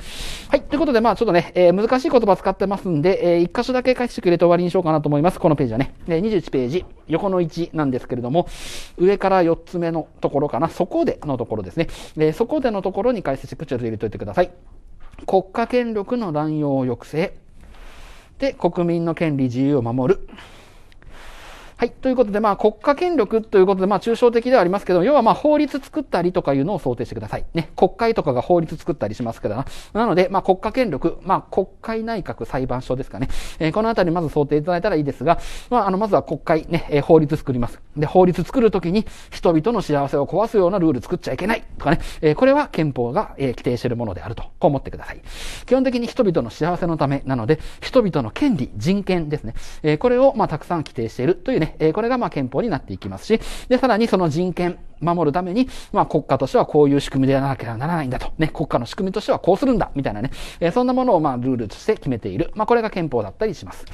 はい、ということでまあちょっとね、えー、難しい言葉使ってますんで、えー、1箇所だけ解釈入れて終わりにしようかなと思います。このページはね、えー、21ページ、横の1なんですけれども、上から4つ目のところかな、そこでのところですね、えー、そこでのところに解説こチューで入れておいてください。国家権力の乱用を抑制。で、国民の権利自由を守る。はい。ということで、まあ、国家権力ということで、まあ、抽象的ではありますけど、要は、まあ、法律作ったりとかいうのを想定してください。ね。国会とかが法律作ったりしますけどな。なので、まあ、国家権力、まあ、国会内閣裁判所ですかね。えー、このあたりまず想定いただいたらいいですが、まあ、あの、まずは国会ね、えー、法律作ります。で、法律作るときに、人々の幸せを壊すようなルール作っちゃいけないとかね。えー、これは憲法が、えー、規定しているものであると、こう思ってください。基本的に人々の幸せのためなので、人々の権利、人権ですね。えー、これを、まあ、たくさん規定しているというね、ね、えこれがま憲法になっていきますし、で、さらにその人権、守るために、まあ国家としてはこういう仕組みでやらなければならないんだと。ね、国家の仕組みとしてはこうするんだ、みたいなね。えー、そんなものをまあルールとして決めている。まあこれが憲法だったりします。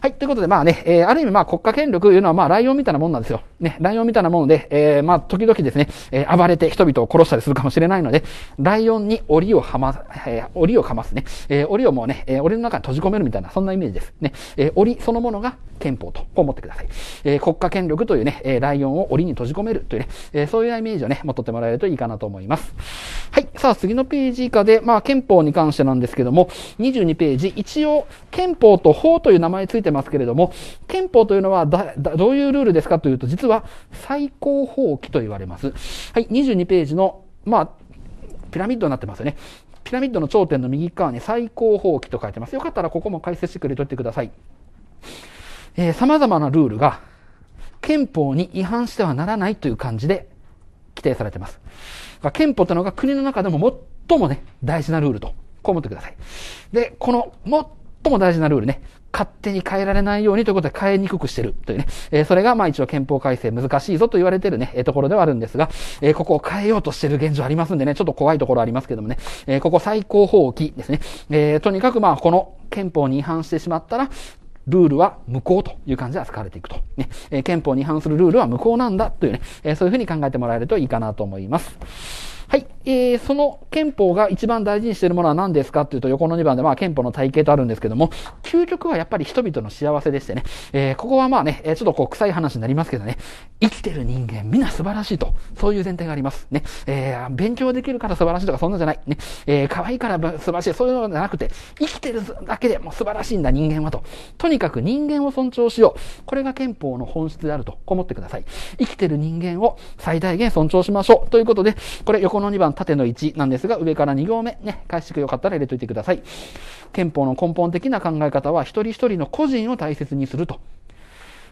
はい、ということでまあね、えー、ある意味まあ国家権力というのはまあライオンみたいなもんなんですよ。ね、ライオンみたいなもので、えー、まあ時々ですね、えー、暴れて人々を殺したりするかもしれないので、ライオンに檻をはま、えー、檻をかますね。えー、檻をもうね、えー、檻の中に閉じ込めるみたいな、そんなイメージです。ね、えー、檻そのものが憲法と、こう思ってください。えー、国家権力というね、えー、ライオンを檻に閉じ込めるというね、えーそういうイメージをね、持っとってもらえるといいかなと思います。はい。さあ、次のページ以下で、まあ、憲法に関してなんですけども、22ページ、一応、憲法と法という名前ついてますけれども、憲法というのはだ、だ、どういうルールですかというと、実は、最高法規と言われます。はい。22ページの、まあ、ピラミッドになってますよね。ピラミッドの頂点の右側に最高法規と書いてます。よかったらここも解説してくれといてください。えー、様々なルールが憲法に違反してはならないという感じで規定されています。憲法というのが国の中でも最もね、大事なルールと、こう思ってください。で、この最も大事なルールね、勝手に変えられないようにということで変えにくくしてるというね、えー、それがまあ一応憲法改正難しいぞと言われてるね、えー、ところではあるんですが、えー、ここを変えようとしてる現状ありますんでね、ちょっと怖いところありますけどもね、えー、ここ最高法規ですね、えー、とにかくまあこの憲法に違反してしまったら、ルールは無効という感じで扱われていくと。ね、えー、憲法に違反するルールは無効なんだというね、えー、そういうふうに考えてもらえるといいかなと思います。はい。えー、その憲法が一番大事にしているものは何ですかっていうと、横の2番で、まあ、憲法の体系とあるんですけども、究極はやっぱり人々の幸せでしてね、えー、ここはまあね、ちょっとこう、臭い話になりますけどね、生きてる人間、みんな素晴らしいと、そういう前提があります。ね、えー、勉強できるから素晴らしいとか、そんなじゃない。ね、えー、可愛いから素晴らしい、そういうのじゃなくて、生きてるだけでもう素晴らしいんだ、人間はと。とにかく人間を尊重しよう。これが憲法の本質であると、こも思ってください。生きてる人間を最大限尊重しましょう。ということで、これ横のの2番縦の1なんですが、上から2行目、ね、返してくよかったら入れといてください。憲法の根本的な考え方は、一人一人の個人を大切にすると。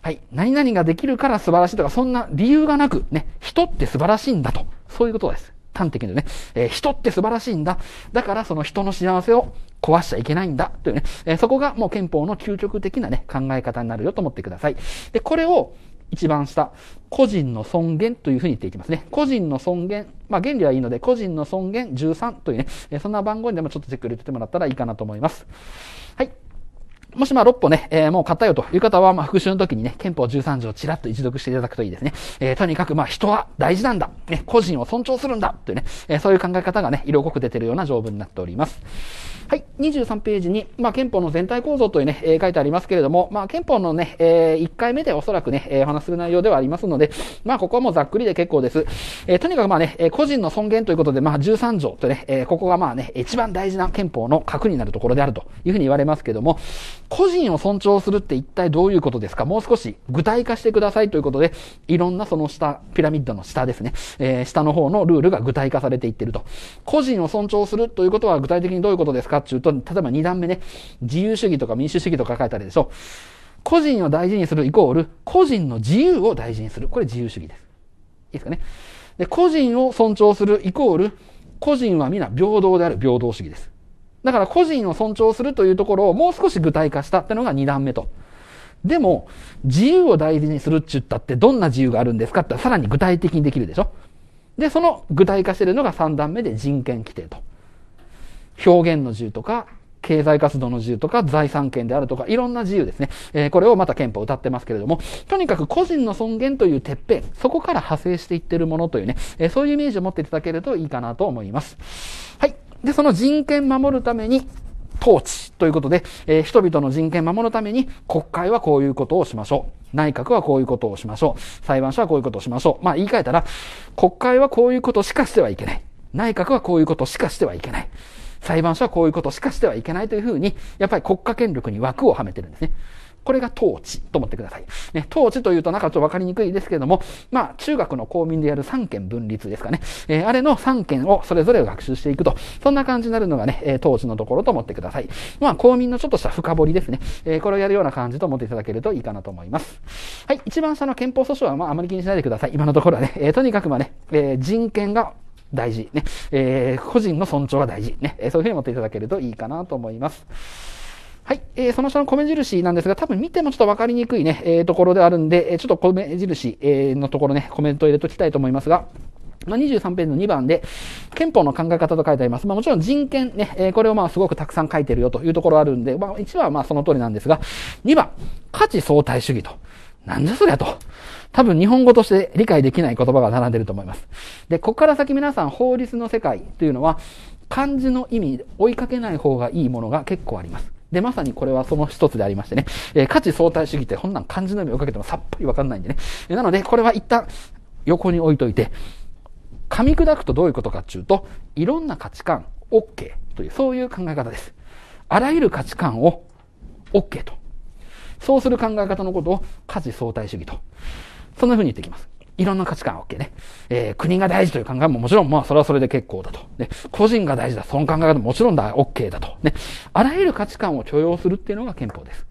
はい。何々ができるから素晴らしいとか、そんな理由がなく、ね、人って素晴らしいんだと。そういうことです。端的にね、えー、人って素晴らしいんだ。だからその人の幸せを壊しちゃいけないんだ。というね、えー、そこがもう憲法の究極的なね、考え方になるよと思ってください。で、これを一番下、個人の尊厳というふうに言っていきますね。個人の尊厳、まあ原理はいいので、個人の尊厳13というね、えそんな番号にでもちょっとチェック入れててもらったらいいかなと思います。はい。もしまあ6歩ね、えー、もう買ったよという方は、まあ復習の時にね、憲法13条をちらっと一読していただくといいですね。えー、とにかくまあ人は大事なんだ。ね、個人を尊重するんだ。というね、えー、そういう考え方がね、色濃く出てるような条文になっております。はい、23ページに、まあ、憲法の全体構造というね、えー、書いてありますけれども、まあ、憲法のね、えー、1回目でおそらくね、えー、お話する内容ではありますので、まあ、ここはもうざっくりで結構です。えー、とにかくまあね、え個人の尊厳ということで、まあ、13条とね、えここがまあね、一番大事な憲法の核になるところであるというふうに言われますけれども、個人を尊重するって一体どういうことですかもう少し具体化してくださいということで、いろんなその下、ピラミッドの下ですね、え下の方のルールが具体化されていってると。個人を尊重するということは具体的にどういうことですかっちゅうと、例えば2段目ね、自由主義とか民主主義とか書いてあるでしょ。個人を大事にするイコール、個人の自由を大事にする。これ自由主義です。いいですかね。で、個人を尊重するイコール、個人は皆平等である平等主義です。だから個人を尊重するというところをもう少し具体化したってのが2段目と。でも、自由を大事にするっちゅったってどんな自由があるんですかってさらに具体的にできるでしょで、その具体化してるのが3段目で人権規定と。表現の自由とか、経済活動の自由とか財産権であるとかいろんな自由ですね。えー、これをまた憲法を歌ってますけれども、とにかく個人の尊厳というてっぺん、そこから派生していってるものというね、えー、そういうイメージを持っていただけるといいかなと思います。はい。で、その人権守るために、統治ということで、えー、人々の人権守るために国会はこういうことをしましょう。内閣はこういうことをしましょう。裁判所はこういうことをしましょう。まあ言い換えたら、国会はこういうことしかしてはいけない。内閣はこういうことしかしてはいけない。裁判所はこういうことしかしてはいけないというふうに、やっぱり国家権力に枠をはめてるんですね。これが統治と思ってください。ね、統治というとなんかちょっとわかりにくいですけれども、まあ、中学の公民でやる三権分立ですかね。えー、あれの三権をそれぞれを学習していくと。そんな感じになるのがね、えー、統治のところと思ってください。まあ、公民のちょっとした深掘りですね。えー、これをやるような感じと思っていただけるといいかなと思います。はい、一番下の憲法訴訟はまあ、あまり気にしないでください。今のところはね、えー、とにかくまあね、えー、人権が大事。ね。えー、個人の尊重は大事。ね。えそういうふうに思っていただけるといいかなと思います。はい。えー、その下の米印なんですが、多分見てもちょっと分かりにくいね、えー、ところであるんで、えちょっと米印、えのところね、コメントを入れときたいと思いますが、まあ、23ページの2番で、憲法の考え方と書いてあります。まあ、もちろん人権ね、えー、これをまあすごくたくさん書いてるよというところあるんで、まあ、1はまあその通りなんですが、2番、価値相対主義と。なんじゃそりゃと。多分日本語として理解できない言葉が並んでると思います。で、ここから先皆さん法律の世界というのは漢字の意味、追いかけない方がいいものが結構あります。で、まさにこれはその一つでありましてね、えー、価値相対主義ってこんなん漢字の意味をかけてもさっぱりわかんないんでね。なので、これは一旦横に置いといて、噛み砕くとどういうことかっていうと、いろんな価値観、OK という、そういう考え方です。あらゆる価値観を OK と。そうする考え方のことを価値相対主義と。そんな風に言ってきます。いろんな価値観は OK ね。えー、国が大事という考えももちろん、まあ、それはそれで結構だと。ね、個人が大事だ。その考え方ももちろんだ。OK だと。ね。あらゆる価値観を許容するっていうのが憲法です。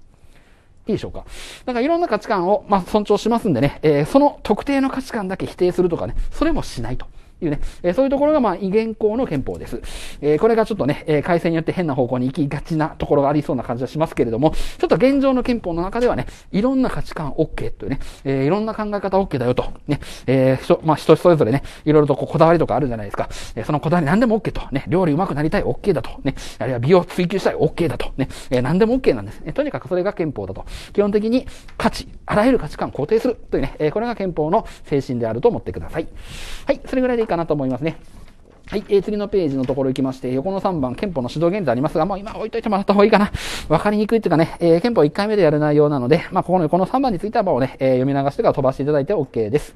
いいでしょうか。んかいろんな価値観を、まあ、尊重しますんでね、えー、その特定の価値観だけ否定するとかね、それもしないと。いうね、えそういうところが、まあ、現行の憲法です。えこれがちょっとね、え改正によって変な方向に行きがちなところがありそうな感じはしますけれども、ちょっと現状の憲法の中ではね、いろんな価値観 OK というね、えいろんな考え方 OK だよと、ね、え人、まあ、人それぞれね、いろいろとここだわりとかあるじゃないですか。えそのこだわり何でも OK と、ね、料理上手くなりたい OK だと、ね、あるいは美容追求したい OK だと、ね、え何でも OK なんです、ね。とにかくそれが憲法だと。基本的に価値、あらゆる価値観を肯定するというね、えこれが憲法の精神であると思ってください。はい、それぐらいでかなと思いますね。はい、えー、次のページのところ行きまして、横の3番、憲法の指導原でありますが、もう今置いといてもらった方がいいかな。わかりにくいっていうかね、えー、憲法1回目でやる内容なので、まあ、ここの横の3番についてはもうね、えー、読み流してから飛ばしていただいて OK です。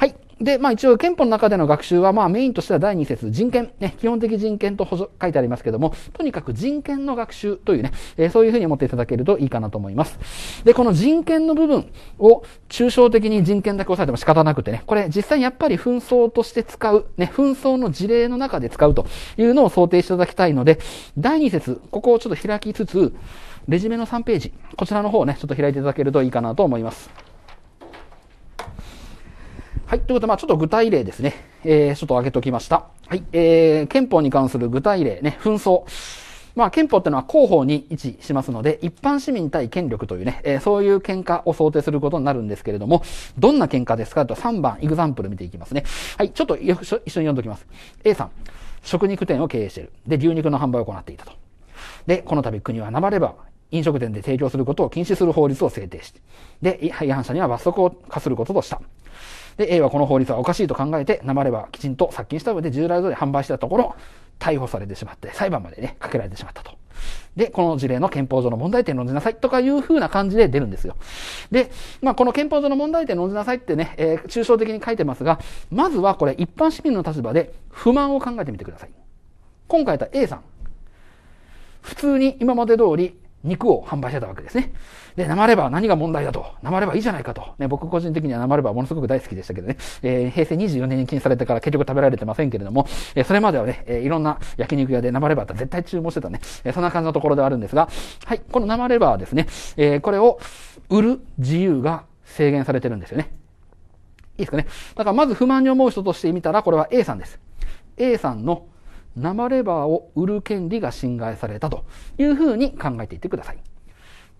はい。で、まあ一応憲法の中での学習は、まあメインとしては第2節、人権、ね、基本的人権と書いてありますけども、とにかく人権の学習というね、えー、そういうふうに思っていただけるといいかなと思います。で、この人権の部分を抽象的に人権だけ押さえても仕方なくてね、これ実際にやっぱり紛争として使う、ね、紛争の事例程の中で使うというのを想定していただきたいので、第2節、ここをちょっと開きつつ、レジュメの3ページ、こちらの方をね、ちょっと開いていただけるといいかなと思います。はい。ということで、まあちょっと具体例ですね。えー、ちょっと上げておきました。はい。えー、憲法に関する具体例ね、紛争。まあ、憲法ってのは広報に位置しますので、一般市民対権力というね、えー、そういう喧嘩を想定することになるんですけれども、どんな喧嘩ですかと3番、イグザンプル見ていきますね。はい、ちょっと一緒に読んでおきます。A さん、食肉店を経営している。で、牛肉の販売を行っていたと。で、この度国は生れば、飲食店で提供することを禁止する法律を制定して、で、違反者には罰則を課することとした。で、A はこの法律はおかしいと考えて、生ればきちんと殺菌した上で従来度で販売したところ、逮捕されてしまって、裁判までね、かけられてしまったと。で、この事例の憲法上の問題点論じなさいとかいう風な感じで出るんですよ。で、まあ、この憲法上の問題点論じなさいってね、えー、抽象的に書いてますが、まずはこれ一般市民の立場で不満を考えてみてください。今回やった A さん。普通に今まで通り肉を販売してたわけですね。で、生レバー何が問題だと。生レバーいいじゃないかと。ね、僕個人的には生レバーものすごく大好きでしたけどね。えー、平成24年に禁止されてから結局食べられてませんけれども、えー、それまではね、えー、いろんな焼肉屋で生レバーって絶対注文してたね。えー、そんな感じのところではあるんですが、はい、この生レバーですね。えー、これを売る自由が制限されてるんですよね。いいですかね。だからまず不満に思う人として見たら、これは A さんです。A さんの生レバーを売る権利が侵害されたというふうに考えていってください。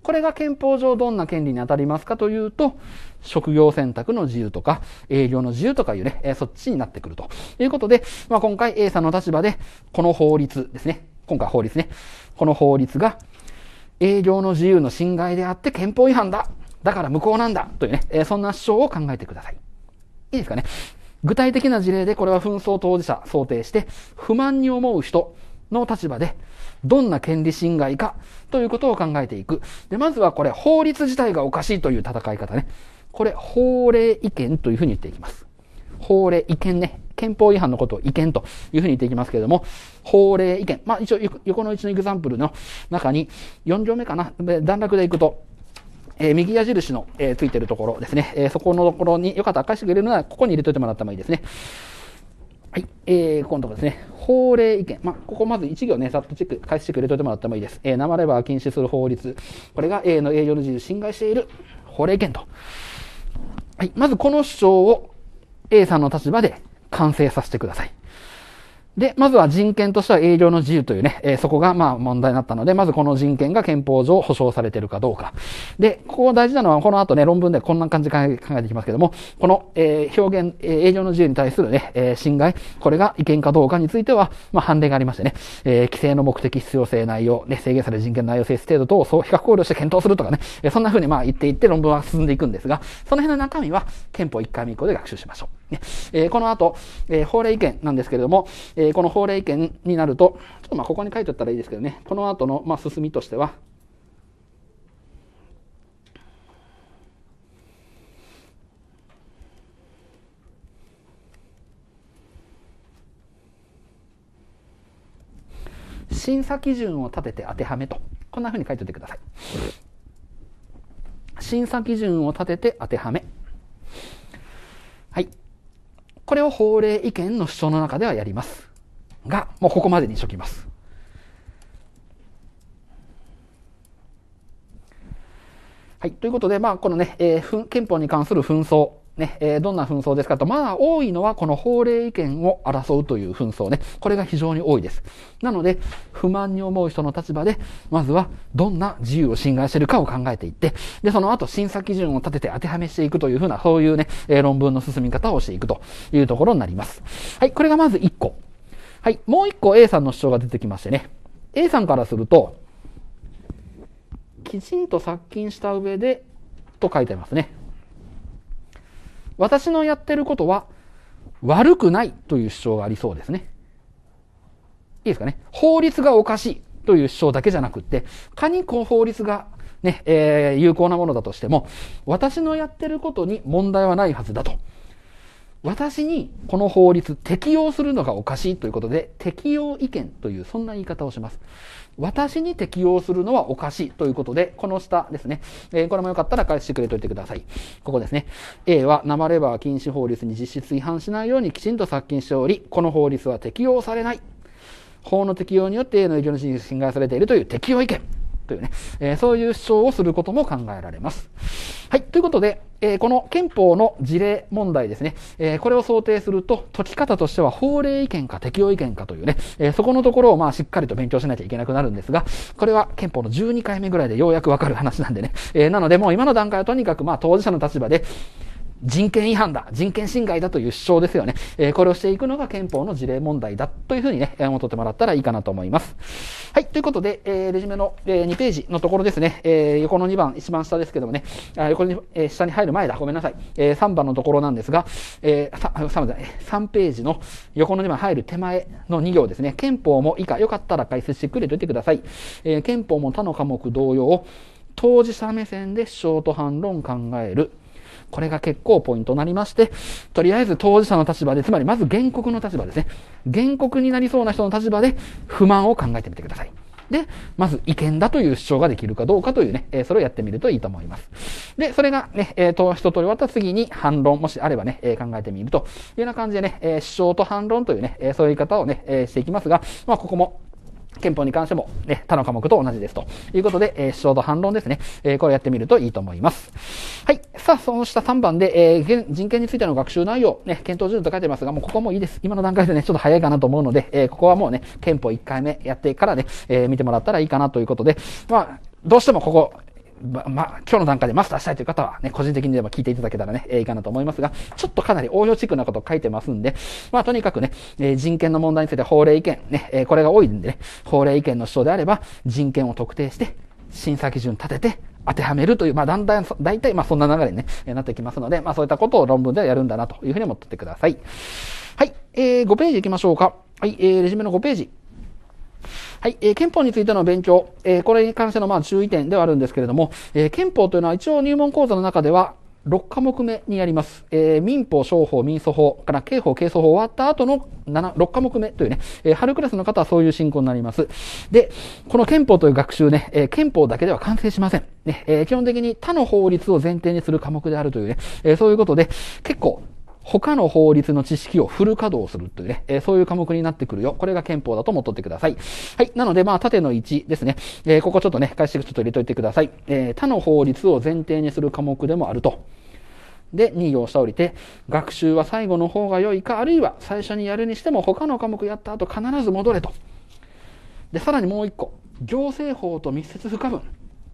これが憲法上どんな権利に当たりますかというと、職業選択の自由とか、営業の自由とかいうね、そっちになってくるということで、まあ、今回 A さんの立場で、この法律ですね。今回法律ね。この法律が、営業の自由の侵害であって憲法違反だ。だから無効なんだ。というね、そんな主張を考えてください。いいですかね。具体的な事例でこれは紛争当事者想定して不満に思う人の立場でどんな権利侵害かということを考えていく。で、まずはこれ法律自体がおかしいという戦い方ね。これ法令違憲というふうに言っていきます。法令違憲ね。憲法違反のことを違憲というふうに言っていきますけれども、法令違憲。まあ一応横の位置のエグザンプルの中に4行目かな。段落でいくと、えー、右矢印の、えー、ついてるところですね。えー、そこのところに、よかったら返してくれるなら、ここに入れといてもらった方がいいですね。はい。えー、今度ですね、法令意見。まあ、ここまず1行ね、ざっとチェック、返してくれといてもらってもいいです。えー、生レバー禁止する法律。これが A の営業の自由侵害している法令意見と。はい。まずこの主張を A さんの立場で完成させてください。で、まずは人権としては営業の自由というね、えー、そこがまあ問題になったので、まずこの人権が憲法上保障されているかどうか。で、ここ大事なのは、この後ね、論文でこんな感じで考えていきますけども、この、えー、表現、えー、営業の自由に対するね、えー、侵害、これが違憲かどうかについては、まあ判例がありましてね、えー、規制の目的、必要性、内容、ね、制限される人権内容性質程度等を比較考慮して検討するとかね、えー、そんな風にまあ言っていって論文は進んでいくんですが、その辺の中身は憲法1回目以降で学習しましょう。ねえー、この後、えー、法令意見なんですけれども、えー、この法令意見になると、ちょっとまあここに書いてったらいいですけどね、この後のまあ進みとしては、審査基準を立てて当てはめと、こんなふうに書いておいてください。審査基準を立てて当てはめ。はい。これを法令意見の主張の中ではやります。が、もうここまでにしときます。はい。ということで、まあ、このね、えー、憲法に関する紛争ね、えー、どんな紛争ですかと、まあ多いのはこの法令意見を争うという紛争ね。これが非常に多いです。なので、不満に思う人の立場で、まずはどんな自由を侵害しているかを考えていって、で、その後審査基準を立てて当てはめしていくというふうな、そういうね、えー、論文の進み方をしていくというところになります。はい、これがまず1個。はい、もう1個 A さんの主張が出てきましてね。A さんからすると、きちんと殺菌した上で、と書いてますね。私のやってることは悪くないという主張がありそうですね。いいですかね。法律がおかしいという主張だけじゃなくって、仮にこ法律がね、えー、有効なものだとしても、私のやってることに問題はないはずだと。私にこの法律適用するのがおかしいということで、適用意見というそんな言い方をします。私に適用するのはおかしいということで、この下ですね。えー、これもよかったら返してくれといてください。ここですね。A は生レバー禁止法律に実質違反しないようにきちんと殺菌しており、この法律は適用されない。法の適用によって A の医療のが侵害されているという適用意見。というね、えー、そういう主張をすることも考えられます。はい。ということで、えー、この憲法の事例問題ですね、えー、これを想定すると、解き方としては法令意見か適用意見かというね、えそこのところをまあしっかりと勉強しなきゃいけなくなるんですが、これは憲法の12回目ぐらいでようやくわかる話なんでね、えなのでもう今の段階はとにかくまあ当事者の立場で、人権違反だ、人権侵害だという主張ですよね。えー、これをしていくのが憲法の事例問題だというふうにね、思ってもらったらいいかなと思います。はい、ということで、えー、レジュメの、えー、2ページのところですね、えー、横の2番、一番下ですけどもね、あ横に、えー、下に入る前だ、ごめんなさい、えー、3番のところなんですが、えー、3, 3ページの横の2番入る手前の2行ですね、憲法も以下、よかったら解説してくれおいてください。えー、憲法も他の科目同様、当事者目線で主張と反論考える。これが結構ポイントになりまして、とりあえず当事者の立場で、つまりまず原告の立場ですね。原告になりそうな人の立場で不満を考えてみてください。で、まず違憲だという主張ができるかどうかというね、えー、それをやってみるといいと思います。で、それがね、えっ、ー、と、一通り終わった次に反論、もしあればね、えー、考えてみるというような感じでね、えー、主張と反論というね、えそういう言い方をね、えしていきますが、まあ、ここも、憲法に関しても、ね、他の科目と同じですということで、えー、主張と反論ですね、えー、これやってみるといいと思います。はい。さあ、その下3番で、えー、人権についての学習内容、ね、検討順と書いてますが、もうここもいいです。今の段階でね、ちょっと早いかなと思うので、えー、ここはもうね、憲法1回目やってからね、えー、見てもらったらいいかなということで、まあ、どうしてもここ、ま、ま、今日の段階でマスターしたいという方は、ね、個人的に言えば聞いていただけたらね、ええいいかなと思いますが、ちょっとかなり応用チックなことを書いてますんで、まあ、とにかくね、えー、人権の問題について法令意見、ね、えー、これが多いんでね、法令意見の主張であれば、人権を特定して、審査基準立てて、当てはめるという、まあ、だんだん、大体、まあ、そんな流れに、ね、なってきますので、まあ、そういったことを論文ではやるんだなというふうに思っててください。はい、えー、5ページ行きましょうか。はい、えー、レジュメの5ページ。はい、えー、憲法についての勉強、えー、これに関してのまあ注意点ではあるんですけれども、えー、憲法というのは一応入門講座の中では、6科目目にやります。えー、民法、商法、民訴法から刑法、刑訴法終わった後の7 6科目目というね、えー、春クラスの方はそういう進行になります。で、この憲法という学習ね、えー、憲法だけでは完成しません。ね、えー、基本的に他の法律を前提にする科目であるというね、えー、そういうことで、結構他の法律の知識をフル稼働するというね、えー、そういう科目になってくるよ。これが憲法だと思っとってください。はい。なので、まあ、縦の1ですね。えー、ここちょっとね、解釈ちょっと入れといてください。えー、他の法律を前提にする科目でもあると。で、2行下降りて、学習は最後の方が良いか、あるいは最初にやるにしても他の科目やった後必ず戻れと。で、さらにもう1個。行政法と密接不可分。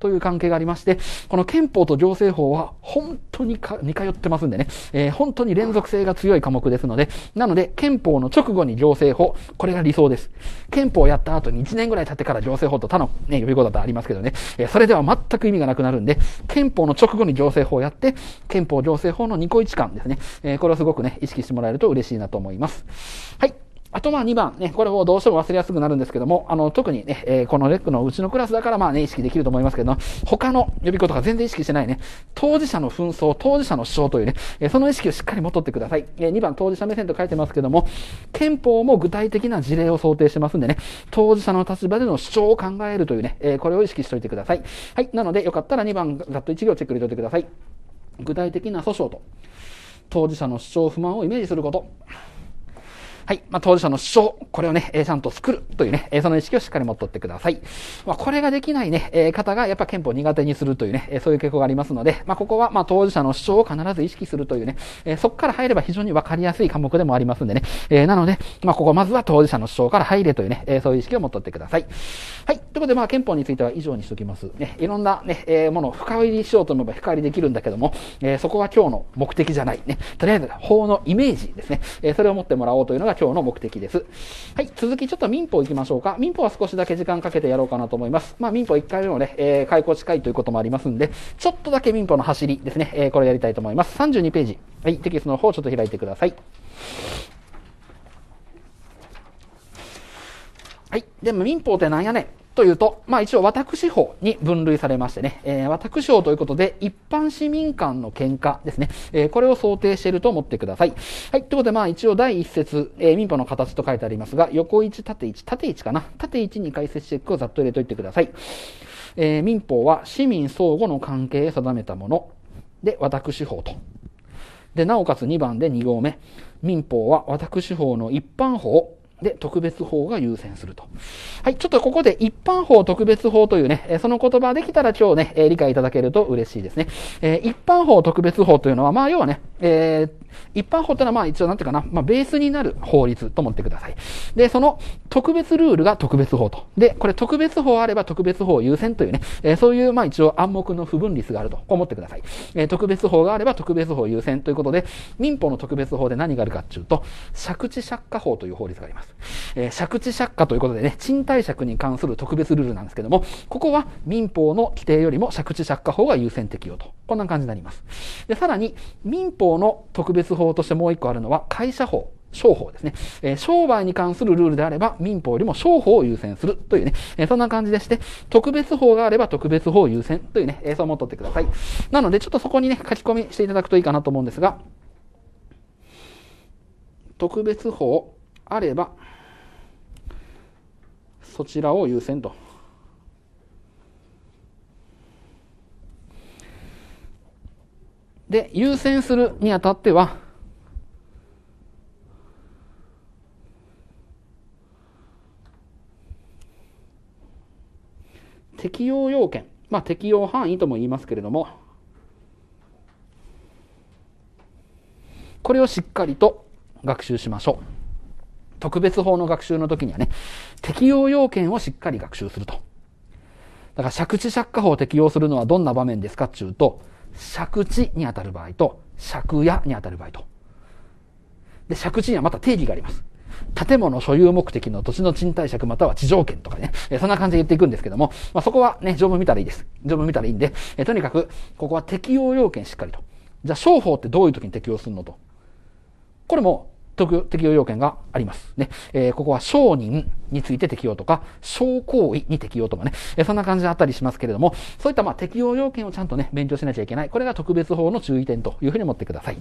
という関係がありまして、この憲法と行政法は本当にか似通ってますんでね、えー、本当に連続性が強い科目ですので、なので憲法の直後に行政法、これが理想です。憲法をやった後に1年ぐらい経ってから行政法と他の、ね、予備校だとありますけどね、えー、それでは全く意味がなくなるんで、憲法の直後に行政法をやって、憲法行政法の2個1巻ですね、えー、これをすごくね、意識してもらえると嬉しいなと思います。はい。あとまあ2番ね、これをどうしても忘れやすくなるんですけども、あの、特にね、えー、このレックのうちのクラスだからまあね、意識できると思いますけど、他の予備校とか全然意識してないね、当事者の紛争、当事者の主張というね、えー、その意識をしっかり持っとってください。えー、2番当事者目線と書いてますけども、憲法も具体的な事例を想定してますんでね、当事者の立場での主張を考えるというね、えこれを意識しておいてください。はい、なのでよかったら2番ざっと1行チェック入れておいてください。具体的な訴訟と、当事者の主張不満をイメージすること、はい。まあ、当事者の主張、これをね、えちゃんと作るというね、えその意識をしっかり持っとってください。まあ、これができないね、え方がやっぱ憲法苦手にするというね、えそういう傾向がありますので、まあ、ここは、まあ、当事者の主張を必ず意識するというね、えそこから入れば非常にわかりやすい科目でもありますんでね、えー、なので、まあ、ここまずは当事者の主張から入れというね、えそういう意識を持っとってください。はい。ということで、まあ、憲法については以上にしときます。ね、いろんなね、えー、ものを深入りしようと思えば深入りできるんだけども、えー、そこは今日の目的じゃない。ね、とりあえず、法のイメージですね、えー、それを持ってもらおうというのが今日の目的です。はい、続きちょっと民法行きましょうか。民法は少しだけ時間かけてやろうかなと思います。まあ民法1回目もね、えー、開口近いということもありますんで、ちょっとだけ民法の走りですね、えー、これやりたいと思います。32ページ。はい、テキストの方をちょっと開いてください。はい。でも民法ってなんやねんというと、まあ一応私法に分類されましてね、えー、私法ということで、一般市民間の喧嘩ですね、えー、これを想定していると思ってください。はい、ということでまあ一応第一節、えー、民法の形と書いてありますが、横1、縦1、縦1かな。縦1に解説チェックをざっと入れといてください。えー、民法は市民相互の関係を定めたもの。で、私法と。で、なおかつ2番で2行目。民法は私法の一般法で、特別法が優先すると。はい、ちょっとここで一般法、特別法というね、その言葉できたら今日ね、理解いただけると嬉しいですね。えー、一般法、特別法というのは、まあ要はね、えー一般法ってのはまあ一応なんていうかな、まあベースになる法律と思ってください。で、その特別ルールが特別法と。で、これ特別法あれば特別法優先というね、えー、そういうまあ一応暗黙の不分律があると思ってください。えー、特別法があれば特別法優先ということで、民法の特別法で何があるかっていうと、借地借家法という法律があります。えー、借地借家ということでね、賃貸借に関する特別ルールなんですけども、ここは民法の規定よりも借地借家法が優先適用と。こんな感じになります。で、さらに、民法の特別別法としてもう一個あるのは、会社法。商法ですね。えー、商売に関するルールであれば民法よりも商法を優先するというね、えー、そんな感じでして、特別法があれば特別法を優先というね、えー、そう思っとってください。なのでちょっとそこにね、書き込みしていただくといいかなと思うんですが、特別法あれば、そちらを優先と。で、優先するにあたっては、適用要件、まあ、適用範囲とも言いますけれども、これをしっかりと学習しましょう。特別法の学習の時にはね、適用要件をしっかり学習すると。だから、借地借家法を適用するのはどんな場面ですかっていうと、借地にあたる場合と借家にあたる場合と。で、借地にはまた定義があります。建物所有目的の土地の賃貸借または地上権とかね、えそんな感じで言っていくんですけども、まあ、そこはね、条文見たらいいです。条文見たらいいんで、えとにかく、ここは適用要件しっかりと。じゃあ、商法ってどういう時に適用するのと。これも、適用要件があります。ね。えー、ここは商人について適用とか、商行為に適用とかね、えー、そんな感じであったりしますけれども、そういったまあ適用要件をちゃんとね、勉強しなきゃいけない。これが特別法の注意点というふうに思ってください。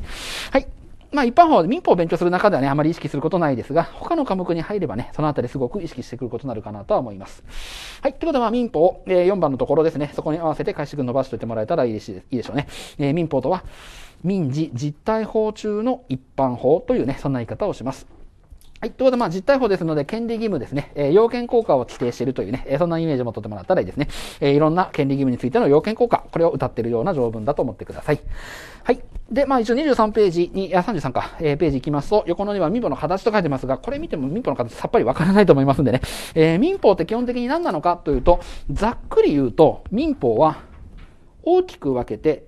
はい。まあ一般法、民法を勉強する中ではね、あまり意識することないですが、他の科目に入ればね、そのあたりすごく意識してくることになるかなとは思います。はい。ということは、民法、えー、4番のところですね、そこに合わせて解釈伸ばしておいてもらえたらいいでしょうね。えー、民法とは、民事実態法中の一般法というね、そんな言い方をします。はい。ということで、まあ、実態法ですので、権利義務ですね。えー、要件効果を規定しているというね、えー、そんなイメージも取ってもらったらいいですね。えー、いろんな権利義務についての要件効果、これを歌っているような条文だと思ってください。はい。で、まあ、一応23ページに、あ、33か、えー、ページ行きますと、横のには民法の形と書いてますが、これ見ても民法の形さっぱりわからないと思いますんでね。え民法って基本的に何なのかというと、ざっくり言うと、民法は大きく分けて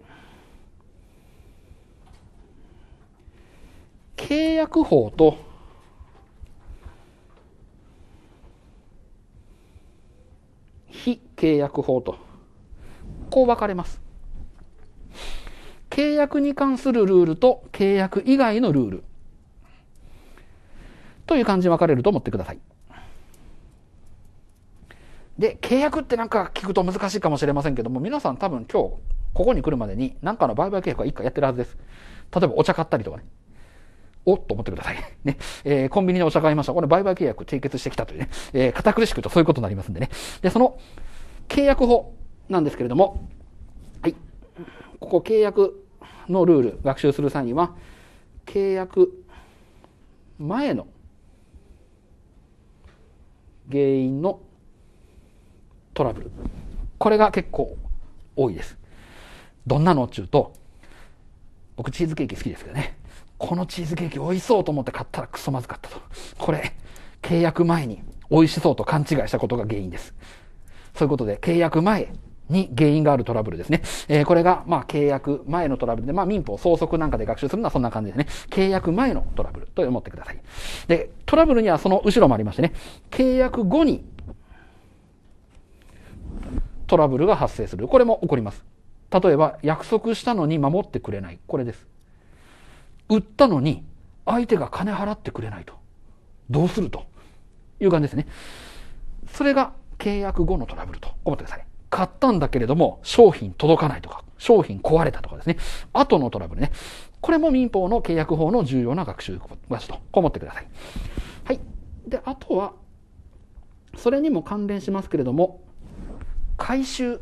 契約法と非契約法とこう分かれます契約に関するルールと契約以外のルールという感じに分かれると思ってくださいで契約ってなんか聞くと難しいかもしれませんけども皆さん多分今日ここに来るまでに何かの売買契約は1回やってるはずです例えばお茶買ったりとかねおっと思ってください。ね。えー、コンビニでお茶買いました。これ売買契約締結してきたというね。えー、堅苦しくとそういうことになりますんでね。で、その契約法なんですけれども、はい。ここ契約のルール、学習する際には、契約前の原因のトラブル。これが結構多いです。どんなのっちゅうと、僕チーズケーキ好きですけどね。このチーズケーキ美味しそうと思って買ったらクソまずかったと。これ、契約前に美味しそうと勘違いしたことが原因です。そういうことで、契約前に原因があるトラブルですね。えー、これが、まあ、契約前のトラブルで、まあ、民法、相続なんかで学習するのはそんな感じですね。契約前のトラブルと思ってください。で、トラブルにはその後ろもありましてね、契約後にトラブルが発生する。これも起こります。例えば、約束したのに守ってくれない。これです。売ったのに相手が金払ってくれないと。どうするという感じですね。それが契約後のトラブルと思ってください。買ったんだけれども商品届かないとか、商品壊れたとかですね。後のトラブルね。これも民法の契約法の重要な学習場所と思ってください。はい。で、あとは、それにも関連しますけれども、回収。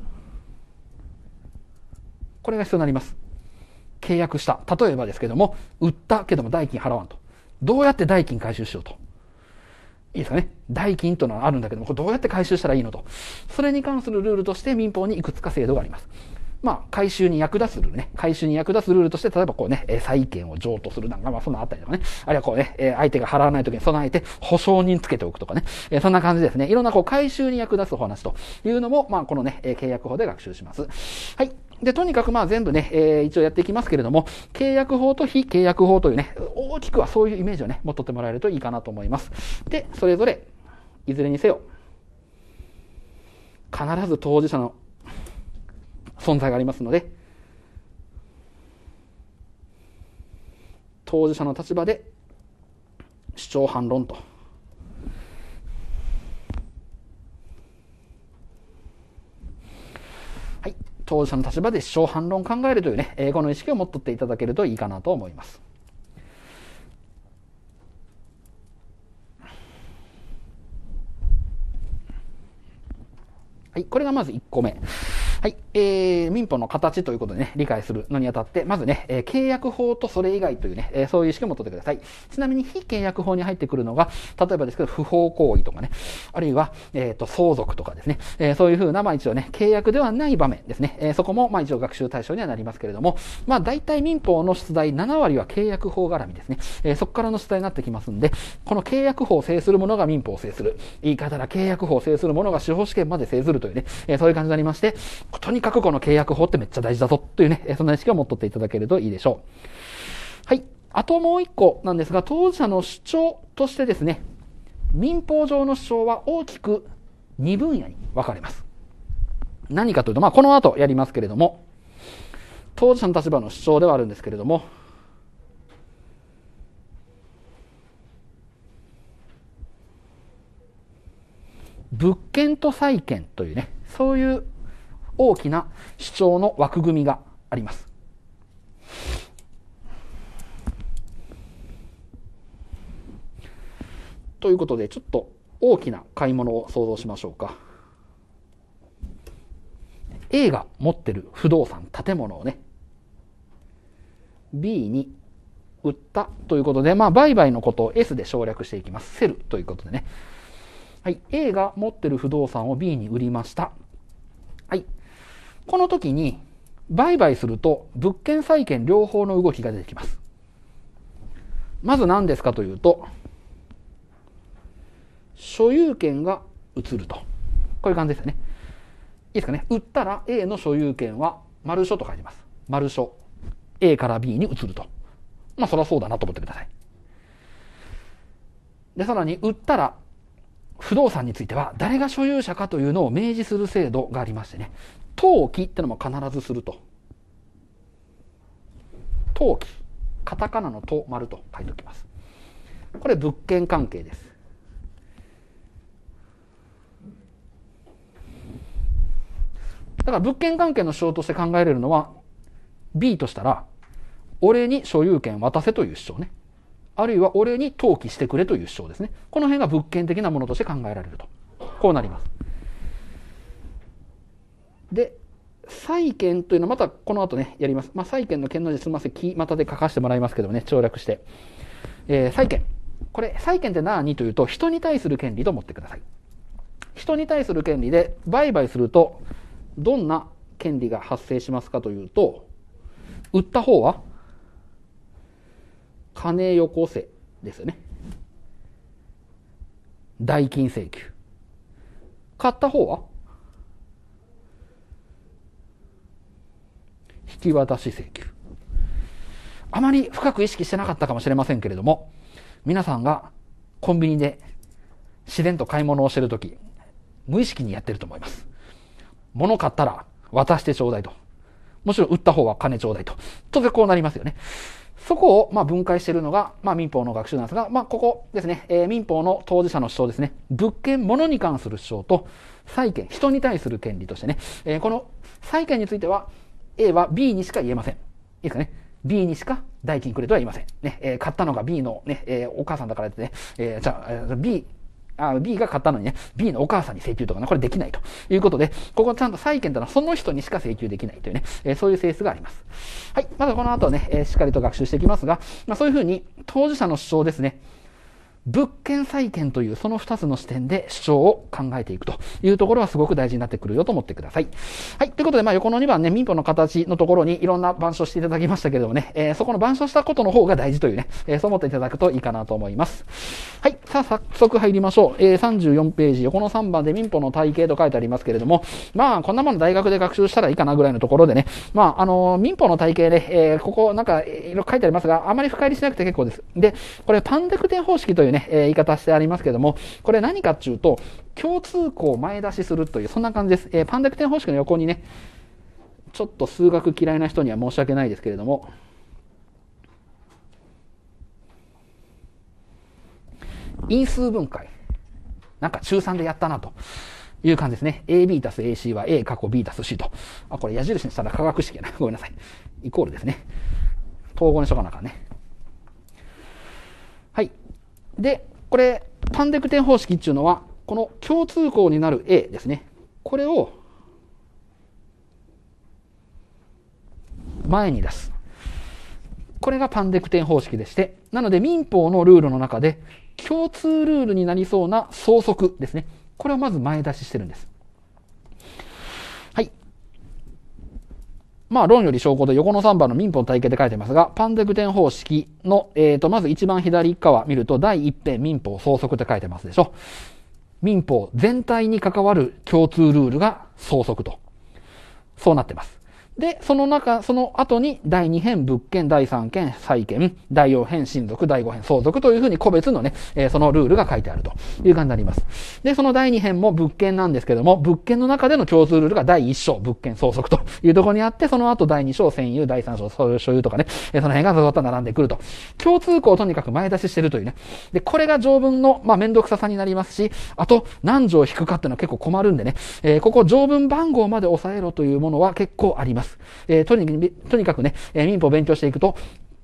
これが必要になります。契約した。例えばですけども、売ったけども代金払わんと。どうやって代金回収しようと。いいですかね。代金というのはあるんだけども、これどうやって回収したらいいのと。それに関するルールとして民法にいくつか制度があります。まあ、回収に役立つルールね。回収に役立つルールとして、例えばこうね、債権を譲渡するなんか、まあそんなあったりとかね。あるいはこうね、相手が払わない時に備えて保証人つけておくとかね。そんな感じですね。いろんなこう回収に役立つお話というのも、まあこのね、契約法で学習します。はい。で、とにかくまあ全部ね、えー、一応やっていきますけれども、契約法と非契約法というね、大きくはそういうイメージをね、持っとってもらえるといいかなと思います。で、それぞれ、いずれにせよ、必ず当事者の存在がありますので、当事者の立場で主張反論と当事者の立場で主張反論を考えるというね、英この意識を持っとっていただけるといいかなと思います。はい、これがまず1個目。はい、えー、民法の形ということでね、理解するのにあたって、まずね、えー、契約法とそれ以外というね、えー、そういう意識を持ってください。ちなみに非契約法に入ってくるのが、例えばですけど、不法行為とかね、あるいは、えっ、ー、と、相続とかですね、えー、そういうふうな、まあ一応ね、契約ではない場面ですね、えー、そこも、まあ一応学習対象にはなりますけれども、まあ大体民法の出題7割は契約法絡みですね、えー、そこからの出題になってきますんで、この契約法を制するものが民法を制する、言い方ら契約法を制するものが司法試験まで制するというね、えー、そういう感じになりまして、とにかくこの契約法ってめっちゃ大事だぞというね、そんな意識を持っとっていただけるといいでしょう。はい。あともう一個なんですが、当事者の主張としてですね、民法上の主張は大きく2分野に分かれます。何かというと、まあ、この後やりますけれども、当事者の立場の主張ではあるんですけれども、物件と債権というね、そういう大きな主張の枠組みがあります。ということで、ちょっと大きな買い物を想像しましょうか。A が持ってる不動産、建物をね、B に売ったということで、まあ、売買のことを S で省略していきます。セルということでね。はい、A が持ってる不動産を B に売りました。はい、この時に売買すると物件債権両方の動きが出てきます。まず何ですかというと、所有権が移ると。こういう感じですよね。いいですかね。売ったら A の所有権は丸書と書いてます。丸書。A から B に移ると。まあそりゃそうだなと思ってください。で、さらに売ったら不動産については誰が所有者かというのを明示する制度がありましてね。陶器ってのも必ずすると陶器カタカナの「と」「丸」と書いておきますこれ物件関係ですだから物件関係の主張として考えられるのは B としたら俺に所有権渡せという主張ねあるいは俺に登記してくれという主張ですねこの辺が物件的なものとして考えられるとこうなりますで、債券というのはまたこの後ね、やります。まあ、債券の権の字すみません、木たで書かせてもらいますけどもね、省略して。えー、債権。これ、債権って何というと、人に対する権利と思ってください。人に対する権利で売買すると、どんな権利が発生しますかというと、売った方は、金よこせですよね。代金請求。買った方は、引き渡し請求。あまり深く意識してなかったかもしれませんけれども、皆さんがコンビニで自然と買い物をしてるとき、無意識にやってると思います。物買ったら渡してちょうだいと。もちろん売った方は金ちょうだいと。当然こうなりますよね。そこをま分解しているのが、まあ、民法の学習なんですが、まあ、ここですね、えー、民法の当事者の主張ですね、物件、物に関する主張と、債権、人に対する権利としてね、えー、この債権については、A は B にしか言えません。いいですかね。B にしか代金くれとは言いません。ね、えー、買ったのが B のね、えー、お母さんだからってね、えー、じゃあ、B、あ、B が買ったのにね、B のお母さんに請求とかね、これできないということで、ここちゃんと債権というのはその人にしか請求できないというね、えー、そういう性質があります。はい。まずこの後ね、えー、しっかりと学習していきますが、まあそういうふうに当事者の主張ですね、物件債権というその2つの視点で主張を考えていくというところはすごく大事になってくるよと思ってください。はい。ということで、まあ、横の2番ね、民法の形のところにいろんな板書していただきましたけれどもね、えー、そこの板書したことの方が大事というね、えー、そう思っていただくといいかなと思います。はい。さあ、早速入りましょう。えー、34ページ、横の3番で民法の体系と書いてありますけれども、まあ、こんなもの大学で学習したらいいかなぐらいのところでね、まあ、あの民法の体系で、えここなんか、いろいろ書いてありますが、あまり深入りしなくて結構です。で、これ、パンデクテン方式というね、ね、えー、言い方してありますけども、これ何かっていうと、共通項を前出しするという、そんな感じです。えー、パンダクテン方式の横にね、ちょっと数学嫌いな人には申し訳ないですけれども、因数分解。なんか中3でやったなと。いう感じですね。AB たす AC は A 過去 B たす C と。あ、これ矢印にしたら化学式やな。ごめんなさい。イコールですね。統合にしとかなあかんね。で、これ、単テン方式っていうのは、この共通項になる A ですね。これを前に出す。これがパンデクン方式でして、なので民法のルールの中で共通ルールになりそうな相則ですね。これをまず前出ししてるんです。まあ、論より証拠で横の3番の民法体系で書いてますが、パンデグテン方式の、えっ、ー、と、まず一番左側見ると、第一編民法総則って書いてますでしょ。民法全体に関わる共通ルールが総則と。そうなってます。で、その中、その後に第2編、物件、第3件、債権、第4編、親族、第5編、相続というふうに個別のね、えー、そのルールが書いてあるという感じになります。で、その第2編も物件なんですけども、物件の中での共通ルールが第1章、物件相続というところにあって、その後第2章、占有、第3章、所有とかね、えその辺がずっと並んでくると。共通項をとにかく前出ししてるというね。で、これが条文の、まあ、めんどくささになりますし、あと、何条引くかっていうのは結構困るんでね、えー、ここ条文番号まで押さえろというものは結構あります。。えー、とにとにかくね、えー、民法を勉強していくと、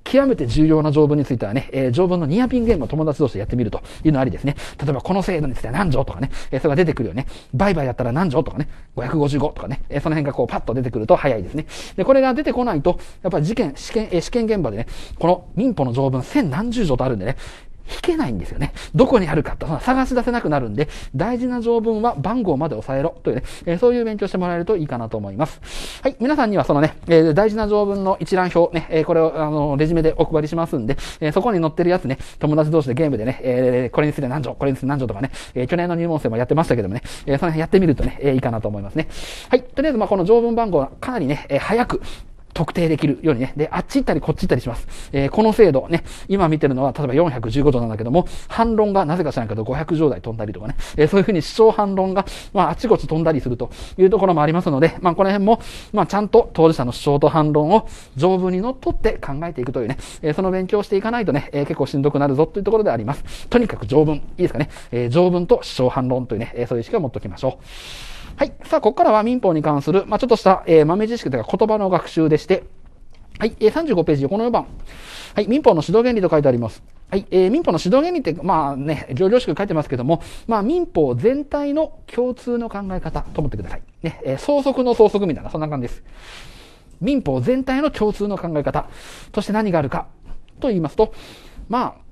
極めて重要な条文についてはね、えー、条文のニアピンゲームを友達同士でやってみるというのありですね。例えばこの制度については何条とかね、えー、それが出てくるよね。売買だったら何条とかね、555とかね、えー、その辺がこうパッと出てくると早いですね。で、これが出てこないと、やっぱり事件、試験、えー、試験現場でね、この民法の条文千何十条とあるんでね、引けないんですよね。どこにあるかと探し出せなくなるんで、大事な条文は番号まで押さえろというね、えー、そういう勉強してもらえるといいかなと思います。はい、皆さんにはそのね、えー、大事な条文の一覧表ね、えー、これをあのレジュメでお配りしますんで、えそこに載ってるやつね、友達同士でゲームでね、えこれについて何条、これについて何条とかね、え去年の入門生もやってましたけどもね、えその辺やってみるとね、えいいかなと思いますね。はい、とりあえずまこの条文番号はかなりね、え早く、特定できるようにね。で、あっち行ったりこっち行ったりします。えー、この制度ね、今見てるのは例えば415条なんだけども、反論がなぜか知らないけど500条台飛んだりとかね、えー、そういうふうに主張反論が、まあ、あちこち飛んだりするというところもありますので、まあ、この辺も、まあ、ちゃんと当事者の主張と反論を条文に則っって考えていくというね、えー、その勉強をしていかないとね、えー、結構しんどくなるぞというところであります。とにかく条文、いいですかね、えー、条文と主張反論というね、えー、そういう意識を持っておきましょう。はい。さあ、ここからは民法に関する、まあ、ちょっとした、えー、豆知識というか言葉の学習でして、はい。えー、35ページ、横の4番。はい。民法の指導原理と書いてあります。はい。えー、民法の指導原理って、まあね、上々しく書いてますけども、まあ、民法全体の共通の考え方と思ってください。ね。えー、相続の相続みたいな、そんな感じです。民法全体の共通の考え方として何があるかと言いますと、まあ、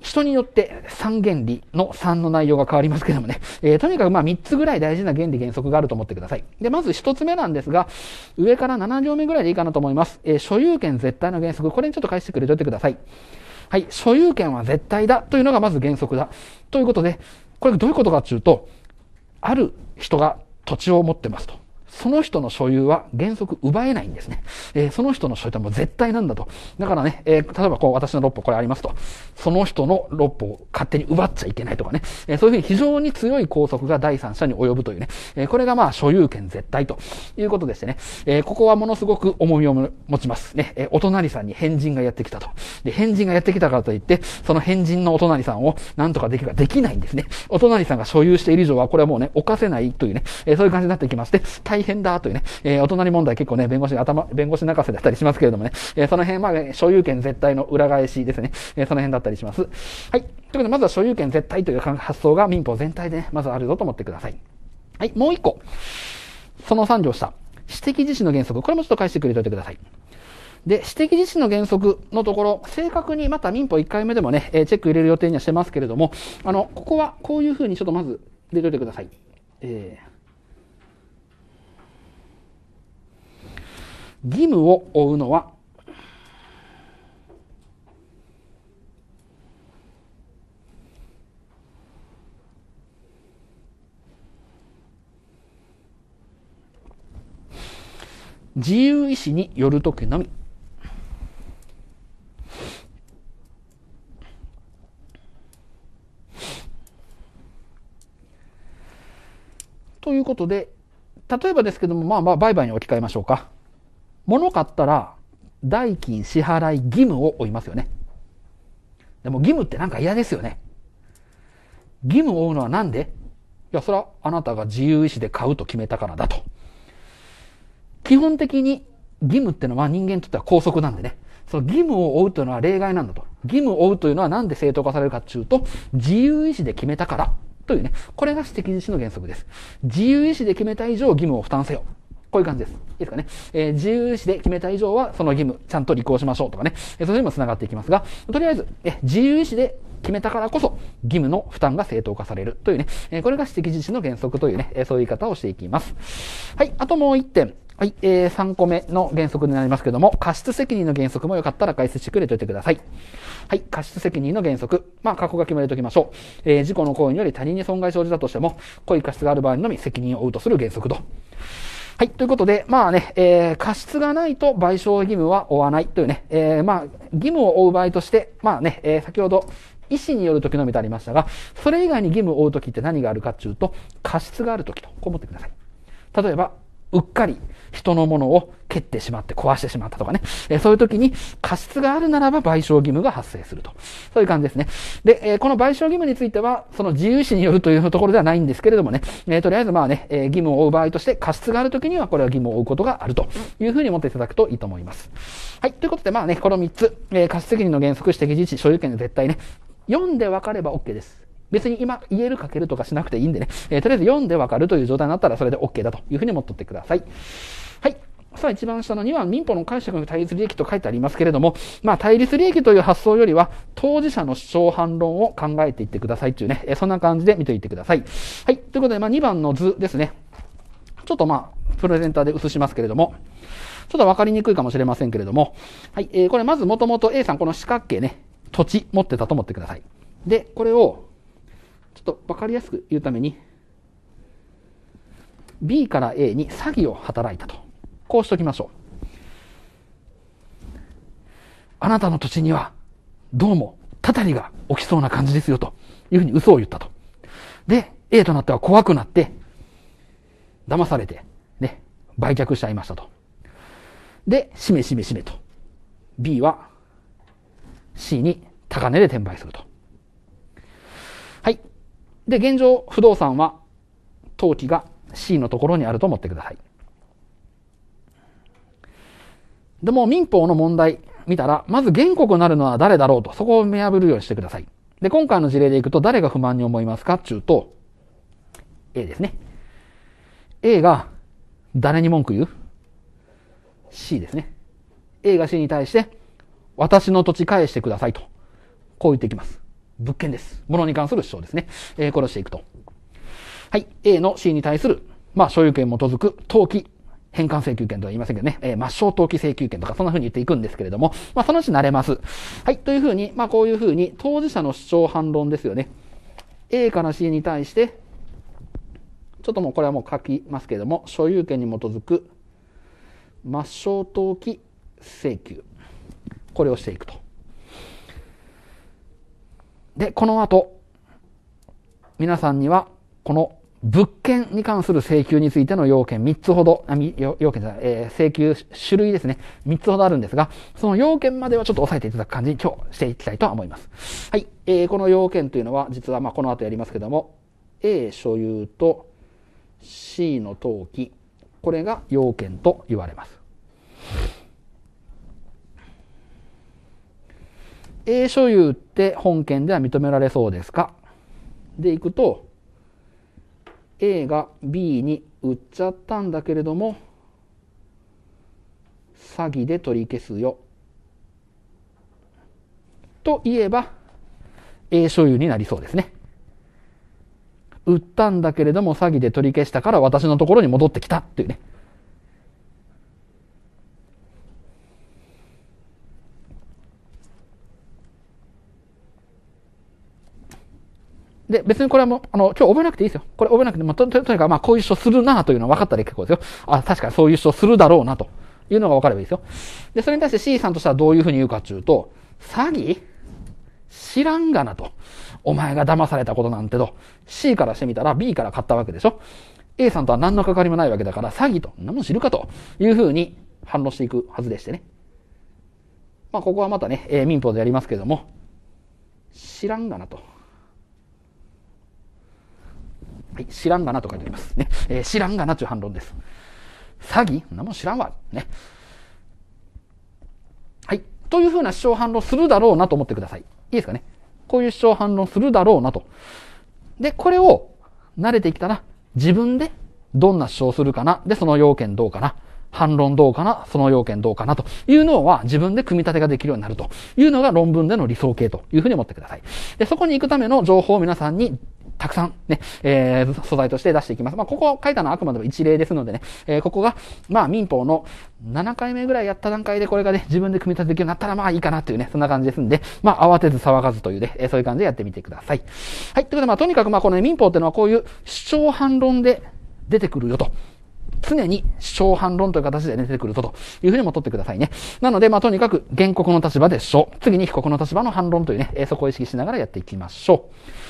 人によって3原理の3の内容が変わりますけどもね、えー、とにかくまあ3つぐらい大事な原理原則があると思ってください。で、まず1つ目なんですが、上から7行目ぐらいでいいかなと思います。えー、所有権絶対の原則、これにちょっと返してくれておいてください。はい、所有権は絶対だというのがまず原則だ。ということで、これどういうことかっていうと、ある人が土地を持ってますと。その人の所有は原則奪えないんですね。えー、その人の所有ってもう絶対なんだと。だからね、えー、例えばこう私の六歩これありますと、その人の六歩を勝手に奪っちゃいけないとかね、えー、そういうふうに非常に強い拘束が第三者に及ぶというね、えこれがまあ所有権絶対ということでしてね、えここはものすごく重みを持ちます。ね、えお隣さんに変人がやってきたと。で、変人がやってきたからといって、その変人のお隣さんを何とかできるかできないんですね。お隣さんが所有している以上はこれはもうね、犯せないというね、えそういう感じになってきまして、大変変だというね、えー、お隣問題結構ね、弁護士、頭、弁護士泣かせだったりしますけれどもね、えー、その辺、は、ね、所有権絶対の裏返しですね、えー、その辺だったりします。はい。ということで、まずは所有権絶対という発想が民法全体でね、まずあるぞと思ってください。はい、もう一個。その3条た。私的自身の原則。これもちょっと返してくれておいてください。で、私的自身の原則のところ、正確にまた民法1回目でもね、えチェック入れる予定にはしてますけれども、あの、ここはこういうふうにちょっとまず入れておいてください。えー義務を負うのは自由意志による時のみということで例えばですけどもまあまあ売買に置き換えましょうか。物買ったら代金支払い義務を負いますよね。でも義務ってなんか嫌ですよね。義務を負うのはなんでいや、それはあなたが自由意志で買うと決めたからだと。基本的に義務ってのは人間にとっては拘束なんでね。その義務を負うというのは例外なんだと。義務を負うというのはなんで正当化されるかっていうと、自由意志で決めたからというね。これが指摘実施の原則です。自由意志で決めた以上義務を負担せよ。こういう感じです。いいですかね。えー、自由意志で決めた以上は、その義務、ちゃんと履行しましょうとかね。えー、それにも繋がっていきますが、とりあえず、えー、自由意志で決めたからこそ、義務の負担が正当化されるというね。えー、これが指摘自治の原則というね、えー、そういう言い方をしていきます。はい、あともう一点。はい、えー、3個目の原則になりますけども、過失責任の原則もよかったら解説してくれておいてください。はい、過失責任の原則。まあ、過去が決めておきましょう。えー、事故の行為により他人に損害生じたとしても、故意過失がある場合のみ責任を負うとする原則と。はい。ということで、まあね、えー、過失がないと賠償義務は負わないというね、えー、まあ、義務を負う場合として、まあね、えー、先ほど、医師による時のみとありましたが、それ以外に義務を負う時って何があるかっていうと、過失がある時と、こう思ってください。例えば、うっかり人のものを蹴ってしまって壊してしまったとかね。えそういう時に過失があるならば賠償義務が発生すると。そういう感じですね。で、えこの賠償義務については、その自由視によるというところではないんですけれどもね、えとりあえずまあね、え義務を負う場合として過失がある時にはこれは義務を負うことがあるというふうに思っていただくといいと思います。はい。ということでまあね、この3つ、え過失責任の原則、指摘自治、所有権の絶対ね、4で分かれば OK です。別に今言えるかけるとかしなくていいんでね、えー、とりあえず読んでわかるという状態になったらそれで OK だというふうに思っとってください。はい。さあ一番下の2は民法の解釈の対立利益と書いてありますけれども、まあ対立利益という発想よりは当事者の主張反論を考えていってくださいっていうね、えー、そんな感じで見ていってください。はい。ということで、まあ2番の図ですね。ちょっとまあ、プレゼンターで写しますけれども、ちょっとわかりにくいかもしれませんけれども、はい、えー、これまずもともと A さんこの四角形ね、土地持ってたと思ってください。で、これをと分かりやすく言うために B から A に詐欺を働いたとこうしときましょうあなたの土地にはどうもたたりが起きそうな感じですよというふうに嘘を言ったとで A となっては怖くなって騙されてね売却しちゃいましたとでしめしめしめと B は C に高値で転売するとで、現状、不動産は、登記が C のところにあると思ってください。でも、民法の問題見たら、まず原告になるのは誰だろうと、そこを目破るようにしてください。で、今回の事例でいくと、誰が不満に思いますかっていうと、A ですね。A が、誰に文句言う ?C ですね。A が C に対して、私の土地返してくださいと、こう言ってきます。物件です。物に関する主張ですね。えー、これをしていくと。はい。A の C に対する、まあ、所有権に基づく登記返還請求権とは言いませんけどね、えー、抹消登記請求権とかそんな風に言っていくんですけれども、まあ、そのうち慣れます。はい。という風に、まあ、こういう風に当事者の主張反論ですよね。A から C に対して、ちょっともうこれはもう書きますけれども、所有権に基づく抹消登記請求。これをしていくと。で、この後、皆さんには、この物件に関する請求についての要件3つほど、あ要件じゃない、えー、請求種類ですね。3つほどあるんですが、その要件まではちょっと押さえていただく感じに今日していきたいと思います。はい。えー、この要件というのは、実はまあこの後やりますけども、A 所有と C の登記、これが要件と言われます。A 所有って本件では認められそうですかでいくと A が B に売っちゃったんだけれども詐欺で取り消すよと言えば A 所有になりそうですね売ったんだけれども詐欺で取り消したから私のところに戻ってきたっていうねで、別にこれはもう、あの、今日覚えなくていいですよ。これ覚えなくても、と、とにかく、まあ、こういう人するなというのは分かったら結構ですよ。あ、確かにそういう人するだろうなというのが分かればいいですよ。で、それに対して C さんとしてはどういうふうに言うかっていうと、詐欺知らんがなと。お前が騙されたことなんてと。C からしてみたら B から買ったわけでしょ。A さんとは何の関わりもないわけだから、詐欺と、何も知るかというふうに反論していくはずでしてね。まあ、ここはまたね、えー、民法でやりますけれども、知らんがなと。はい、知らんがなと書いてあります。ね。えー、知らんがなという反論です。詐欺何も知らんわ。ね。はい。というふうな主張反論するだろうなと思ってください。いいですかね。こういう主張反論するだろうなと。で、これを慣れてきたら、自分でどんな主張するかな。で、その要件どうかな。反論どうかな、その要件どうかなというのは自分で組み立てができるようになるというのが論文での理想形というふうに思ってください。で、そこに行くための情報を皆さんにたくさんね、えー、素材として出していきます。まあ、ここ書いたのはあくまでも一例ですのでね、えー、ここが、まあ、民法の7回目ぐらいやった段階でこれがね、自分で組み立てできるようになったらまあいいかなというね、そんな感じですんで、まあ、慌てず騒がずというね、えー、そういう感じでやってみてください。はい、ということで、まあ、とにかくまあ、この、ね、民法っていうのはこういう主張反論で出てくるよと。常に主張反論という形で出てくるとというふうにも取ってくださいね。なので、まあ、とにかく原告の立場で主張、次に被告の立場の反論というね、えー、そこを意識しながらやっていきましょう。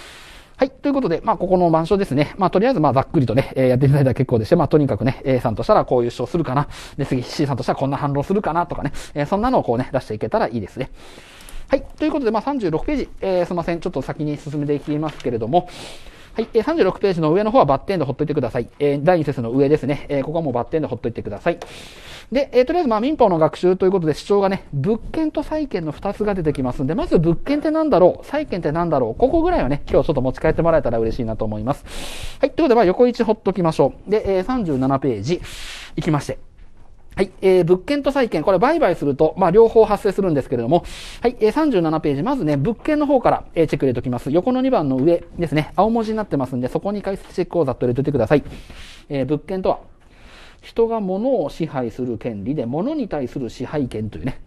はい。ということで、まあ、ここの板書ですね。まあ、とりあえず、まあ、ざっくりとね、えー、やっていただいたら結構でして、まあ、とにかくね、A さんとしたらこういう主するかな。で、次 C さんとしたらこんな反論するかなとかね、えー、そんなのをこうね、出していけたらいいですね。はい。ということで、まあ、36ページ、えー、すいません。ちょっと先に進めていきますけれども、はい、えー、36ページの上の方はバッテンでほっといてください。えー、第2節の上ですね。えー、ここはもうバッテンでほっといてください。で、えー、とりあえずまあ民法の学習ということで主張がね、物件と債権の2つが出てきますんで、まず物件って何だろう債権って何だろうここぐらいはね、今日ちょっと持ち帰ってもらえたら嬉しいなと思います。はい、ということでまあ横1ほっときましょう。で、えー、37ページ、行きまして。はい、えー、物件と債権、これ売買すると、まあ、両方発生するんですけれども、はい、えー、37ページ、まずね、物件の方から、えー、チェック入れておきます。横の2番の上ですね、青文字になってますんで、そこに解説チェックをざっと入れておいてください。えー、物件とは、人が物を支配する権利で、物に対する支配権というね、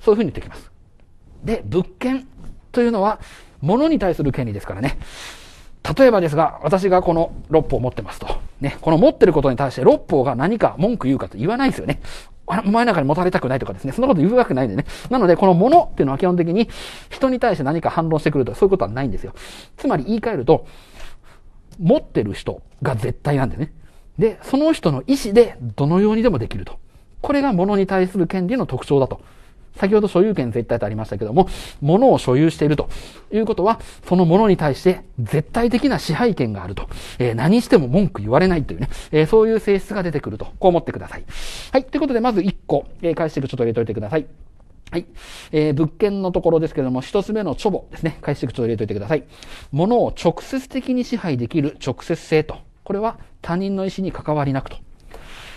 そういうふうに言ってきます。で、物件というのは、物に対する権利ですからね。例えばですが、私がこの六歩を持ってますと。ね、この持ってることに対して六法が何か文句言うかと言わないですよね。お前なんかに持たれたくないとかですね。そんなこと言うわけないんでね。なので、このものっていうのは基本的に人に対して何か反論してくるとかそういうことはないんですよ。つまり言い換えると、持ってる人が絶対なんでね。で、その人の意思でどのようにでもできると。これが物に対する権利の特徴だと先ほど所有権絶対とありましたけども、物を所有しているということは、その物に対して絶対的な支配権があると。えー、何しても文句言われないというね、えー、そういう性質が出てくると。こう思ってください。はい。ということで、まず1個、えー、いくちょっと入れといてください。はい。えー、物件のところですけども、一つ目のチョボですね。いくちょっと入れといてください。物を直接的に支配できる直接性と。これは他人の意思に関わりなくと。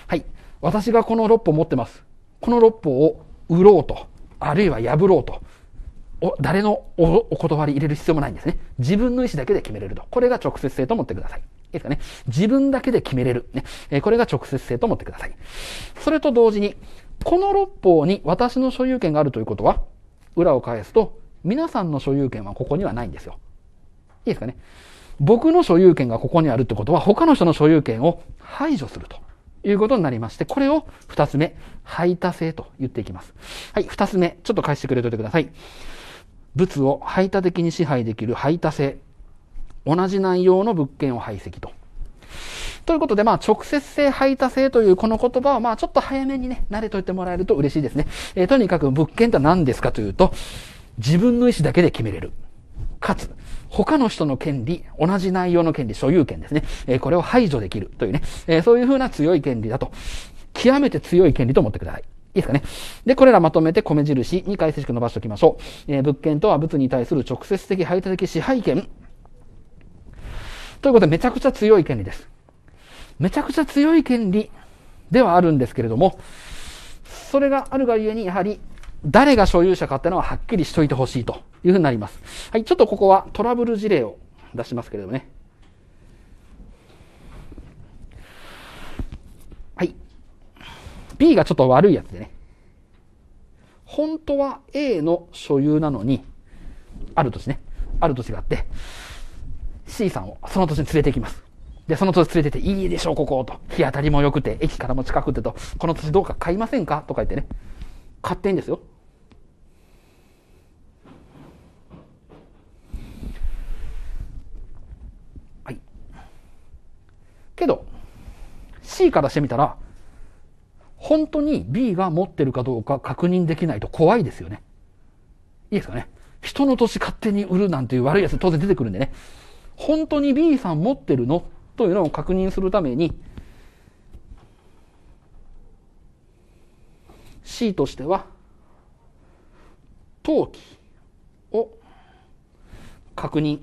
はい。私がこの6歩持ってます。この6歩を売ろうと、あるいは破ろうと、お誰のおお断り入れる必要もないんですね。自分の意思だけで決めれると。これが直接性と思ってください。いいですかね。自分だけで決めれる。ね。えこれが直接性と思ってください。それと同時に、この六法に私の所有権があるということは、裏を返すと、皆さんの所有権はここにはないんですよ。いいですかね。僕の所有権がここにあるってことは、他の人の所有権を排除すると。いうことになりまして、これを二つ目、排他性と言っていきます。はい、二つ目、ちょっと返してくれといてください。物を排他的に支配できる排他性。同じ内容の物件を排斥と。ということで、まあ、直接性、排他性というこの言葉を、まあ、ちょっと早めにね、慣れといてもらえると嬉しいですね。えー、とにかく物件とは何ですかというと、自分の意思だけで決めれる。かつ、他の人の権利、同じ内容の権利、所有権ですね。えこれを排除できるというね、えそういうふうな強い権利だと。極めて強い権利と思ってください。いいですかね。で、これらまとめて米印に解て伸ばしておきましょう。えー、物件とは物に対する直接的排他的支配権。ということで、めちゃくちゃ強い権利です。めちゃくちゃ強い権利ではあるんですけれども、それがあるがゆえに、やはり誰が所有者かっていうのははっきりしといてほしいというふうになります。はい、ちょっとここはトラブル事例を出しますけれどもね。はい。B がちょっと悪いやつでね。本当は A の所有なのに、ある年ね、ある年があって、C さんをその年に連れて行きます。で、その年連れてて、いいでしょう、ここと。日当たりも良くて、駅からも近くてと、この年どうか買いませんかとか言ってね。勝手にですよ。はい。けど、C からしてみたら、本当に B が持ってるかどうか確認できないと怖いですよね。いいですかね。人の年勝手に売るなんていう悪いやつ当然出てくるんでね。本当に B さん持ってるのというのを確認するために、C としては登記を確認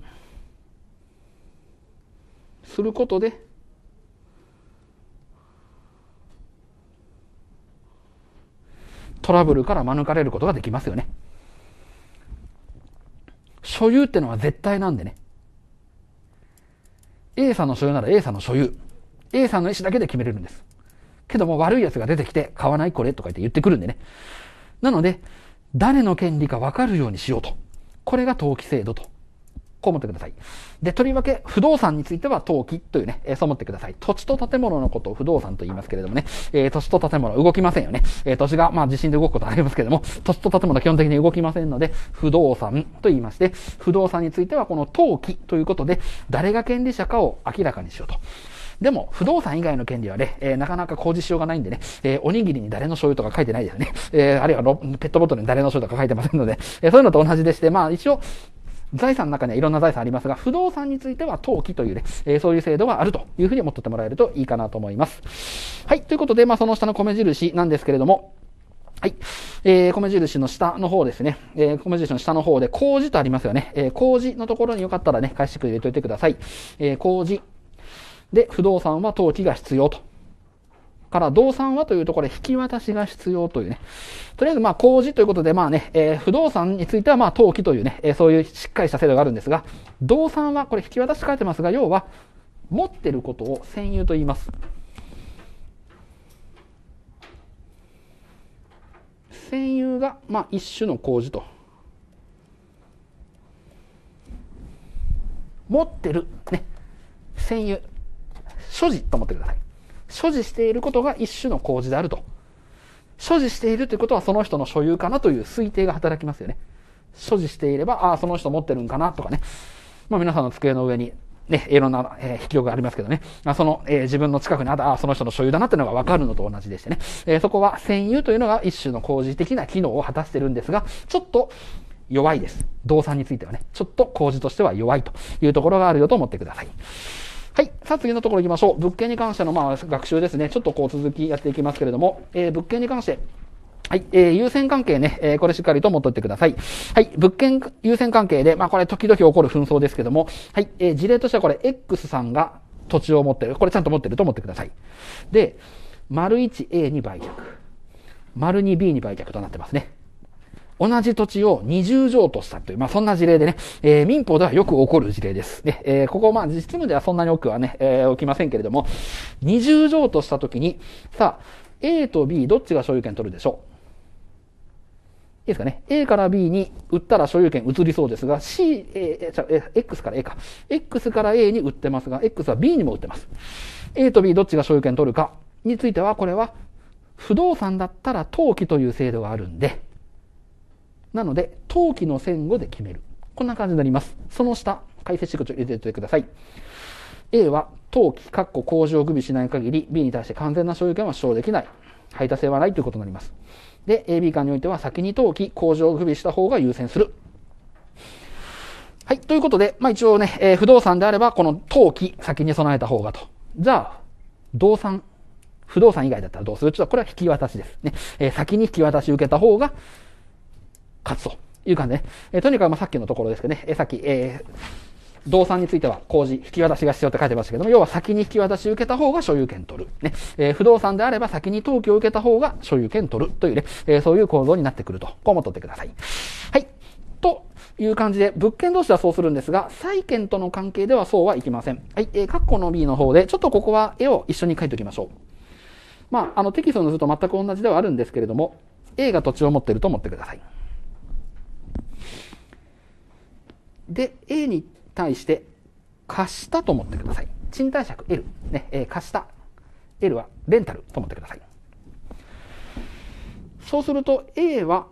することでトラブルから免れることができますよね。所有ってのは絶対なんでね。A さんの所有なら A さんの所有。A さんの意思だけで決めれるんです。けども悪い奴が出てきて、買わないこれとか言って言ってくるんでね。なので、誰の権利か分かるようにしようと。これが登記制度と。こう思ってください。で、とりわけ、不動産については登記というね、えー、そう思ってください。土地と建物のことを不動産と言いますけれどもね、えー、土地と建物動きませんよね。えー、土地が、まあ地震で動くことありますけれども、土地と建物は基本的に動きませんので、不動産と言いまして、不動産についてはこの登記ということで、誰が権利者かを明らかにしようと。でも、不動産以外の権利はね、えー、なかなか工事しようがないんでね、えー、おにぎりに誰の醤油とか書いてないですね。えー、あるいはペットボトルに誰の醤油とか書いてませんので、えそういうのと同じでして、まあ一応、財産の中にはいろんな財産ありますが、不動産については登記というね、えー、そういう制度があるというふうに思っててもらえるといいかなと思います。はい、ということで、まあその下の米印なんですけれども、はい。えー、米印の下の方ですね。えー、米印の下の方で、工事とありますよね。えー、工事のところによかったらね、返しく入れといてください。えー、工事で、不動産は登記が必要と。から、動産はというところで引き渡しが必要というね。とりあえず、まあ、工事ということで、まあね、えー、不動産については、まあ、登記というね、えー、そういうしっかりした制度があるんですが、動産は、これ引き渡し書いてますが、要は、持ってることを占有と言います。占有が、まあ、一種の工事と。持ってる、ね、占有。所持と思ってください。所持していることが一種の工事であると。所持しているということはその人の所有かなという推定が働きますよね。所持していれば、ああ、その人持ってるんかなとかね。まあ皆さんの机の上に、ね、いろんな、えー、引きがありますけどね。あその、えー、自分の近くにあった、あその人の所有だなっていうのがわかるのと同じでしてね。えー、そこは占有というのが一種の工事的な機能を果たしてるんですが、ちょっと弱いです。動産についてはね。ちょっと工事としては弱いというところがあるよと思ってください。はい。さあ、次のところ行きましょう。物件に関しての、まあ、学習ですね。ちょっとこう、続きやっていきますけれども、えー、物件に関して、はい。えー、優先関係ね。えー、これしっかりと持っといてください。はい。物件優先関係で、まあ、これ時々起こる紛争ですけども、はい。えー、事例としてはこれ、X さんが土地を持ってる。これちゃんと持ってると思ってください。で、丸 1A に売却。丸 2B に売却となってますね。同じ土地を二重譲渡したという、まあ、そんな事例でね、えー、民法ではよく起こる事例です。で、えー、ここ、まあ、実務ではそんなに多くはね、えー、起きませんけれども、二重譲渡したときに、さあ、A と B どっちが所有権取るでしょういいですかね。A から B に売ったら所有権移りそうですが、C、えー、え、X から A か。X から A に売ってますが、X は B にも売ってます。A と B どっちが所有権取るかについては、これは不動産だったら登記という制度があるんで、なので、冬季の線後で決める。こんな感じになります。その下、解説して入れておいてください。A は、冬かっこ、工場を具備しない限り、B に対して完全な所有権は主張できない。排他性はないということになります。で、AB 間においては、先に冬季、工場を具備した方が優先する。はい。ということで、まあ一応ね、えー、不動産であれば、この登記先に備えた方がと。じゃあ、動産、不動産以外だったらどうするちょっとこれは引き渡しです。ね。えー、先に引き渡し受けた方が、勝つという感じでね。えー、とにかくまさっきのところですけどね、えー、さっき、えー、動産については、工事、引き渡しが必要って書いてましたけども、要は先に引き渡し受けた方が所有権取る。ね。えー、不動産であれば先に登記を受けた方が所有権取るというね、えー、そういう構造になってくると。こう思っとってください。はい。という感じで、物件同士はそうするんですが、債権との関係ではそうはいきません。はい。えー、括弧の B の方で、ちょっとここは絵を一緒に描いておきましょう。まあ、あの、テキストの図と全く同じではあるんですけれども、A が土地を持っていると思ってください。で、A に対して貸したと思ってください。賃貸借 L。ね、えー、貸した。L はレンタルと思ってください。そうすると A は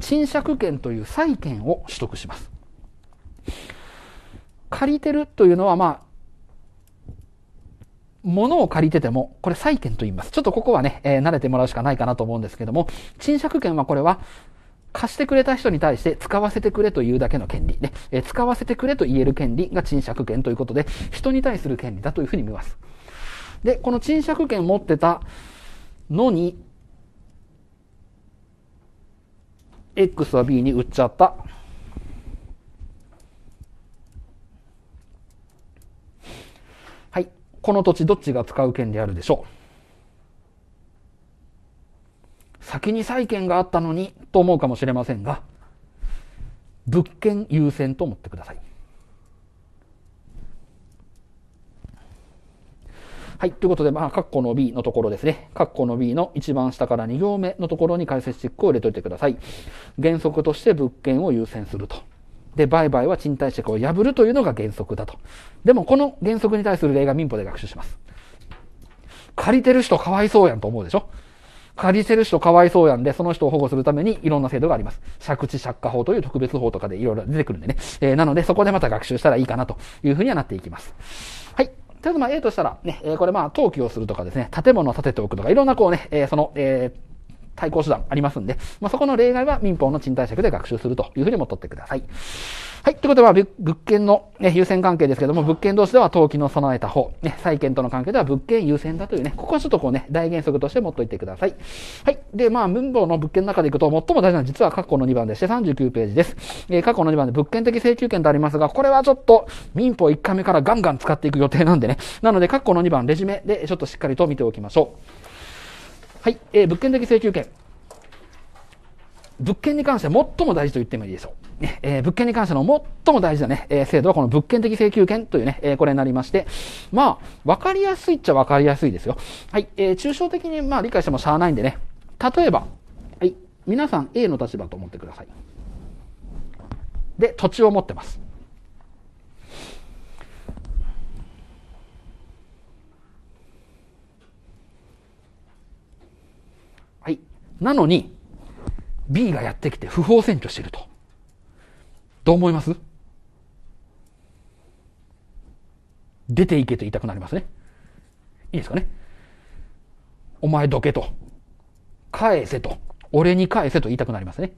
賃借権という債権を取得します。借りてるというのは、まあ、物を借りてても、これ債権と言います。ちょっとここはね、えー、慣れてもらうしかないかなと思うんですけども、賃借権はこれは、貸してくれた人に対して使わせてくれというだけの権利、ねえー、使わせてくれと言える権利が賃借権ということで、人に対する権利だというふうに見ます。で、この賃借権持ってたのに、X は B に売っちゃった。この土地どっちが使う権利あるでしょう先に債権があったのにと思うかもしれませんが、物件優先と思ってください。はい。ということで、まあ、括弧の B のところですね。括弧の B の一番下から2行目のところに解説チックを入れておいてください。原則として物件を優先すると。で、売買は賃貸借を破るというのが原則だと。でも、この原則に対する例が民法で学習します。借りてる人かわいそうやんと思うでしょ借りてる人かわいそうやんで、その人を保護するためにいろんな制度があります。借地借家法という特別法とかでいろいろ出てくるんでね。えー、なので、そこでまた学習したらいいかなというふうにはなっていきます。はい。とりあえずまあ A としたら、ね、えこれまあ登記をするとかですね、建物を建てておくとか、いろんなこうね、えその、えー対抗手段ありますんで、まあ、そこの例外は民法の賃貸借で学習するというふうにも取ってください。はい。ということは、物件の、ね、優先関係ですけども、物件同士では登記の備えた方、ね、債権との関係では物件優先だというね、ここはちょっとこうね、大原則として持っといてください。はい。で、まあ、文法の物件の中でいくと、最も大事なのは実は過去の2番でして39ページです。えー、過去の2番で物件的請求権とありますが、これはちょっと民法1回目からガンガン使っていく予定なんでね。なので、過去の2番、レジュメでちょっとしっかりと見ておきましょう。はい、えー、物件的請求権。物件に関しては最も大事と言ってもいいでしょう。ねえー、物件に関しての最も大事なね、えー、制度はこの物件的請求権というね、えー、これになりまして、まあ、わかりやすいっちゃわかりやすいですよ。はい、えー、抽象的にまあ理解してもしゃあないんでね、例えば、はい、皆さん A の立場と思ってください。で、土地を持ってます。なのに、B がやってきて不法占拠してると。どう思います出ていけと言いたくなりますね。いいですかね。お前どけと。返せと。俺に返せと言いたくなりますね。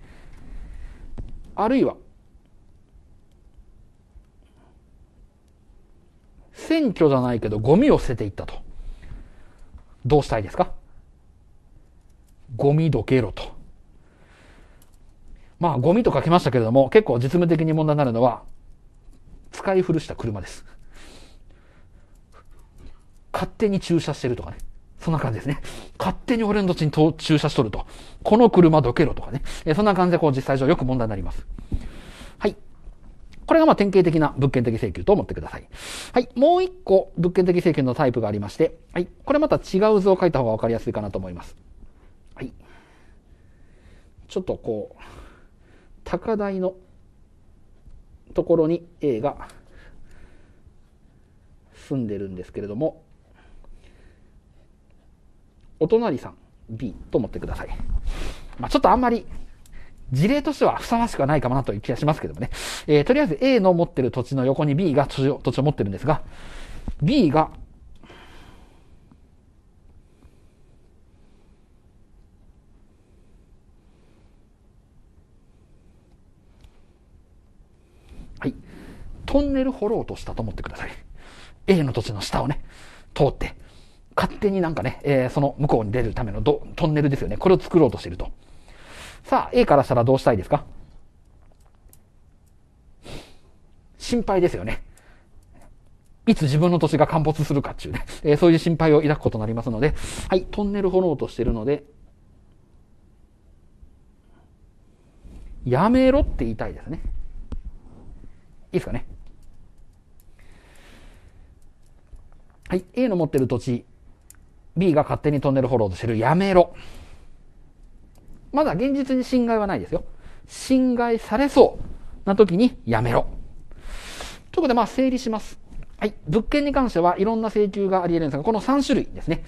あるいは、選挙じゃないけどゴミを捨てていったと。どうしたいですかゴミどけろと。まあ、ゴミと書きましたけれども、結構実務的に問題になるのは、使い古した車です。勝手に駐車してるとかね。そんな感じですね。勝手に俺の土地に駐車しとると。この車どけろとかね。えそんな感じで、こう実際上よく問題になります。はい。これがまあ典型的な物件的請求と思ってください。はい。もう一個物件的請求のタイプがありまして、はい。これまた違う図を書いた方がわかりやすいかなと思います。ちょっとこう、高台のところに A が住んでるんですけれども、お隣さん B と思ってください。まあ、ちょっとあんまり事例としてはふさわしくはないかなという気がしますけどもね。えー、とりあえず A の持ってる土地の横に B が土地を持ってるんですが、B がトンネル掘ろうとしたと思ってください。A の土地の下をね、通って、勝手になんかね、えー、その向こうに出るためのトンネルですよね。これを作ろうとしてると。さあ、A からしたらどうしたいですか心配ですよね。いつ自分の土地が陥没するかっていうね、えー、そういう心配を抱くことになりますので、はい、トンネル掘ろうとしてるので、やめろって言いたいですね。いいですかね。はい、A の持ってる土地、B が勝手にトンネル掘ろうとしてる。やめろ。まだ現実に侵害はないですよ。侵害されそうな時にやめろ。ということで、まあ整理します。はい。物件に関してはいろんな請求があり得るんですが、この3種類ですね。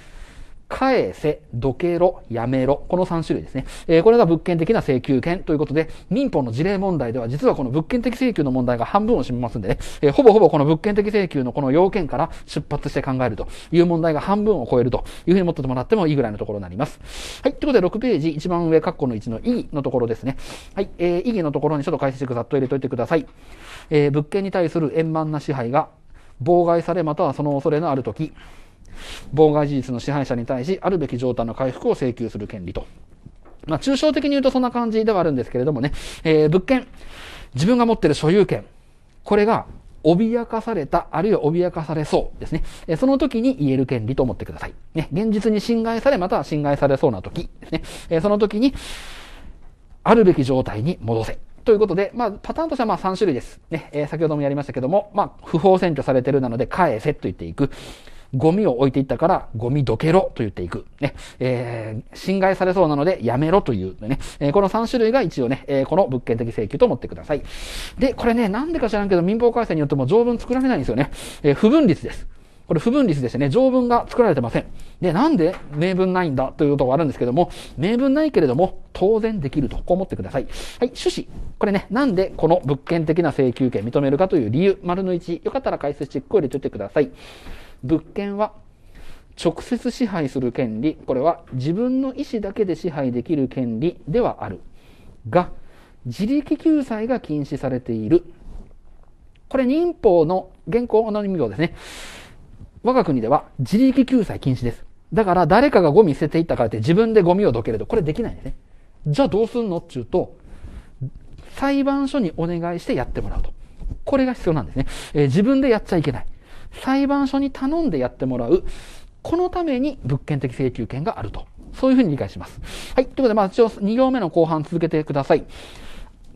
返せ、どけろ、やめろ。この3種類ですね。えー、これが物件的な請求権ということで、民法の事例問題では実はこの物件的請求の問題が半分を占めますんでね、えー、ほぼほぼこの物件的請求のこの要件から出発して考えるという問題が半分を超えるというふうに持ってもらってもいいぐらいのところになります。はい。ということで、6ページ、一番上、括弧の1の意義のところですね。はい。えー、意義のところにちょっと解説ざっと入れておいてください。えー、物件に対する円満な支配が妨害されまたはその恐れのあるとき、妨害事実の支配者に対し、あるべき状態の回復を請求する権利と。まあ、抽象的に言うとそんな感じではあるんですけれどもね、えー、物件、自分が持っている所有権、これが脅かされた、あるいは脅かされそうですね。えその時に言える権利と思ってください。ね、現実に侵害され、または侵害されそうな時ですね。えその時に、あるべき状態に戻せ。ということで、まあ、パターンとしてはま3種類です。ね、えー、先ほどもやりましたけども、まあ、不法占拠されてるなので返せと言っていく。ゴミを置いていったから、ゴミどけろと言っていく。ね。えー、侵害されそうなのでやめろというね。えー、この3種類が一応ね、えー、この物件的請求と思ってください。で、これね、なんでか知らんけど民法改正によっても条文作られないんですよね。えー、不分率です。これ不分率でしてね、条文が作られてません。で、なんで名分ないんだということがあるんですけども、名分ないけれども、当然できると、こう思ってください。はい、趣旨。これね、なんでこの物件的な請求権認めるかという理由、丸の1。よかったら解説チェックを入れておいてください。物件は直接支配する権利、これは自分の意思だけで支配できる権利ではある。が、自力救済が禁止されている。これ民法の現行の民法ですね。我が国では自力救済禁止です。だから誰かがゴミ捨てていったからって自分でゴミをどけるとこれできないんですね。じゃあどうすんのって言うと、裁判所にお願いしてやってもらうと。これが必要なんですね。えー、自分でやっちゃいけない。裁判所に頼んでやってもらう。このために物件的請求権があると。そういうふうに理解します。はい。ということで、まあ一応2行目の後半続けてください。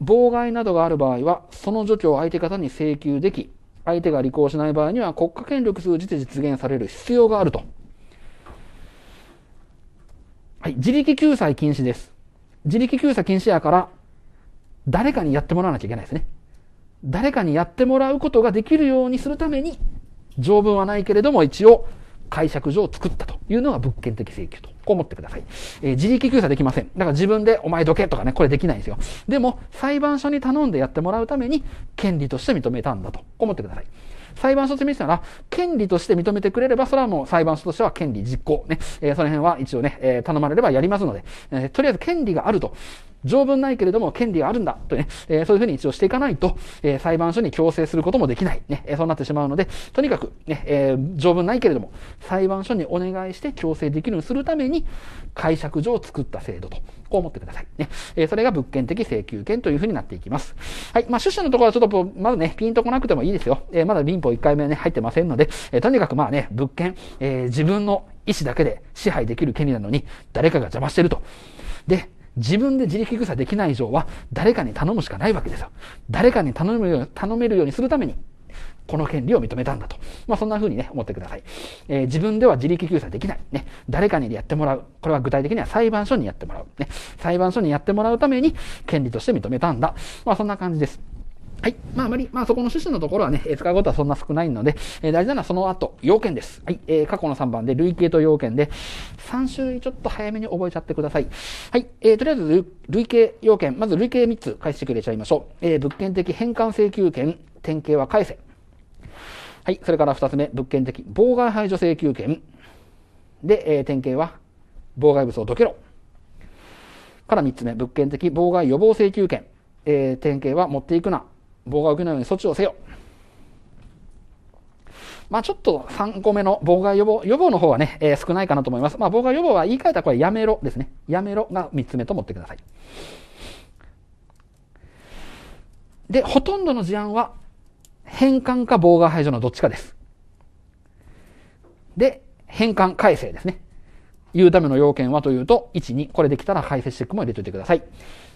妨害などがある場合は、その除去を相手方に請求でき、相手が履行しない場合には国家権力通じて実現される必要があると。はい。自力救済禁止です。自力救済禁止やから、誰かにやってもらわなきゃいけないですね。誰かにやってもらうことができるようにするために、条文はないけれども、一応、解釈上作ったというのが物件的請求と。こう思ってください。えー、自力救済できません。だから自分でお前どけとかね、これできないんですよ。でも、裁判所に頼んでやってもらうために、権利として認めたんだと。こう思ってください。裁判所って見せたら、権利として認めてくれれば、それはもう裁判所としては権利実行ね。えー、その辺は一応ね、えー、頼まれればやりますので、えー、とりあえず権利があると条文ないけれども権利があるんだとね、えー、そういうふうに一応していかないと、えー、裁判所に強制することもできない、ね、えー、そうなってしまうので、とにかくね、え条文ないけれども、裁判所にお願いして強制できるようにするために、解釈上を作った制度と、こう思ってください。ね、えそれが物件的請求権というふうになっていきます。はい、まあ、趣旨のところはちょっと、まだね、ピンとこなくてもいいですよ。えまだ民法1回目はね、入ってませんので、えとにかくまあね、物件、え自分の意思だけで支配できる権利なのに、誰かが邪魔してると。で、自分で自力草できない以上は、誰かに頼むしかないわけですよ。誰かに頼むように、頼めるようにするために、この権利を認めたんだと。まあ、そんな風にね、思ってください。えー、自分では自力救済できない。ね、誰かにやってもらう。これは具体的には裁判所にやってもらう。ね、裁判所にやってもらうために権利として認めたんだ。まあ、そんな感じです。はい。まあ、あまり、まあ、そこの趣旨のところはね、使うことはそんな少ないので、えー、大事なのはその後、要件です。はい。えー、過去の3番で、累計と要件で、3種類ちょっと早めに覚えちゃってください。はい。えー、とりあえず、累計要件、まず累計3つ返してくれちゃいましょう。えー、物件的返還請求権、典型は返せ。はい。それから2つ目、物件的妨害排除請求権。で、えー、典型は、妨害物をどけろ。から3つ目、物件的妨害予防請求権。えー、典型は持っていくな。妨害を受けないように措置をせよ。まあちょっと3個目の妨害予防、予防の方はね、えー、少ないかなと思います。まあ妨害予防は言い換えたらこれやめろですね。やめろが3つ目と思ってください。で、ほとんどの事案は返還か妨害排除のどっちかです。で、返還改正ですね。言うための要件はというと、1、2、これできたら解説チェックも入れておいてください。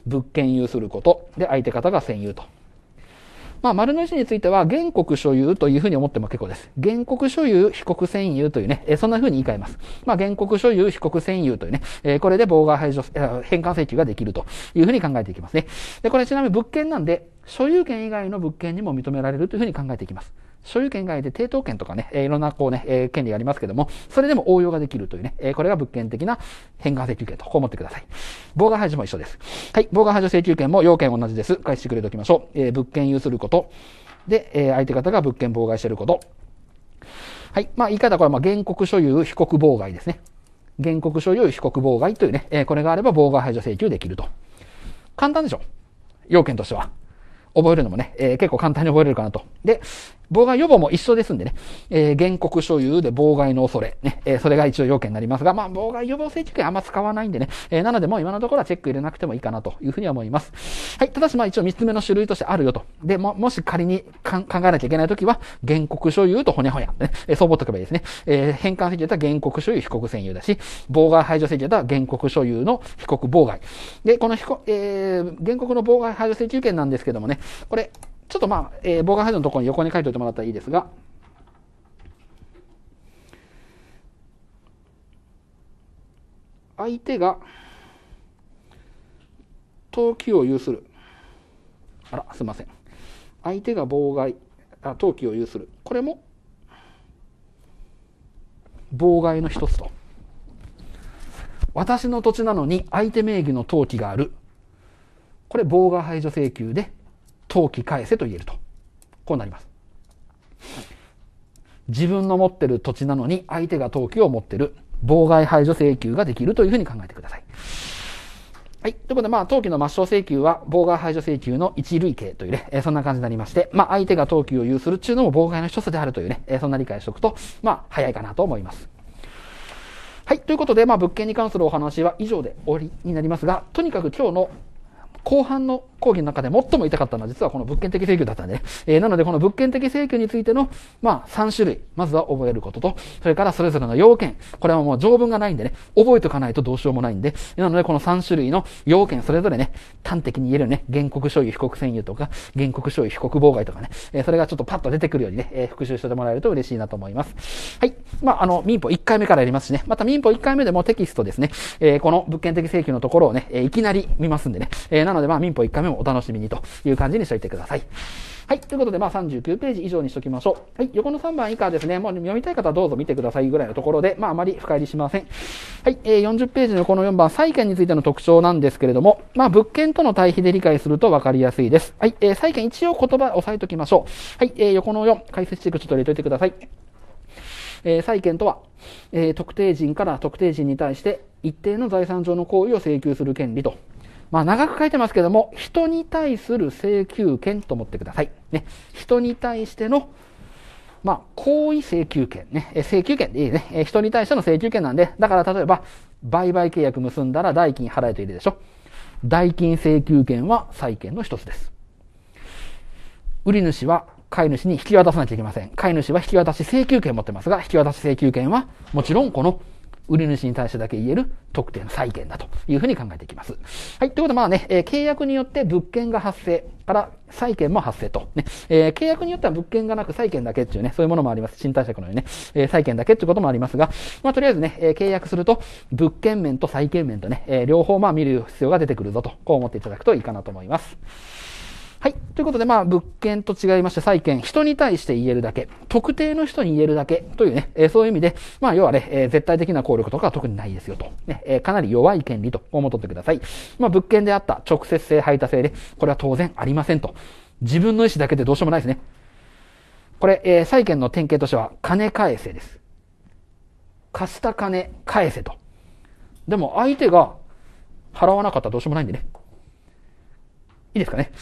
物件有すること、で、相手方が占有と。まあ、丸の内については、原告所有というふうに思っても結構です。原告所有、被告占有というね、えそんなふうに言い換えます。まあ、原告所有、被告占有というね、えこれで妨害排除、返還請求ができるというふうに考えていきますね。で、これちなみに物件なんで、所有権以外の物件にも認められるというふうに考えていきます。所有権外で抵当権とかね、えいろんなこうね、え権利がありますけども、それでも応用ができるというね、えこれが物件的な変換請求権と、こう思ってください。妨害排除も一緒です。はい、妨害排除請求権も要件同じです。返してくれておきましょう。え物件有すること。で、え相手方が物件妨害してること。はい。まあ、言い方はこれは、ま原告所有、被告妨害ですね。原告所有、被告妨害というね、えこれがあれば妨害排除請求できると。簡単でしょ要件としては。覚えるのもね、えー、結構簡単に覚えれるかなと。で、妨害予防も一緒ですんでね、えー、原告所有で妨害の恐れ、ね、えー、それが一応要件になりますが、まあ、妨害予防請求権あんま使わないんでね、えー、なのでもう今のところはチェック入れなくてもいいかなというふうに思います。はい、ただしまあ一応三つ目の種類としてあるよと。で、も、もし仮に考えなきゃいけないときは、原告所有とほにゃほにゃ、ね、えー、そう思っとけばいいですね。えー、返還請求だったら原告所有、被告占有だし、妨害排除請求だったら原告所有の被告妨害。で、この被告、えー、原告の妨害排除請求権なんですけどもね、これ、ちょっとまあ、えー、妨害排除のところに横に書いておいてもらったらいいですが、相手が投球を有する。あら、すいません。相手が妨害、あ投球を有する。これも妨害の一つと。私の土地なのに相手名義の登記がある。これ妨害排除請求で投機返せと言えると。こうなります。自分の持ってる土地なのに相手が登記を持ってる妨害排除請求ができるというふうに考えてください。はい。ということで、まあ、登記の抹消請求は妨害排除請求の一類型というね、えー、そんな感じになりまして、まあ、相手が登記を有するっていうのも妨害の一つであるというね、えー、そんな理解しておくと、まあ、早いかなと思います。はい。ということで、まあ、物件に関するお話は以上で終わりになりますが、とにかく今日の後半の講義の中で最も痛かったのは実はこの物件的請求だったんでね。えー、なのでこの物件的請求についての、まあ、3種類。まずは覚えることと、それからそれぞれの要件。これはもう条文がないんでね、覚えておかないとどうしようもないんで。なのでこの3種類の要件、それぞれね、端的に言えるね、原告所有、被告占有とか、原告所有、被告妨害とかね、えー、それがちょっとパッと出てくるようにね、えー、復習してもらえると嬉しいなと思います。はい。まあ、あの、民法1回目からやりますしね、また民法1回目でもテキストですね、えこの物件的請求のところをね、えいきなり見ますんでね、えなので、まあ、民法1回目もお楽しみにという感じにしておいてください。はい。ということで、まあ、39ページ以上にしときましょう。はい。横の3番以下ですね。もう読みたい方はどうぞ見てくださいぐらいのところで、まあ、あまり深入りしません。はい。えー、40ページのこの4番、債権についての特徴なんですけれども、まあ、物件との対比で理解すると分かりやすいです。はい。えー、債権一応言葉押さえときましょう。はい。えー、横の4、解説していくちょっと入れといてください。えー、債権とは、えー、特定人から特定人に対して一定の財産上の行為を請求する権利とまあ、長く書いてますけども、人に対する請求権と思ってください。ね、人に対しての、まあ、行為請求権ね。え、請求権でいいね。え、人に対しての請求権なんで、だから例えば、売買契約結んだら代金払えているでしょ。代金請求権は債権の一つです。売り主は買い主に引き渡さなきゃいけません。買い主は引き渡し請求権持ってますが、引き渡し請求権は、もちろんこの売り主に対してだけ言える特典債権だというふうに考えていきます。はい。ということで、まあね、えー、契約によって物件が発生から債権も発生と。ね。えー、契約によっては物件がなく債権だけっていうね、そういうものもあります。賃貸借のようにね、えー、債権だけっていうこともありますが、まあとりあえずね、え契約すると物件面と債権面とね、え両方まあ見る必要が出てくるぞと、こう思っていただくといいかなと思います。はい。ということで、まあ、物件と違いまして、債権、人に対して言えるだけ、特定の人に言えるだけというね、えー、そういう意味で、まあ、要はね、えー、絶対的な効力とかは特にないですよと。ね、えー、かなり弱い権利と思っとってください。まあ、物件であった直接性、排他性で、これは当然ありませんと。自分の意思だけでどうしようもないですね。これ、えー、債権の典型としては、金返せです。貸した金返せと。でも、相手が払わなかったらどうしようもないんでね。いいですかね。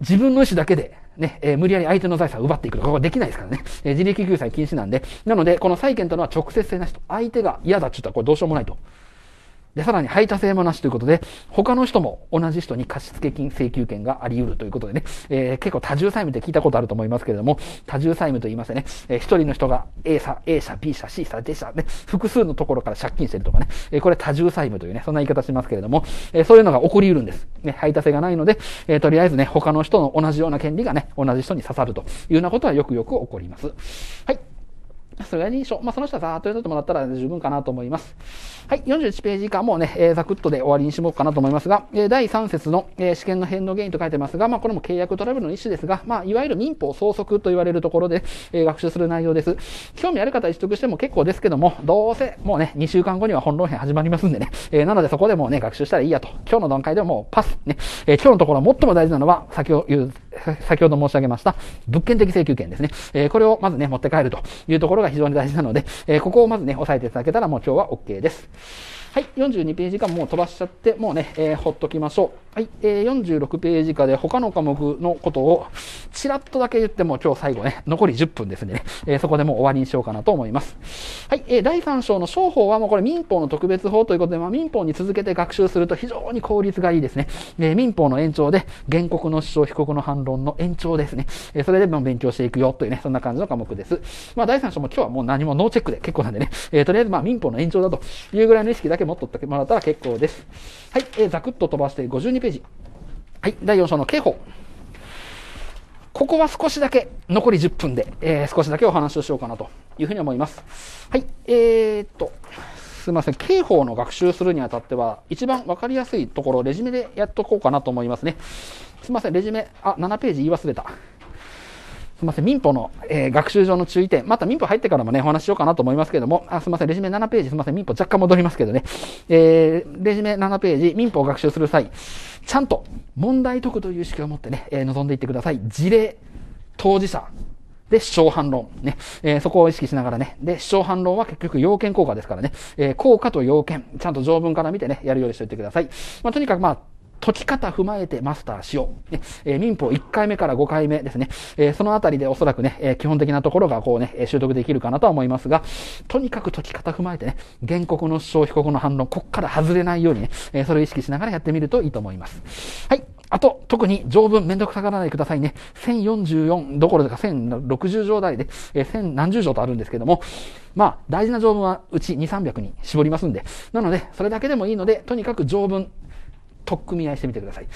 自分の意思だけで、ね、えー、無理やり相手の財産を奪っていくとか、これできないですからね。えー、自力救済禁止なんで。なので、この債権というのは直接性なしと。相手が嫌だって言ったらこれどうしようもないと。で、さらに配達性もなしということで、他の人も同じ人に貸付金請求権があり得るということでね、えー、結構多重債務って聞いたことあると思いますけれども、多重債務と言いますね、えー、一人の人が A 社、A 社、B 社、C 社、D 社、ね、複数のところから借金してるとかね、えー、これ多重債務というね、そんな言い方しますけれども、えー、そういうのが起こり得るんです。ね、配達性がないので、えー、とりあえずね、他の人の同じような権利がね、同じ人に刺さるというようなことはよくよく起こります。はい。それにしょ、まあ、その人はざーっと読んてもらったら十分かなと思います。はい、41ページ以下もね、えー、ザクッとで終わりにしもうかなと思いますが、えー、第3節の、えー、試験の返納原因と書いてますが、まあ、これも契約トラブルの一種ですが、まあ、いわゆる民法総則と言われるところで、えー、学習する内容です。興味ある方は一読しても結構ですけども、どうせもうね、2週間後には本論編始まりますんでね、えー、なのでそこでもうね、学習したらいいやと。今日の段階でもうパス。ね、えー、今日のところ最も大事なのは、先ほど言う、先ほど申し上げました、物件的請求権ですね。えー、これをまずね、持って帰るというところがが非常に大事なので、えここをまずね、押さえていただけたらもう今日は OK です。はい、42ページ間もう飛ばしちゃって、もうね、えー、ほっときましょう。はい、えー、46ページ下で他の科目のことをちらっとだけ言っても今日最後ね、残り10分ですね、えー、そこでもう終わりにしようかなと思います。はい、えー、第3章の商法はもうこれ民法の特別法ということで、まあ、民法に続けて学習すると非常に効率がいいですね。え民法の延長で、原告の主張、被告の反論の延長ですね。えそれでも勉強していくよというね、そんな感じの科目です。まあ、第3章も今日はもう何もノーチェックで結構なんでね、えとりあえずまあ民法の延長だというぐらいの意識だけもっとってもらったら結構です。はい、えー、ざくっと飛ばして52ページ。はい、第4章の刑法。ここは少しだけ、残り10分で、えー、少しだけお話をしようかなというふうに思います。はい、えー、っと、すいません、刑法の学習するにあたっては、一番わかりやすいところ、レジュメでやっとこうかなと思いますね。すいません、レジュメ、あ、7ページ言い忘れた。すみません、民法の、えー、学習上の注意点、また民法入ってからもね、お話しようかなと思いますけども、あすみません、レジュメ7ページ、すみません、民法若干戻りますけどね、えー、レジュメ7ページ、民法を学習する際、ちゃんと問題解くという意識を持ってね、えー、臨んでいってください。事例、当事者、で、主張反論。ね。えー、そこを意識しながらね。で、主張反論は結局要件効果ですからね。えー、効果と要件、ちゃんと条文から見てね、やるようにしておいてください。まあ、とにかくまあ、解き方踏まえてマスターしよう。ねえー、民法1回目から5回目ですね。えー、そのあたりでおそらくね、えー、基本的なところがこうね、習得できるかなとは思いますが、とにかく解き方踏まえてね、原告の主張、被告の反論、こっから外れないようにね、えそれを意識しながらやってみるといいと思います。はい。あと、特に条文めんどくさがらないでくださいね。1044どころか1060条台で、えー、1 0何十条とあるんですけども、まあ、大事な条文はうち2、300に絞りますんで。なので、それだけでもいいので、とにかく条文、取っ組み合いしてみてください。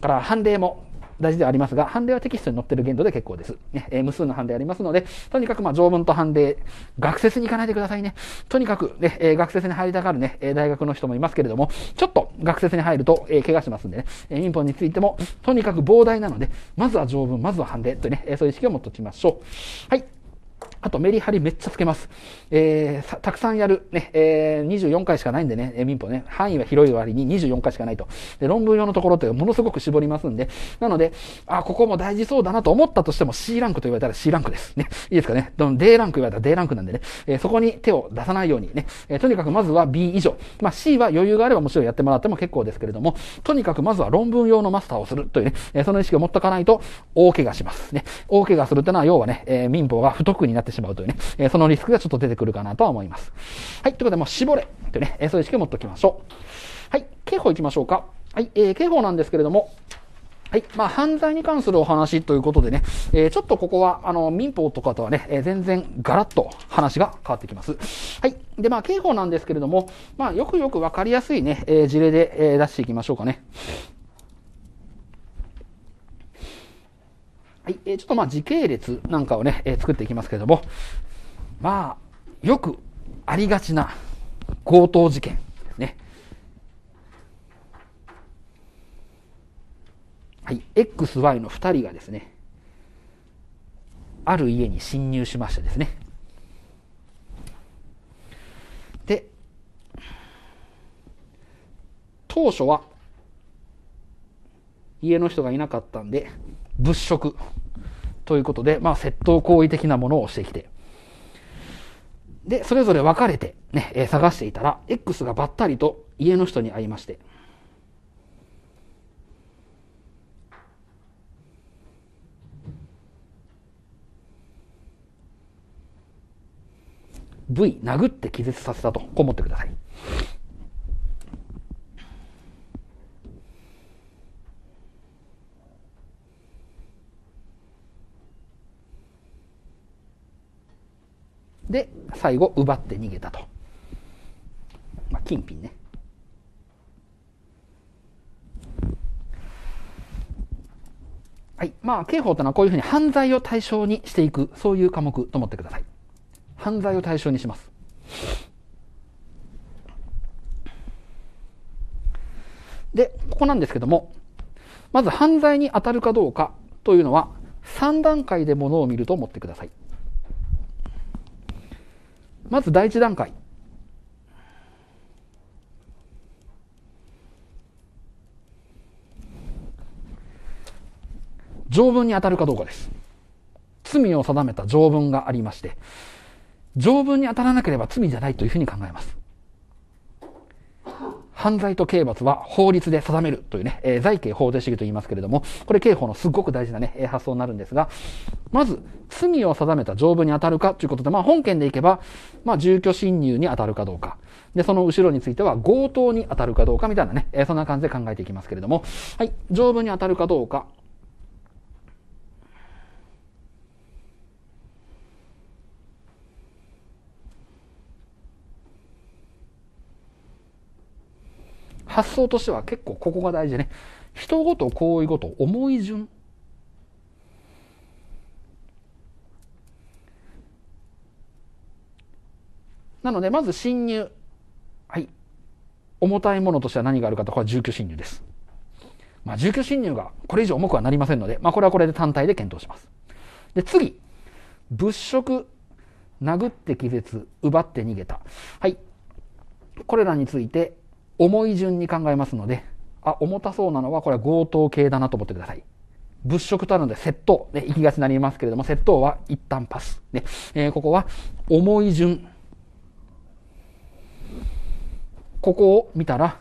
から、判例も大事ではありますが、判例はテキストに載ってる限度で結構です。ね、無数の判例ありますので、とにかくまあ条文と判例、学説に行かないでくださいね。とにかくね、学説に入りたがるね、大学の人もいますけれども、ちょっと学説に入ると、えー、怪我しますんでね、民法についても、とにかく膨大なので、まずは条文、まずは判例というね、そういう意識を持っておきましょう。はい。あとメリハリめっちゃつけます。えー、たくさんやる、ね、えー、24回しかないんでね、え民法ね、範囲は広い割に24回しかないと。で、論文用のところってものすごく絞りますんで、なので、あ、ここも大事そうだなと思ったとしても C ランクと言われたら C ランクです。ね、いいですかね。D ランク言われたら D ランクなんでね、えー、そこに手を出さないようにね、えとにかくまずは B 以上。まあ、C は余裕があればもちろんやってもらっても結構ですけれども、とにかくまずは論文用のマスターをするというね、えその意識を持っとかないと大怪我します。ね、大怪我するってのは要はね、え民法が不得になってしまうというね、えそのリスクがちょっと出てくるかなとは思います。はい、ということで、もう絞れとね、えそういう意識を持っておきましょう。はい、刑法いきましょうか。はい、えー、刑法なんですけれども、はい。まあ、犯罪に関するお話ということでね、えー、ちょっとここは、あの、民法とかとはね、えー、全然ガラッと話が変わってきます。はい。で、まあ、刑法なんですけれども、まあ、よくよくわかりやすいね、えー、事例で、え出していきましょうかね。はい。えちょっとまあ、時系列なんかをね、え作っていきますけれども、まあ、よくありがちな強盗事件ねはい XY の2人がですねある家に侵入しましてですねで当初は家の人がいなかったんで物色ということで、まあ、窃盗行為的なものをしてきてで、それぞれ分かれてね、探していたら、X がばったりと家の人に会いまして、V 殴って気絶させたと、こう思ってください。で、最後、奪って逃げたと。まあ、金品ね。はい。まあ、刑法というのはこういうふうに犯罪を対象にしていく、そういう科目と思ってください。犯罪を対象にします。で、ここなんですけども、まず犯罪に当たるかどうかというのは、3段階でものを見ると思ってください。まず第一段階。条文に当たるかどうかです。罪を定めた条文がありまして、条文に当たらなければ罪じゃないというふうに考えます。犯罪と刑罰は法律で定めるというね、えー、財刑法税主義と言いますけれども、これ刑法のすっごく大事なね、発想になるんですが、まず、罪を定めた条文に当たるかということで、まあ本件でいけば、まあ住居侵入に当たるかどうか。で、その後ろについては強盗に当たるかどうかみたいなね、えー、そんな感じで考えていきますけれども、はい、条文に当たるかどうか。発想としては結構ここが大事でね。人ごと、行為ごと、思い順。なので、まず侵入。はい。重たいものとしては何があるかと、これは住居侵入です。まあ、住居侵入がこれ以上重くはなりませんので、まあ、これはこれで単体で検討します。で、次。物色。殴って気絶。奪って逃げた。はい。これらについて、重い順に考えますので、あ、重たそうなのはこれは強盗系だなと思ってください。物色とあるので窃盗、ね、行きがちになりますけれども、窃盗は一旦パス。ね、えー、ここは重い順。ここを見たら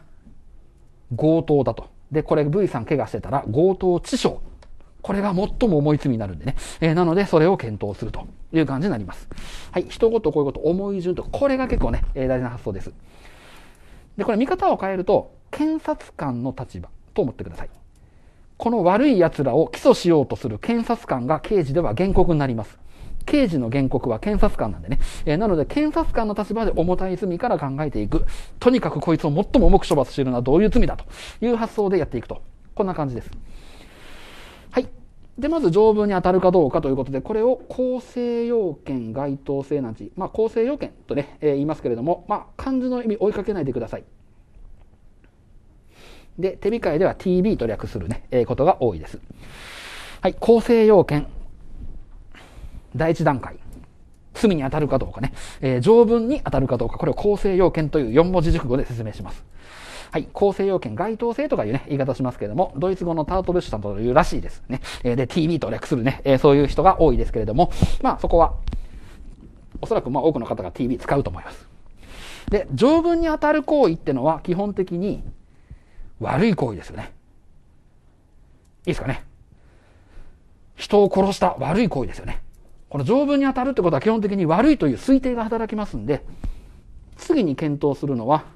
強盗だと。で、これ V さん怪我してたら強盗致傷。これが最も重い罪になるんでね。えー、なので、それを検討するという感じになります。はい。一言こういうこと、重い順と、これが結構ね、えー、大事な発想です。で、これ見方を変えると、検察官の立場と思ってください。この悪い奴らを起訴しようとする検察官が刑事では原告になります。刑事の原告は検察官なんでね。えー、なので、検察官の立場で重たい罪から考えていく。とにかくこいつを最も重く処罰しているのはどういう罪だという発想でやっていくと。こんな感じです。で、まず条文に当たるかどうかということで、これを構成要件、該当性なんち、まあ、構成要件とね、えー、言いますけれども、まあ、漢字の意味追いかけないでください。で、手控えでは TB と略するね、えー、ことが多いです。はい、構成要件。第一段階。罪に当たるかどうかね、えー、条文に当たるかどうか、これを構成要件という4文字熟語で説明します。はい、構成要件、該当性とかいうね、言い方しますけれども、ドイツ語のタートルシュタというらしいですね。えで、TV と略するね、えそういう人が多いですけれども、まあそこは、おそらくまあ多くの方が TV 使うと思います。で、条文に当たる行為ってのは基本的に悪い行為ですよね。いいですかね。人を殺した悪い行為ですよね。この条文に当たるってことは基本的に悪いという推定が働きますんで、次に検討するのは、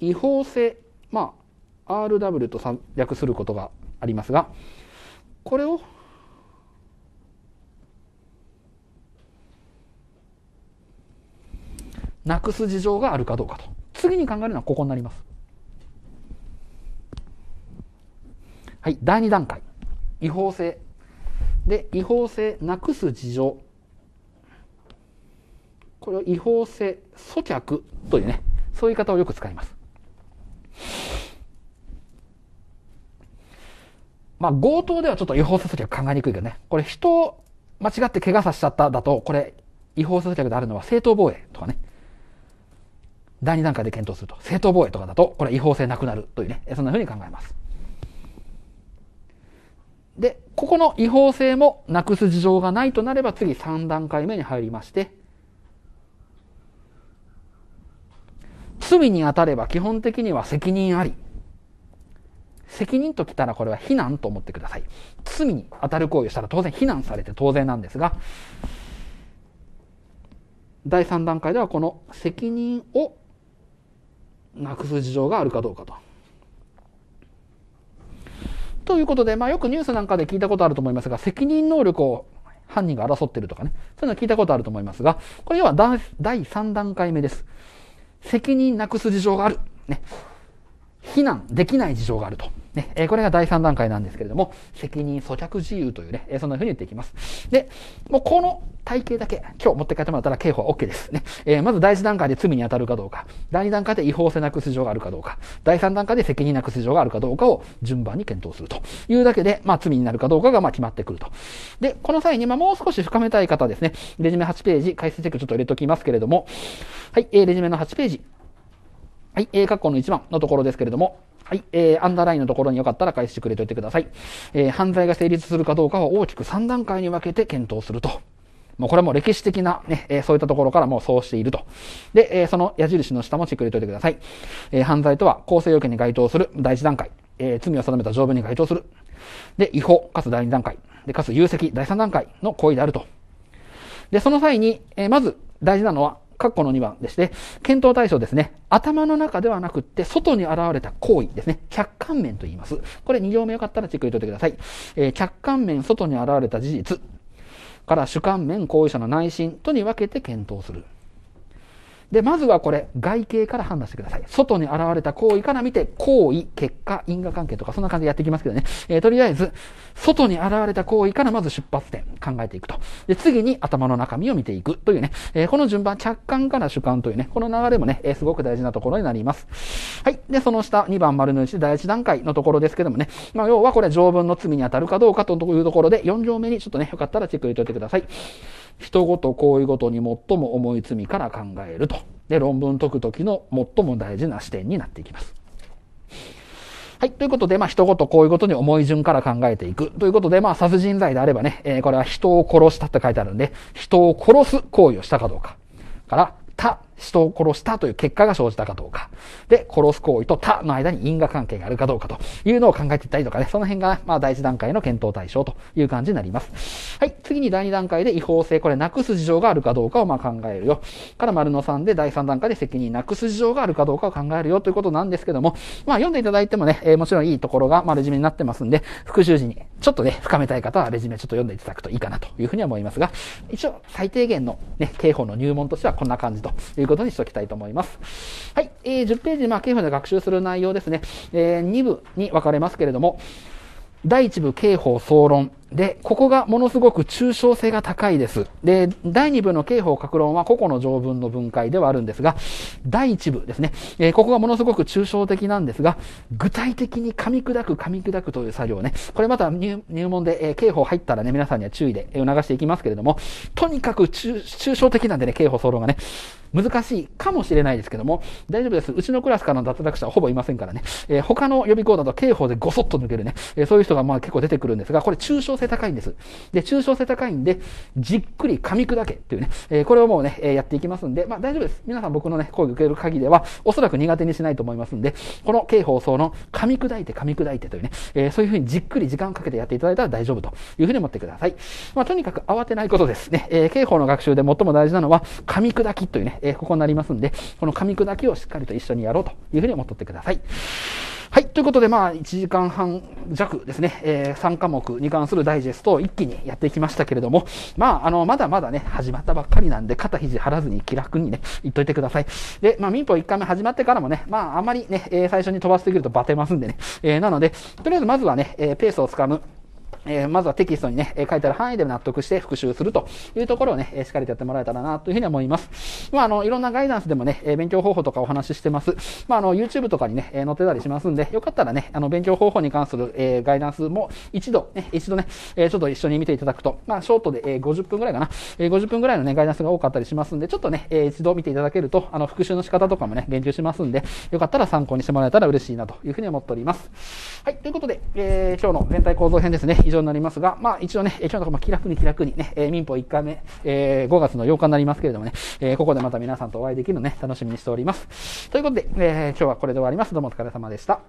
違法性、まあ、RW と略することがありますが、これを、なくす事情があるかどうかと。次に考えるのはここになります。はい、第2段階。違法性。で、違法性なくす事情。これを違法性阻却というね、そういう言い方をよく使います。まあ、強盗ではちょっと違法殺客考えにくいけどね。これ人を間違って怪我させちゃっただと、これ違法殺客であるのは正当防衛とかね。第2段階で検討すると。正当防衛とかだと、これ違法性なくなるというね。そんな風に考えます。で、ここの違法性もなくす事情がないとなれば次3段階目に入りまして、罪に当たれば基本的には責任あり。責任ときたらこれは非難と思ってください。罪に当たる行為をしたら当然非難されて当然なんですが、第3段階ではこの責任をなくす事情があるかどうかと。ということで、まあよくニュースなんかで聞いたことあると思いますが、責任能力を犯人が争ってるとかね、そういうの聞いたことあると思いますが、これ要は第3段階目です。責任なくす事情がある。ね。避難できない事情があると。ね、えこれが第3段階なんですけれども、責任、阻却自由というね、えそんな風に言っていきます。で、もうこの体系だけ、今日持って帰ってもらったら刑法は OK ですね。えまず第1段階で罪に当たるかどうか、第2段階で違法性なくす情があるかどうか、第3段階で責任なくす情があるかどうかを順番に検討するというだけで、まあ罪になるかどうかがまあ決まってくると。で、この際にまあもう少し深めたい方ですね、レジュメ8ページ、解説チェックちょっと入れときますけれども、はい、えレジュメの8ページ。はい、えー、括弧の1番のところですけれども、はい、えー、アンダーラインのところによかったら返してくれておいてください。えー、犯罪が成立するかどうかは大きく3段階に分けて検討すると。もうこれはもう歴史的なね、えー、そういったところからもうそうしていると。で、えー、その矢印の下もしてくれておいてください。えー、犯罪とは構成要件に該当する第1段階。えー、罪を定めた条文に該当する。で、違法、かつ第2段階。で、かつ有責、第3段階の行為であると。で、その際に、えー、まず大事なのは、括弧の2番でして、検討対象ですね。頭の中ではなくって、外に現れた行為ですね。客観面と言います。これ2行目よかったらチェック入れといてください。えー、客観面、外に現れた事実から主観面、行為者の内心とに分けて検討する。で、まずはこれ、外形から判断してください。外に現れた行為から見て、行為、結果、因果関係とか、そんな感じでやっていきますけどね。えー、とりあえず、外に現れた行為からまず出発点考えていくと。で、次に頭の中身を見ていくというね、えー、この順番、客観から主観というね、この流れもね、えー、すごく大事なところになります。はい。で、その下、2番丸の1第1段階のところですけどもね、まあ、要はこれ条文の罪に当たるかどうかというところで、4条目にちょっとね、よかったらチェック入れておいてください。人ごと行為ごとに最も重い罪から考えると。で、論文解くときの最も大事な視点になっていきます。はい。ということで、まあ、一言こういうことに重い順から考えていく。ということで、まあ、殺人罪であればね、えー、これは人を殺したって書いてあるんで、人を殺す行為をしたかどうか。から、他人を殺したという結果が生じたかどうか。で、殺す行為と他の間に因果関係があるかどうかというのを考えていったりとかね、その辺が、まあ、第一段階の検討対象という感じになります。はい、次に第二段階で違法性、これなくす事情があるかどうかをまあ考えるよ。から丸の3で第三段階で責任なくす事情があるかどうかを考えるよということなんですけども、まあ、読んでいただいてもね、えー、もちろんいいところが丸締めになってますんで、復習時にちょっとね、深めたい方はレジュメちょっと読んでいただくといいかなというふうには思いますが、一応最低限のね、刑法の入門としてはこんな感じということにしておきたいと思います。はい、えー、10ページ、まあ、刑法で学習する内容ですね、えー、2部に分かれますけれども、第1部刑法総論、で、ここがものすごく抽象性が高いです。で、第2部の刑法格論は個々の条文の分解ではあるんですが、第1部ですね、えー、ここがものすごく抽象的なんですが、具体的に噛み砕く噛み砕くという作業ね、これまた入門で、えー、刑法入ったらね、皆さんには注意で促していきますけれども、とにかく抽象的なんでね、刑法総論がね、難しいかもしれないですけども、大丈夫です。うちのクラスからの脱落者はほぼいませんからね、えー、他の予備校だと刑法でごそっと抜けるね、えそういう人がまあ結構出てくるんですが、これ抽象性高いんです。で、抽象性高いんで、じっくり噛み砕けっていうね、えー、これをもうね、えー、やっていきますんで、まあ大丈夫です。皆さん僕のね、声を受ける限りでは、おそらく苦手にしないと思いますんで、この警放送の噛み砕いて噛み砕いてというね、えー、そういうふうにじっくり時間をかけてやっていただいたら大丈夫というふうに思ってください。まあとにかく慌てないことですね。えー、刑法の学習で最も大事なのは、噛み砕きというね、えー、ここになりますんで、この噛み砕きをしっかりと一緒にやろうというふうに思っておってください。はい、ということで、まあ、1時間半弱ですね、えー、3科目に関するダイジェストを一気にやってきましたけれども、まあ、あの、まだまだね、始まったばっかりなんで、肩肘張らずに気楽にね、言っといてください。で、まあ、民法1回目始まってからもね、まあ、あまりね、えー、最初に飛ばしてくるとバテますんでね、えー、なので、とりあえずまずはね、えペースをつかむ。えー、まずはテキストにね、え書いてある範囲で納得して復習するというところをね、えしっかりとやってもらえたらなというふうに思います。まあ、あの、いろんなガイダンスでもね、え勉強方法とかお話ししてます。まあ、あの、YouTube とかにね、え載ってたりしますんで、よかったらね、あの、勉強方法に関する、えガイダンスも一度、ね、一度ね、えちょっと一緒に見ていただくと、まあ、ショートで、え50分ぐらいかな、え50分ぐらいのね、ガイダンスが多かったりしますんで、ちょっとね、え一度見ていただけると、あの、復習の仕方とかもね、言及しますんで、よかったら参考にしてもらえたら嬉しいなというふうに思っております。はい、ということで、えー、今日の全体構造編ですね、以上になりますが、まあ一応ね、今日のところ気楽に気楽にね、えー、民法1回目、えー、5月の8日になりますけれどもね、えー、ここでまた皆さんとお会いできるのね、楽しみにしております。ということで、えー、今日はこれで終わります。どうもお疲れ様でした。